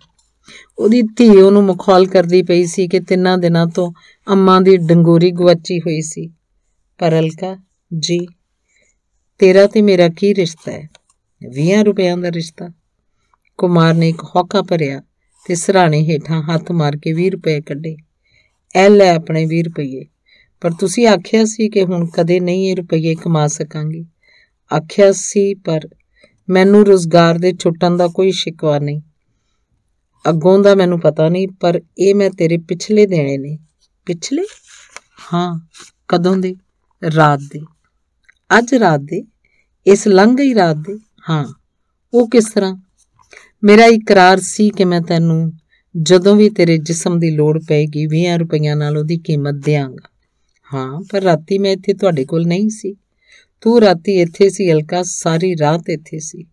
ਉਹਦੀ ਧੀ ਉਹਨੂੰ ਮੁਖਾਲ ਕਰਦੀ ਪਈ ਸੀ ਕਿ ਤਿੰਨਾਂ ਦਿਨਾਂ ਤੋਂ ਅੰਮਾ ਦੀ ਡੰਗੋਰੀ ਗਵਾਚੀ ਹੋਈ ਸੀ ਪਰ ਅਲਕਾ ਜੀ ਤੇਰਾ ਤੇ ਮੇਰਾ ਕੀ ਰਿਸ਼ਤਾ ਹੈ 20 ਰੁਪਿਆਂ ਦਾ ਰਿਸ਼ਤਾ ਕੁਮਾਰ ਨੇ ਇੱਕ ਹੌਕਾ ਭਰਿਆ ਤੇ ਸਰਾਣੇ ਹੇਠਾਂ ਹੱਥ ਮਾਰ ਕੇ 20 ਰੁਪਏ ਕੱਢੇ ਐ ਲੈ ਆਪਣੇ 20 ਰੁਪਏ ਪਰ ਤੁਸੀਂ ਆਖਿਆ ਸੀ ਕਿ ਹੁਣ ਕਦੇ ਨਹੀਂ ਇਹ ਰੁਪਏ ਕਮਾ ਸਕਾਂਗੇ ਆਖਿਆ ਸੀ ਪਰ ਮੈਨੂੰ ਰੋਜ਼ਗਾਰ ਦੇ ਛੁੱਟਣ ਦਾ ਕੋਈ ਸ਼ਿਕਵਾ ਨਹੀਂ ਅੱਗੋਂ ਦਾ ਮੈਨੂੰ ਪਤਾ ਨਹੀਂ ਪਰ ਇਹ ਮੈਂ ਤੇਰੇ ਪਿਛਲੇ ਦੇਣੇ ਨੇ ਪਿਛਲੇ ਹਾਂ ਕਦੋਂ ਦੇ ਰਾਤ ਦੇ ਅੱਜ ਰਾਤ ਦੇ ਇਸ ਲੰਘ ਗਈ ਰਾਤ ਦੇ ਹਾਂ ਉਹ ਕਿਸ ਤਰ੍ਹਾਂ ਮੇਰਾ ਇਕਰਾਰ ਸੀ ਕਿ ਮੈਂ ਤੈਨੂੰ ਜਦੋਂ ਵੀ ਤੇਰੇ ਜਿਸਮ ਦੀ ਲੋੜ ਪੈਗੀ 20 ਰੁਪਈਆ ਨਾਲ ਉਹਦੀ ਕੀਮਤ ਦੇਵਾਂਗਾ ਹਾਂ ਪਰ ਰਾਤੀ ਮੈਂ ਇੱਥੇ ਤੁਹਾਡੇ ਕੋਲ ਨਹੀਂ ਸੀ ਤੂੰ ਰਾਤੀ ਇੱਥੇ ਸੀ ਅਲਕਾ ਸਾਰੀ ਰਾਤ ਇੱਥੇ ਸੀ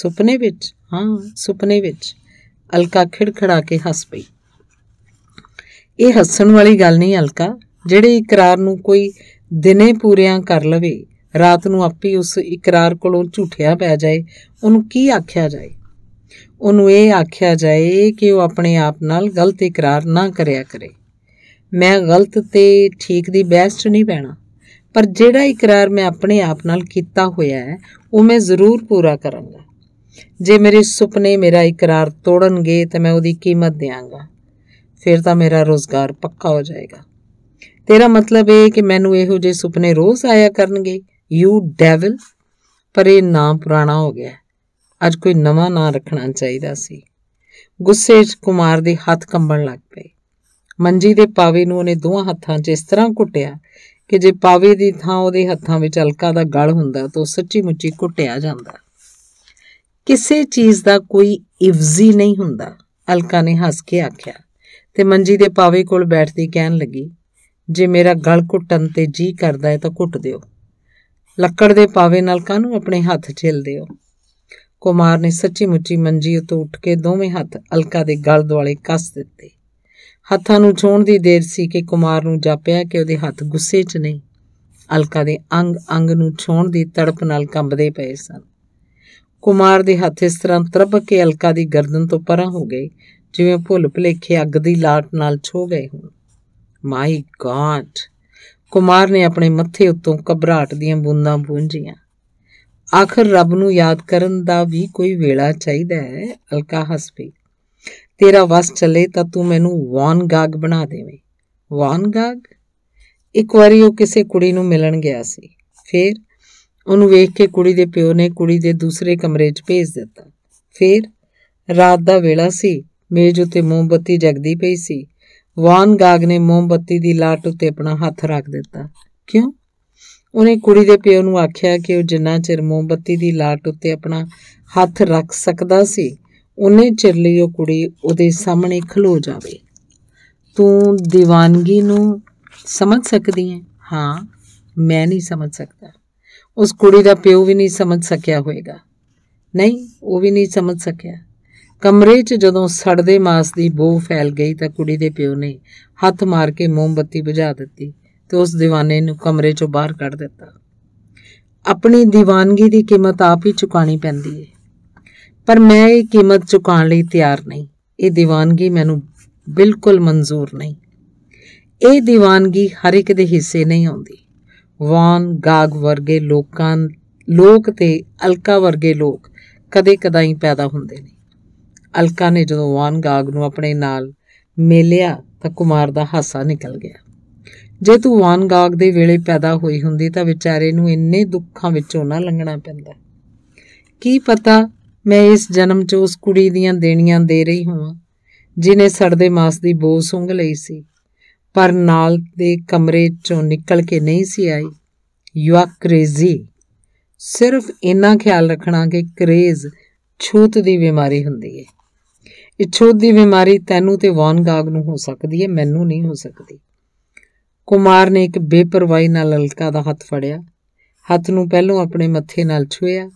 ਸੁਪਨੇ ਵਿੱਚ ਹਾਂ ਸੁਪਨੇ ਵਿੱਚ ਅਲਕਾ ਖਿੜਖੜਾ ਕੇ ਹੱਸ ਪਈ ਇਹ ਹੱਸਣ ਵਾਲੀ ਗੱਲ ਨਹੀਂ ਅਲਕਾ ਜਿਹੜੇ ਇਕਰਾਰ ਨੂੰ ਕੋਈ ਦਿਨੇ ਪੂਰਿਆਂ ਕਰ ਲਵੇ ਰਾਤ ਨੂੰ ਆਪੇ ਉਸ ਇਕਰਾਰ ਕੋਲੋਂ ਝੂਠਿਆ ਪੈ ਜਾਏ ਉਹਨੂੰ ਕੀ ਆਖਿਆ ਜਾਏ ਉਹਨੂੰ ਇਹ ਆਖਿਆ ਜਾਏ ਕਿ ਉਹ ਆਪਣੇ ਆਪ ਨਾਲ ਗਲਤ ਇਕਰਾਰ ਨਾ ਕਰਿਆ ਕਰੇ ਮੈਂ ਗਲਤ ਤੇ ਠੀਕ ਦੀ ਬਹਿਸ 'ਚ ਨਹੀਂ ਪੈਣਾ ਪਰ ਜਿਹੜਾ ਇਕਰਾਰ ਮੈਂ ਆਪਣੇ ਆਪ ਨਾਲ ਕੀਤਾ ਹੋਇਆ ਹੈ ਉਹ ਮੈਂ ਜ਼ਰੂਰ ਪੂਰਾ ਕਰਾਂਗਾ ਜੇ ਮੇਰੇ ਸੁਪਨੇ ਮੇਰਾ ਇਕਰਾਰ ਤੋੜਨਗੇ ਤਾਂ ਮੈਂ ਉਹਦੀ ਕੀਮਤ ਦੇਵਾਂਗਾ ਫਿਰ ਤਾਂ ਮੇਰਾ ਰੋਜ਼ਗਾਰ ਪੱਕਾ ਹੋ ਜਾਏਗਾ ਤੇਰਾ ਮਤਲਬ ਇਹ ਕਿ ਮੈਨੂੰ ਇਹੋ ਜਿਹੇ ਸੁਪਨੇ ਰੋਜ਼ ਆਇਆ ਕਰਨਗੇ ਯੂ ਡੈਵਲ ਪਰ ਇਹ ਨਾਮ ਪੁਰਾਣਾ ਹੋ ਗਿਆ ਅੱਜ ਕੋਈ ਨਵਾਂ ਨਾਮ ਰੱਖਣਾ ਚਾਹੀਦਾ ਸੀ ਗੁੱਸੇ 'ਚ ਕੁਮਾਰ ਦੇ ਹੱਥ ਕੰਬਣ ਲੱਗ ਪਏ ਮੰਜੀ ਦੇ ਪਾਵੇ ਨੂੰ ਉਹਨੇ ਦੋਹਾਂ ਹੱਥਾਂ 'ਚ ਇਸ ਤਰ੍ਹਾਂ ਘੁੱਟਿਆ ਕਿ ਜੇ ਪਾਵੇ ਦੀ ਥਾਂ ਉਹਦੇ ਹੱਥਾਂ ਵਿੱਚ ਹਲਕਾ ਦਾ ਗਲ ਹੁੰਦਾ ਤਾਂ ਸੱਚੀ ਮੁੱਚੀ ਘੁੱਟਿਆ ਜਾਂਦਾ ਕਿਸੇ ਚੀਜ਼ ਦਾ ਕੋਈ ਇਵਜ਼ੀ ਨਹੀਂ ਹੁੰਦਾ ਅਲਕਾ ਨੇ ਹੱਸ ਕੇ ਆਖਿਆ ਤੇ ਮੰਜੀ ਦੇ ਪਾਵੇ ਕੋਲ ਬੈਠਦੀ ਕਹਿਣ ਲੱਗੀ ਜੇ ਮੇਰਾ ਗਲ ਘੁੱਟਣ ਤੇ ਜੀ ਕਰਦਾ ਹੈ ਤਾਂ ਘੁੱਟ ਦਿਓ ਲੱਕੜ ਦੇ ਪਾਵੇ ਨਾਲ ਕਾਨੂੰ ਆਪਣੇ ਹੱਥ ਛਿਲਦੇ ਹੋ ਕੁਮਾਰ ਨੇ ਸੱਚੀ ਮੁੱਚੀ ਮੰਜੀ ਉਤੋਂ ਉੱਠ ਕੇ ਦੋਵੇਂ ਹੱਥ ਅਲਕਾ ਦੇ ਗਲ ਦੁਆਲੇ ਕੱਸ ਦਿੱਤੇ ਹੱਥਾਂ ਨੂੰ ਛੋਣ ਦੀ ਦੇਰ ਸੀ ਕਿ ਕੁਮਾਰ ਨੂੰ ਜਾਪਿਆ ਕਿ ਉਹਦੇ ਹੱਥ ਗੁੱਸੇ 'ਚ ਨਹੀਂ ਅਲਕਾ ਦੇ ਅੰਗ ਅੰਗ ਨੂੰ ਛੋਣ ਦੀ ਤੜਪ ਨਾਲ ਕੰਬਦੇ ਪਏ ਸਨ ਕੁਮਾਰ ਦੇ ਹੱਥ ਇਸ ਤਰ੍ਹਾਂ ਤਰਬ ਕੇ ਅਲਕਾ ਦੀ ਗਰਦਨ ਤੋਂ ਪਰਾਂ ਹੋ ਗਏ ਜਿਵੇਂ ਭੁੱਲ ਭਲੇਖੇ ਅੱਗ ਦੀ ਲਾਟ ਨਾਲ ਛੋ ਗਏ ਹੋਣ ਮਾਈ ਗਾਡ ਕੁਮਾਰ ਨੇ ਆਪਣੇ ਮੱਥੇ ਉੱਤੋਂ ਕਬਰਾਟ ਦੀਆਂ ਬੂੰਦਾਂ ਬੂੰਝੀਆਂ ਆਖਰ ਰੱਬ ਨੂੰ ਯਾਦ ਕਰਨ ਦਾ ਵੀ ਕੋਈ ਵੇਲਾ ਚਾਹੀਦਾ ਹੈ ਅਲਕਾ ਹੱਸ ਪਈ ਤੇਰਾ ਵਸ ਚੱਲੇ ਤਾਂ ਤੂੰ ਮੈਨੂੰ ਵਾਨ ਗਾਗ ਬਣਾ ਦੇਵੇਂ ਵਾਨ ਗਾਗ ਇੱਕ ਵਾਰੀ ਉਹ ਕਿਸੇ ਕੁੜੀ ਨੂੰ ਮਿਲਣ ਗਿਆ ਸੀ ਫਿਰ ਉਹਨੂੰ ਵੇਖ ਕੇ ਕੁੜੀ ਦੇ ਪਿਓ ਨੇ ਕੁੜੀ ਦੇ ਦੂਸਰੇ ਕਮਰੇ 'ਚ ਭੇਜ ਦਿੱਤਾ ਫਿਰ ਰਾਤ ਦਾ ਵੇਲਾ ਸੀ ਮੇਜ਼ ਉੱਤੇ ਮੋਮਬੱਤੀ ਜਗਦੀ ਪਈ ਸੀ ਵਾਨ ਗਾਗ ਨੇ ਮੋਮਬੱਤੀ ਦੀ ਲਾਟ ਉੱਤੇ ਆਪਣਾ ਹੱਥ ਰੱਖ ਦਿੱਤਾ ਕਿਉਂ ਉਹਨੇ ਕੁੜੀ ਦੇ ਪਿਓ ਨੂੰ ਆਖਿਆ ਕਿ ਉਹ ਜਿੰਨਾ ਚਿਰ ਮੋਮਬੱਤੀ ਦੀ ਲਾਟ ਉੱਤੇ ਆਪਣਾ ਹੱਥ ਰੱਖ ਸਕਦਾ ਸੀ ਉਹਨੇ ਚਿਰ ਲਈ ਉਹ ਕੁੜੀ ਉਹਦੇ ਸਾਹਮਣੇ ਖਲੋ ਜਾਵੇ ਤੂੰ دیਵਾਨਗੀ ਨੂੰ ਸਮਝ ਸਕਦੀ ਹੈ ਹਾਂ ਮੈਂ ਨਹੀਂ ਸਮਝ ਸਕਦਾ ਉਸ ਕੁੜੀ ਦਾ ਪਿਓ ਵੀ ਨਹੀਂ ਸਮਝ ਸਕਿਆ ਹੋਵੇਗਾ ਨਹੀਂ ਉਹ ਵੀ ਨਹੀਂ ਸਮਝ ਸਕਿਆ ਕਮਰੇ 'ਚ ਜਦੋਂ ਸੜਦੇ ਮਾਸ ਦੀ ਬੋ ਫੈਲ ਗਈ ਤਾਂ ਕੁੜੀ ਦੇ ਪਿਓ ਨੇ ਹੱਥ ਮਾਰ ਕੇ ਮੋਮਬੱਤੀ ਬੁਝਾ ਦਿੱਤੀ ਤੇ ਉਸ دیਵਾਨੇ ਨੂੰ ਕਮਰੇ 'ਚੋਂ ਬਾਹਰ ਕੱਢ ਦਿੱਤਾ ਆਪਣੀ دیਵਾਨਗੀ ਦੀ ਕੀਮਤ ਆਪ ਹੀ ਚੁਕਾਣੀ ਪੈਂਦੀ ਹੈ ਪਰ ਮੈਂ ਇਹ ਕੀਮਤ ਚੁਕਾਉਣ ਲਈ ਤਿਆਰ ਨਹੀਂ ਇਹ دیਵਾਨਗੀ ਮੈਨੂੰ ਬਿਲਕੁਲ ਮਨਜ਼ੂਰ ਨਹੀਂ ਇਹ دیਵਾਨਗੀ ਹਰ ਇੱਕ ਦੇ ਹਿੱਸੇ ਨਹੀਂ ਆਉਂਦੀ ਵਾਨ ਗਾਗ ਵਰਗੇ ਲੋਕਾਂ ਲੋਕ ਤੇ ਅਲਕਾ ਵਰਗੇ ਲੋਕ ਕਦੇ ਕਦਾਈ ਪੈਦਾ ਹੁੰਦੇ ਨੇ ਅਲਕਾ ਨੇ ਜਦੋਂ ਵਾਨ ਗਾਗ ਨੂੰ ਆਪਣੇ ਨਾਲ ਮੇਲਿਆ ਤਾਂ ਕੁਮਾਰ ਦਾ ਹਾਸਾ ਨਿਕਲ ਗਿਆ ਜੇ ਤੂੰ ਵਾਨ ਗਾਗ ਦੇ ਵੇਲੇ ਪੈਦਾ ਹੋਈ ਹੁੰਦੀ ਤਾਂ ਵਿਚਾਰੇ ਨੂੰ ਇੰਨੇ ਦੁੱਖਾਂ ਵਿੱਚੋਂ ਨਾ ਲੰਘਣਾ ਪੈਂਦਾ ਕੀ ਪਤਾ ਮੈਂ ਇਸ ਜਨਮ 'ਚ ਉਸ ਕੁੜੀ ਦੀਆਂ ਦੇਣੀਆਂ ਦੇ ਰਹੀ ਹਾਂ ਜਿਨੇ ਸੜਦੇ ਮਾਸ ਦੀ ਬੋ ਸੁੰਘ ਲਈ ਸੀ ਪਰ ਨਾਲ ਦੇ ਕਮਰੇ 'ਚੋਂ ਨਿਕਲ ਕੇ ਨਹੀਂ ਸੀ ਆਈ ਯੂ ਆਰ ਕ੍ਰੇਜ਼ੀ ਸਿਰਫ ਇੰਨਾ ਖਿਆਲ ਰੱਖਣਾ ਕਿ ਕ੍ਰੇਜ਼ ਛੂਤ ਦੀ ਬਿਮਾਰੀ ਹੁੰਦੀ ਹੈ ਇਹ ਦੀ ਬਿਮਾਰੀ ਤੈਨੂੰ ਤੇ ਵਾਨਗਾਗ ਨੂੰ ਹੋ ਸਕਦੀ ਹੈ ਮੈਨੂੰ ਨਹੀਂ ਹੋ ਸਕਦੀ ਕੁਮਾਰ ਨੇ ਇੱਕ ਬੇਪਰਵਾਹੀ ਨਾਲ ਲਲਕਾ ਦਾ ਹੱਥ ਫੜਿਆ ਹੱਥ ਨੂੰ ਪਹਿਲੋਂ ਆਪਣੇ ਮੱਥੇ ਨਾਲ ਛੁਇਆ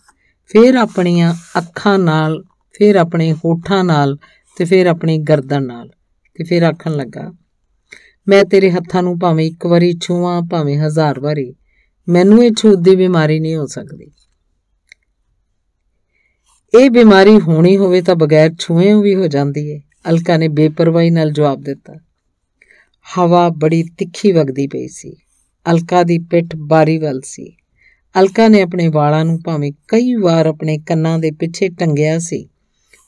ਫਿਰ ਆਪਣੀਆਂ ਅੱਖਾਂ ਨਾਲ ਫਿਰ ਆਪਣੇ ਹੋਠਾਂ ਨਾਲ ਤੇ ਫਿਰ ਆਪਣੀ ਗਰਦਨ ਨਾਲ ਤੇ ਫਿਰ ਆਖਣ ਲੱਗਾ ਮੈਂ ਤੇਰੇ ਹੱਥਾਂ ਨੂੰ ਭਾਵੇਂ ਇੱਕ ਵਾਰੀ ਛੂਵਾਂ ਭਾਵੇਂ ਹਜ਼ਾਰ ਵਾਰੀ ਮੈਨੂੰ ਇਹ ਛੂਤ ਦੀ ਬਿਮਾਰੀ ਨਹੀਂ ਹੋ ਸਕਦੀ ਇਹ ਬਿਮਾਰੀ ਹੋਣੀ ਹੋਵੇ ਤਾਂ ਬਗੈਰ ਛੂਏ ਵੀ ਹੋ ਜਾਂਦੀ ਹੈ ਅਲਕਾ ਨੇ ਬੇਪਰਵਾਹੀ ਨਾਲ ਜਵਾਬ ਦਿੱਤਾ ਹਵਾ ਬੜੀ ਤਿੱਖੀ ਵਗਦੀ ਪਈ ਸੀ ਅਲਕਾ ਦੀ ਪਿੱਠ ਬਾਰੀ ਵੱਲ ਸੀ ਅਲਕਾ ਨੇ ਆਪਣੇ ਵਾਲਾਂ ਨੂੰ ਭਾਵੇਂ ਕਈ ਵਾਰ ਆਪਣੇ ਕੰਨਾਂ ਦੇ ਪਿੱਛੇ ਟੰਗਿਆ ਸੀ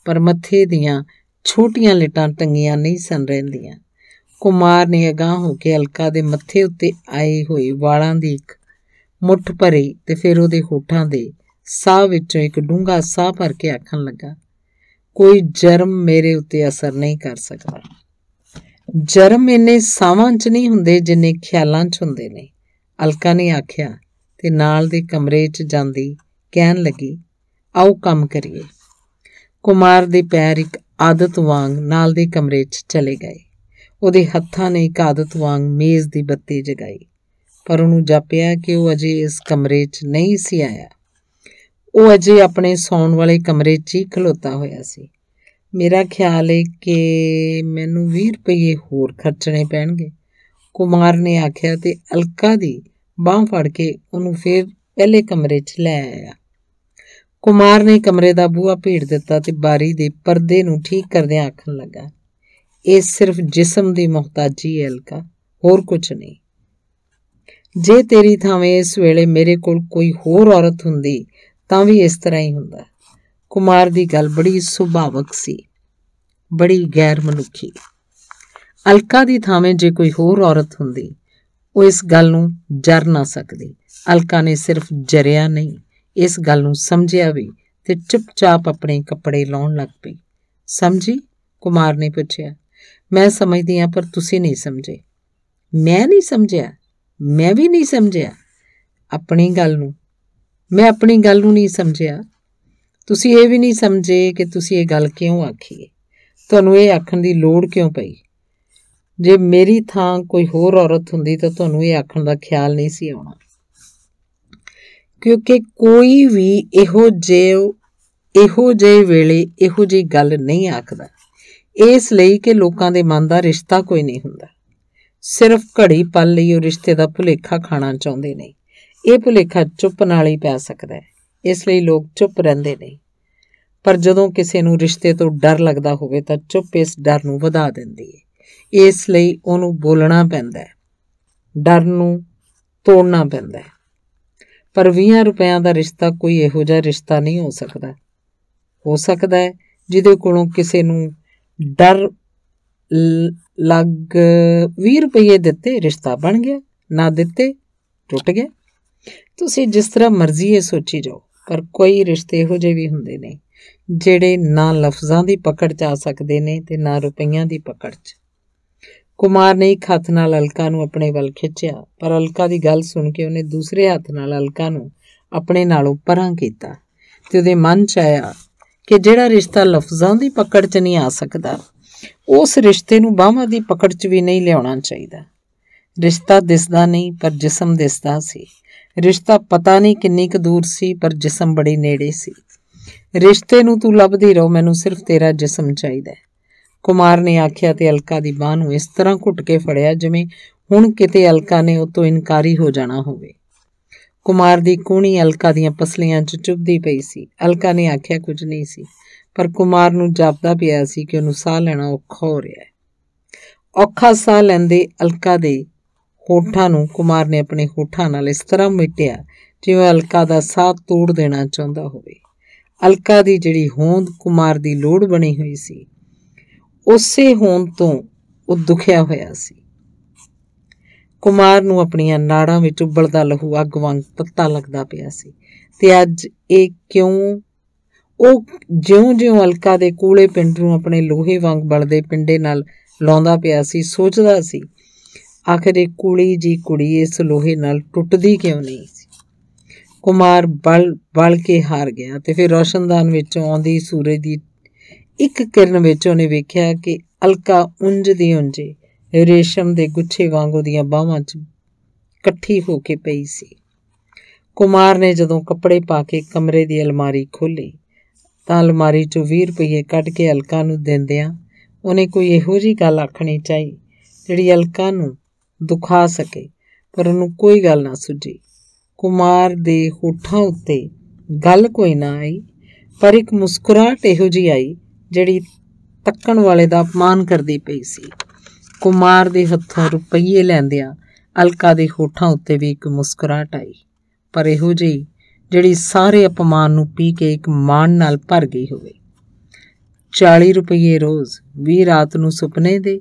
ਪਰ ਮੱਥੇ ਦੀਆਂ ਛੋਟੀਆਂ ਲਟਾਂ ਟੰਗੀਆਂ ਨਹੀਂ ਸਨ ਰਹਿੰਦੀਆਂ ਕੁਮਾਰ ਨੇ ਅਗਾਹ ਹੋ ਕੇ ਅਲਕਾ ਦੇ ਮੱਥੇ ਉੱਤੇ ਆਏ ਹੋਈ ਵਾਲਾਂ ਦੀ ਇੱਕ ਮੁੱਠ ਭਰੀ ਤੇ ਫਿਰ ਉਹਦੇ ਹੋਠਾਂ ਦੇ ਸਾਹ ਵਿੱਚੋਂ ਇੱਕ ਡੂੰਘਾ ਸਾਹ ਭਰ ਕੇ ਆਖਣ ਲੱਗਾ ਕੋਈ ਜਰਮ ਮੇਰੇ ਉੱਤੇ ਅਸਰ ਨਹੀਂ ਕਰ ਸਕਦਾ ਜਰਮ ਇਹਨੇ ਸਾਵਾਂ 'ਚ ਨਹੀਂ ਹੁੰਦੇ ਜਿੰਨੇ ਖਿਆਲਾਂ 'ਚ ਹੁੰਦੇ ਨੇ ਅਲਕਾ ਨੇ ਆਖਿਆ ਤੇ ਨਾਲ ਦੇ ਕਮਰੇ 'ਚ ਜਾਂਦੀ ਕਹਿਣ ਲੱਗੀ ਆਓ ਕੰਮ ਕਰੀਏ ਕੁਮਾਰ ਦੇ ਪੈਰ ਇੱਕ ਆਦਤ ਵਾਂਗ ਨਾਲ ਦੇ ਕਮਰੇ 'ਚ ਚਲੇ ਗਏ ਉਹਦੇ ਹੱਥਾਂ ਨੇ ਇੱਕ ਆਦਤ ਵਾਂਗ ਮੇਜ਼ ਦੀ ਬੱਤੀ ਜਗਾਈ ਪਰ ਉਹਨੂੰ ਜਾਪਿਆ ਕਿ ਉਹ ਅਜੇ ਇਸ ਕਮਰੇ 'ਚ ਨਹੀਂ ਸੀ ਆਇਆ ਉਹ ਅਜੇ ਆਪਣੇ ਸੌਣ ਵਾਲੇ ਕਮਰੇ 'ਚ ਹੀ ਖਲੋਤਾ ਹੋਇਆ ਸੀ ਮੇਰਾ ਖਿਆਲ ਹੈ ਕਿ ਮੈਨੂੰ 20 ਰੁਪਏ ਹੋਰ ਖਰਚਣੇ ਪੈਣਗੇ ਕੁਮਾਰ ਨੇ ਆਖਿਆ ਤੇ ਅਲਕਾ ਦੀ ਬਾਹ ਫੜ ਕੇ ਉਹਨੂੰ ਫੇਰ ਪਹਿਲੇ ਕਮਰੇ 'ਚ ਲੈ ਆਇਆ ਕੁਮਾਰ ਨੇ ਕਮਰੇ ਦਾ ਬੂਹਾ ਭੇੜ ਦਿੱਤਾ ਤੇ ਬਾਰੀ ਦੇ ਪਰਦੇ ਨੂੰ ਠੀਕ ਕਰਦਿਆਂ ਆਖਣ ਲੱਗਾ ਇਹ ਸਿਰਫ ਜਿਸਮ ਦੀ ਮੁਹਤਾਜੀ ਹੈ ਅਲਕਾ ਹੋਰ ਕੁਝ ਨਹੀਂ ਜੇ ਤੇਰੀ ਥਾਵੇਂ ਇਸ ਵੇਲੇ ਮੇਰੇ ਕੋਲ ਕੋਈ ਹੋਰ ਔਰਤ ਹੁੰਦੀ ਤਾਂ ਵੀ ਇਸ ਤਰ੍ਹਾਂ ਹੀ ਹੁੰਦਾ ਕੁਮਾਰ ਦੀ ਗੱਲ ਬੜੀ ਸੁਭਾਵਕ ਸੀ ਬੜੀ ਗੈਰ ਮਨੁੱਖੀ ਅਲਕਾ ਦੀ ਥਾਵੇਂ ਜੇ ਕੋਈ ਹੋਰ ਔਰਤ ਹੁੰਦੀ ਉਹ ਇਸ ਗੱਲ ਨੂੰ ਜਰ ਨਾ ਸਕਦੀ ਅਲਕਾ ਨੇ ਸਿਰਫ ਜਰਿਆ ਨਹੀਂ ਇਸ ਗੱਲ ਨੂੰ ਸਮਝਿਆ ਵੀ ਤੇ ਚੁੱਪਚਾਪ ਆਪਣੇ ਕੱਪੜੇ ਲਾਉਣ ਲੱਗ ਪਈ ਸਮਝੀ ਕੁਮਾਰ ਨੇ ਪੁੱਛਿਆ ਮੈਂ ਸਮਝਦੀ ਹਾਂ ਪਰ ਤੁਸੀਂ ਨਹੀਂ ਸਮਝੇ ਮੈਂ ਨਹੀਂ ਸਮਝਿਆ ਮੈਂ ਵੀ ਨਹੀਂ ਸਮਝਿਆ ਆਪਣੀ ਗੱਲ ਨੂੰ ਮੈਂ ਆਪਣੀ ਗੱਲ ਨੂੰ ਨਹੀਂ ਸਮਝਿਆ ਤੁਸੀਂ ਇਹ ਵੀ ਨਹੀਂ ਸਮਝੇ ਕਿ ਤੁਸੀਂ ਇਹ ਗੱਲ ਕਿਉਂ ਆਖੀ ਤੁਹਾਨੂੰ ਇਹ ਆਖਣ ਦੀ ਲੋੜ ਕਿਉਂ ਪਈ ਜੇ ਮੇਰੀ ਥਾਂ ਕੋਈ ਹੋਰ ਔਰਤ ਹੁੰਦੀ ਤਾਂ ਤੁਹਾਨੂੰ ਇਹ ਆਖਣ ਦਾ ਖਿਆਲ ਨਹੀਂ ਸੀ ਆਉਣਾ ਕਿਉਂਕਿ ਕੋਈ ਵੀ ਇਹੋ ਜੇ ਇਹੋ ਜੇ ਵੇਲੇ ਇਹੋ ਜੀ ਗੱਲ ਨਹੀਂ ਆਖਦਾ ਇਸ ਲਈ ਕਿ ਲੋਕਾਂ ਦੇ ਮਨ ਦਾ ਰਿਸ਼ਤਾ ਕੋਈ ਨਹੀਂ ਹੁੰਦਾ ਸਿਰਫ ਘੜੀ ਪਲ ਲਈ ਉਹ ਰਿਸ਼ਤੇ ਦਾ ਭੁਲੇਖਾ ਖਾਣਾ ਚਾਹੁੰਦੇ ਨੇ ਇਹ ਭੁਲੇਖਾ ਚੁੱਪ ਨਾਲ ਹੀ ਪੈ ਸਕਦਾ ਹੈ ਇਸ ਲਈ ਲੋਕ ਚੁੱਪ ਰਹਿੰਦੇ ਨੇ ਪਰ ਜਦੋਂ ਕਿਸੇ ਨੂੰ ਰਿਸ਼ਤੇ ਤੋਂ ਡਰ ਲੱਗਦਾ ਹੋਵੇ ਤਾਂ ਚੁੱਪ ਇਸ ਡਰ ਨੂੰ ਵਧਾ ਦਿੰਦੀ ਹੈ ਇਸ ਲਈ ਉਹਨੂੰ ਬੋਲਣਾ ਪੈਂਦਾ ਹੈ ਡਰ ਨੂੰ ਤੋੜਨਾ ਪੈਂਦਾ ਹੈ ਪਰ 20 ਰੁਪਿਆਂ ਦਾ ਰਿਸ਼ਤਾ ਕੋਈ ਇਹੋ ਜਿਹਾ ਰਿਸ਼ਤਾ ਨਹੀਂ ਹੋ ਸਕਦਾ ਹੋ ਸਕਦਾ ਹੈ ਜਿਹਦੇ ਕੋਲੋਂ ਕਿਸੇ ਨੂੰ ਡਰ ਲੱਗ 20 ਰੁਪਏ ਦਿੱਤੇ ਰਿਸ਼ਤਾ ਬਣ ਗਿਆ ਨਾ ਦਿੱਤੇ ਟੁੱਟ ਗਿਆ ਤੁਸੀਂ ਜਿਸ ਤਰ੍ਹਾਂ ਮਰਜ਼ੀ ਇਹ ਸੋਚੀ ਜਾਓ ਪਰ ਕੋਈ ਰਿਸ਼ਤੇ ਇਹੋ ਜਿਹੇ ਵੀ ਹੁੰਦੇ ਨੇ ਜਿਹੜੇ ਨਾ ਲਫ਼ਜ਼ਾਂ ਦੀ ਪਕੜ 'ਚ ਆ ਸਕਦੇ ਨੇ ਤੇ ਨਾ ਰੁਪਈਆਂ ਦੀ ਪਕੜ 'ਚ ਕੁਮਾਰ ਨੇ ਇੱਕ ਹੱਥ ਨਾਲ ਅਲਕਾ ਨੂੰ ਆਪਣੇ ਵੱਲ ਖਿੱਚਿਆ ਪਰ ਅਲਕਾ ਦੀ ਗੱਲ ਸੁਣ ਕੇ ਉਹਨੇ ਦੂਸਰੇ ਹੱਥ ਨਾਲ ਅਲਕਾ ਨੂੰ ਆਪਣੇ ਨਾਲੋਂ ਪਰਾਂ ਕੀਤਾ ਤੇ ਉਹਦੇ ਮਨ 'ਚ ਆਇਆ ਕਿ ਜਿਹੜਾ ਰਿਸ਼ਤਾ ਲਫ਼ਜ਼ਾਂ ਦੀ ਪਕੜ 'ਚ ਨਹੀਂ ਆ ਸਕਦਾ ਉਸ ਰਿਸ਼ਤੇ ਨੂੰ ਬਾਹਾਂ ਦੀ ਪਕੜ 'ਚ ਵੀ ਨਹੀਂ ਲਿਆਉਣਾ ਚਾਹੀਦਾ ਰਿਸ਼ਤਾ ਦਿਸਦਾ ਨਹੀਂ ਪਰ ਜਿਸਮ ਦਿਸਦਾ ਸੀ ਰਿਸ਼ਤਾ ਪਤਾ ਨਹੀਂ ਕਿੰਨੀ ਕੁ ਦੂਰ ਸੀ ਪਰ ਜਿਸਮ ਬੜੇ ਨੇੜੇ ਸੀ ਰਿਸ਼ਤੇ ਨੂੰ ਤੂੰ ਲੱਭਦੀ ਰਹੋ ਮੈਨੂੰ ਸਿਰਫ ਤੇਰਾ ਜਿਸਮ ਚਾਹੀਦਾ ਕੁਮਾਰ ਨੇ ਆਖਿਆ ਤੇ ਅਲਕਾ ਦੀ ਬਾਹ ਨੂੰ ਇਸ ਤਰ੍ਹਾਂ ਘੁੱਟ ਕੇ ਫੜਿਆ ਜਿਵੇਂ ਹੁਣ ਕਿਤੇ ਅਲਕਾ ਨੇ ਉਹ ਤੋਂ ਇਨਕਾਰੀ ਹੋ ਜਾਣਾ ਹੋਵੇ ਕੁਮਾਰ ਦੀ ਕੂਣੀ ਅਲਕਾ ਦੀਆਂ ਪਸਲੀਆਂ 'ਚ ਚੁੱਭਦੀ ਪਈ ਸੀ ਅਲਕਾ ਨੇ ਆਖਿਆ ਕੁਝ ਨਹੀਂ ਸੀ ਪਰ ਕੁਮਾਰ ਨੂੰ ਜਾਪਦਾ ਪਿਆ ਸੀ ਕਿ ਉਹਨੂੰ ਸਾਹ ਲੈਣਾ ਔਖਾ ਹੋ ਰਿਹਾ ਹੈ ਔਖਾ ਸਾਹ ਲੈਂਦੇ ਅਲਕਾ ਦੇ ਹੋਠਾਂ ਨੂੰ ਕੁਮਾਰ ਨੇ ਆਪਣੇ ਹੋਠਾਂ ਨਾਲ ਇਸ ਤਰ੍ਹਾਂ ਮਿਟਿਆ ਜਿਵੇਂ ਅਲਕਾ ਦਾ ਸਾਹ ਤੋੜ ਦੇਣਾ ਚਾਹੁੰਦਾ ਹੋਵੇ ਅਲਕਾ ਦੀ ਜਿਹੜੀ ਹੋਂਦ ਕੁਮਾਰ ਦੀ ਲੋੜ ਬਣੀ ਹੋਈ ਸੀ ਉਸੇ ਹੋਂਦ ਤੋਂ ਉਹ ਦੁਖਿਆ ਹੋਇਆ ਸੀ ਕੁਮਾਰ ਨੂੰ ਆਪਣੀਆਂ ਨਾੜਾਂ ਵਿੱਚ ਉਬਲਦਾ ਲਹੂ ਅੱਗ ਵਾਂਗ ਪੱਤਾ ਲੱਗਦਾ ਪਿਆ ਸੀ ਤੇ ਅੱਜ ਇਹ ਕਿਉਂ ਉਹ ਜਿਉਂ-ਜਿਉਂ ਅਲਕਾ ਦੇ ਕੂਲੇ ਪਿੰਡ ਨੂੰ ਆਪਣੇ ਲੋਹੇ ਵਾਂਗ ਬਲਦੇ ਪਿੰਡੇ ਨਾਲ ਲਾਉਂਦਾ ਪਿਆ ਸੀ ਸੋਚਦਾ ਸੀ ਆਖਰ ਇਹ ਕੁੜੀ ਜੀ ਕੁੜੀ ਇਸ ਲੋਹੇ ਨਾਲ ਟੁੱਟਦੀ ਕਿਉਂ ਨਹੀਂ ਸੀ ਕੁਮਾਰ ਬਲ ਬਲ ਕੇ ਹਾਰ ਗਿਆ ਤੇ ਫਿਰ ਰੋਸ਼ਨਦਾਨ ਵਿੱਚੋਂ ਆਉਂਦੀ ਸੂਰਜ ਦੀ ਇੱਕ ਕਿਰਨ ਵਿੱਚ ਉਹਨੇ ਵੇਖਿਆ ਕਿ ਅਲਕਾ ਉੰਜ ਦੀ ਉੰਜੇ ਰੇਸ਼ਮ ਦੇ ਗੁੱਛੇ ਵਾਂਗੂ ਦੀਆਂ ਬਾਹਾਂ 'ਚ ਇਕੱਠੀ ਹੋ ਕੇ ਪਈ ਸੀ ਕੁਮਾਰ ਨੇ ਜਦੋਂ ਕੱਪੜੇ ਪਾ ਕੇ ਕਮਰੇ ਦੀ ਅਲਮਾਰੀ ਖੋਲੀ ਤਾਂ ਅਲਮਾਰੀ 'ਚੋਂ 20 ਰੁਪਏ ਕੱਢ ਕੇ ਅਲਕਾ ਨੂੰ ਦਿੰਦਿਆਂ ਉਹਨੇ ਕੋਈ ਇਹੋ ਜੀ ਗੱਲ ਆਖਣੀ ਚਾਹੀ ਜਿਹੜੀ ਅਲਕਾ ਨੂੰ ਦੁਖਾ ਸਕੇ ਪਰ ਉਹਨੂੰ ਕੋਈ ਗੱਲ ਨਾ ਸੁਝੀ ਕੁਮਾਰ ਦੇ ਹੋਠਾਂ ਉੱਤੇ ਗੱਲ ਕੋਈ ਨਾ ਆਈ ਪਰ ਇੱਕ ਮੁਸਕਰਾਟ ਇਹੋ ਜੀ ਆਈ ਜਿਹੜੀ ਤੱਕਣ ਵਾਲੇ ਦਾ ਅਪਮਾਨ ਕਰਦੀ ਪਈ ਸੀ ਕੁਮਾਰ ਦੇ ਹੱਥੋਂ ਰੁਪਈਏ ਲੈਂਦਿਆਂ ਅਲਕਾ ਦੇ ਹੋਠਾਂ ਉੱਤੇ ਵੀ ਇੱਕ ਮੁਸਕਰਾਟ ਆਈ ਪਰ ਇਹੋ ਜਿਹੀ ਜਿਹੜੀ ਸਾਰੇ ਅਪਮਾਨ ਨੂੰ ਪੀ ਕੇ ਇੱਕ ਮਾਣ ਨਾਲ ਭਰ ਗਈ ਹੋਵੇ 40 ਰੁਪਏ ਰੋਜ਼ 20 ਰਾਤ ਨੂੰ ਸੁਪਨੇ ਦੇ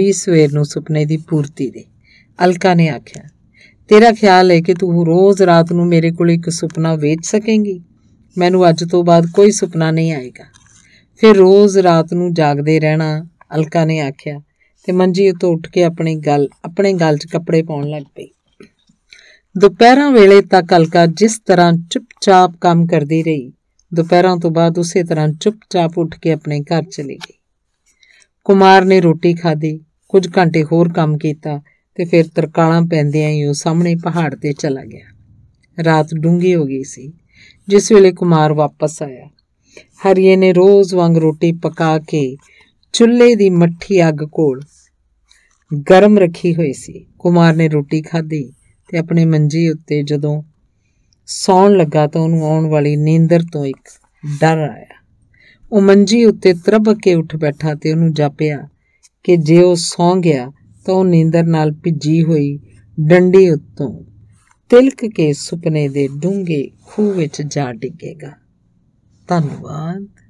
20 ਸਵੇਰ ਨੂੰ ਸੁਪਨੇ ਦੀ ਪੂਰਤੀ ਦੇ ਅਲਕਾ ਨੇ ਆਖਿਆ ਤੇਰਾ ਖਿਆਲ ਹੈ ਕਿ ਤੂੰ ਰੋਜ਼ ਰਾਤ ਨੂੰ ਮੇਰੇ ਕੋਲ ਇੱਕ ਸੁਪਨਾ ਵੇਚ ਸਕੇਂਗੀ ਮੈਨੂੰ ਅੱਜ ਤੋਂ ਬਾਅਦ ਕੋਈ ਸੁਪਨਾ ਨਹੀਂ ਆਏਗਾ ਫਿਰ ਰੋਜ਼ ਰਾਤ ਨੂੰ ਜਾਗਦੇ ਰਹਿਣਾ ਅਲਕਾ ਨੇ ਆਖਿਆ ਤੇ ਮੰਜੀ ਉਤੋਂ ਉੱਠ ਕੇ ਆਪਣੀ ਗੱਲ ਆਪਣੇ ਗਲ 'ਚ ਕੱਪੜੇ ਪਾਉਣ ਲੱਗ ਪਈ ਦੁਪਹਿਰਾਂ ਵੇਲੇ ਤੱਕ ਅਲਕਾ ਜਿਸ ਤਰ੍ਹਾਂ ਚੁੱਪਚਾਪ ਕੰਮ ਕਰਦੀ ਰਹੀ ਦੁਪਹਿਰਾਂ ਤੋਂ ਬਾਅਦ ਉਸੇ ਤਰ੍ਹਾਂ ਚੁੱਪਚਾਪ ਉੱਠ ਕੇ ਆਪਣੇ ਘਰ ਚਲੀ ਗਈ ਕੁਮਾਰ ਨੇ ਰੋਟੀ ਖਾਧੀ ਕੁਝ ਘੰਟੇ ਹੋਰ ਕੰਮ ਕੀਤਾ ਤੇ ਫਿਰ ਤਰਕਾਲਾਂ ਪੈਂਦਿਆਂ ਹੀ ਉਹ ਸਾਹਮਣੇ ਪਹਾੜ ਤੇ ਚਲਾ ਗਿਆ ਰਾਤ ਡੂੰਗੀ ਹੋ ਗਈ ਸੀ ਜਿਸ ਵੇਲੇ ਕੁਮਾਰ ਵਾਪਸ ਆਇਆ ਹਰੀਏ ਨੇ ਰੋਜ਼ ਵਾਂਗ ਰੋਟੀ ਪਕਾ ਕੇ ਚੁੱਲ੍ਹੇ ਦੀ ਮੱਠੀ ਅੱਗ ਕੋਲ ਗਰਮ ਰੱਖੀ ਹੋਈ ਸੀ ਕੁਮਾਰ ਨੇ ਰੋਟੀ ਖਾਧੀ ਤੇ ਆਪਣੇ ਮੰਜੀ ਉੱਤੇ ਜਦੋਂ ਸੌਣ ਲੱਗਾ ਤਾਂ ਉਹਨੂੰ ਆਉਣ ਵਾਲੀ ਨੀਂਦਰ ਤੋਂ ਇੱਕ ਡਰ ਆਇਆ ਉਹ ਮੰਜੀ ਉੱਤੇ ਤਰਬ ਕੇ ਉੱਠ ਬੈਠਾ ਤੇ ਉਹਨੂੰ ਜਾਪਿਆ ਕਿ ਜੇ ਉਹ ਸੌਂ ਗਿਆ ਤੋਂ ਨੀਂਦਰ ਨਾਲ ਭਿੱਜੀ ਹੋਈ ਡੰਡੇ ਉੱਤੋਂ ਤਿਲਕ ਕੇ ਸੁਪਨੇ ਦੇ ਡੂੰਗੇ ਖੂਹ ਵਿੱਚ ਜਾ ਡਿੱਗੇਗਾ ਧੰਨਵਾਦ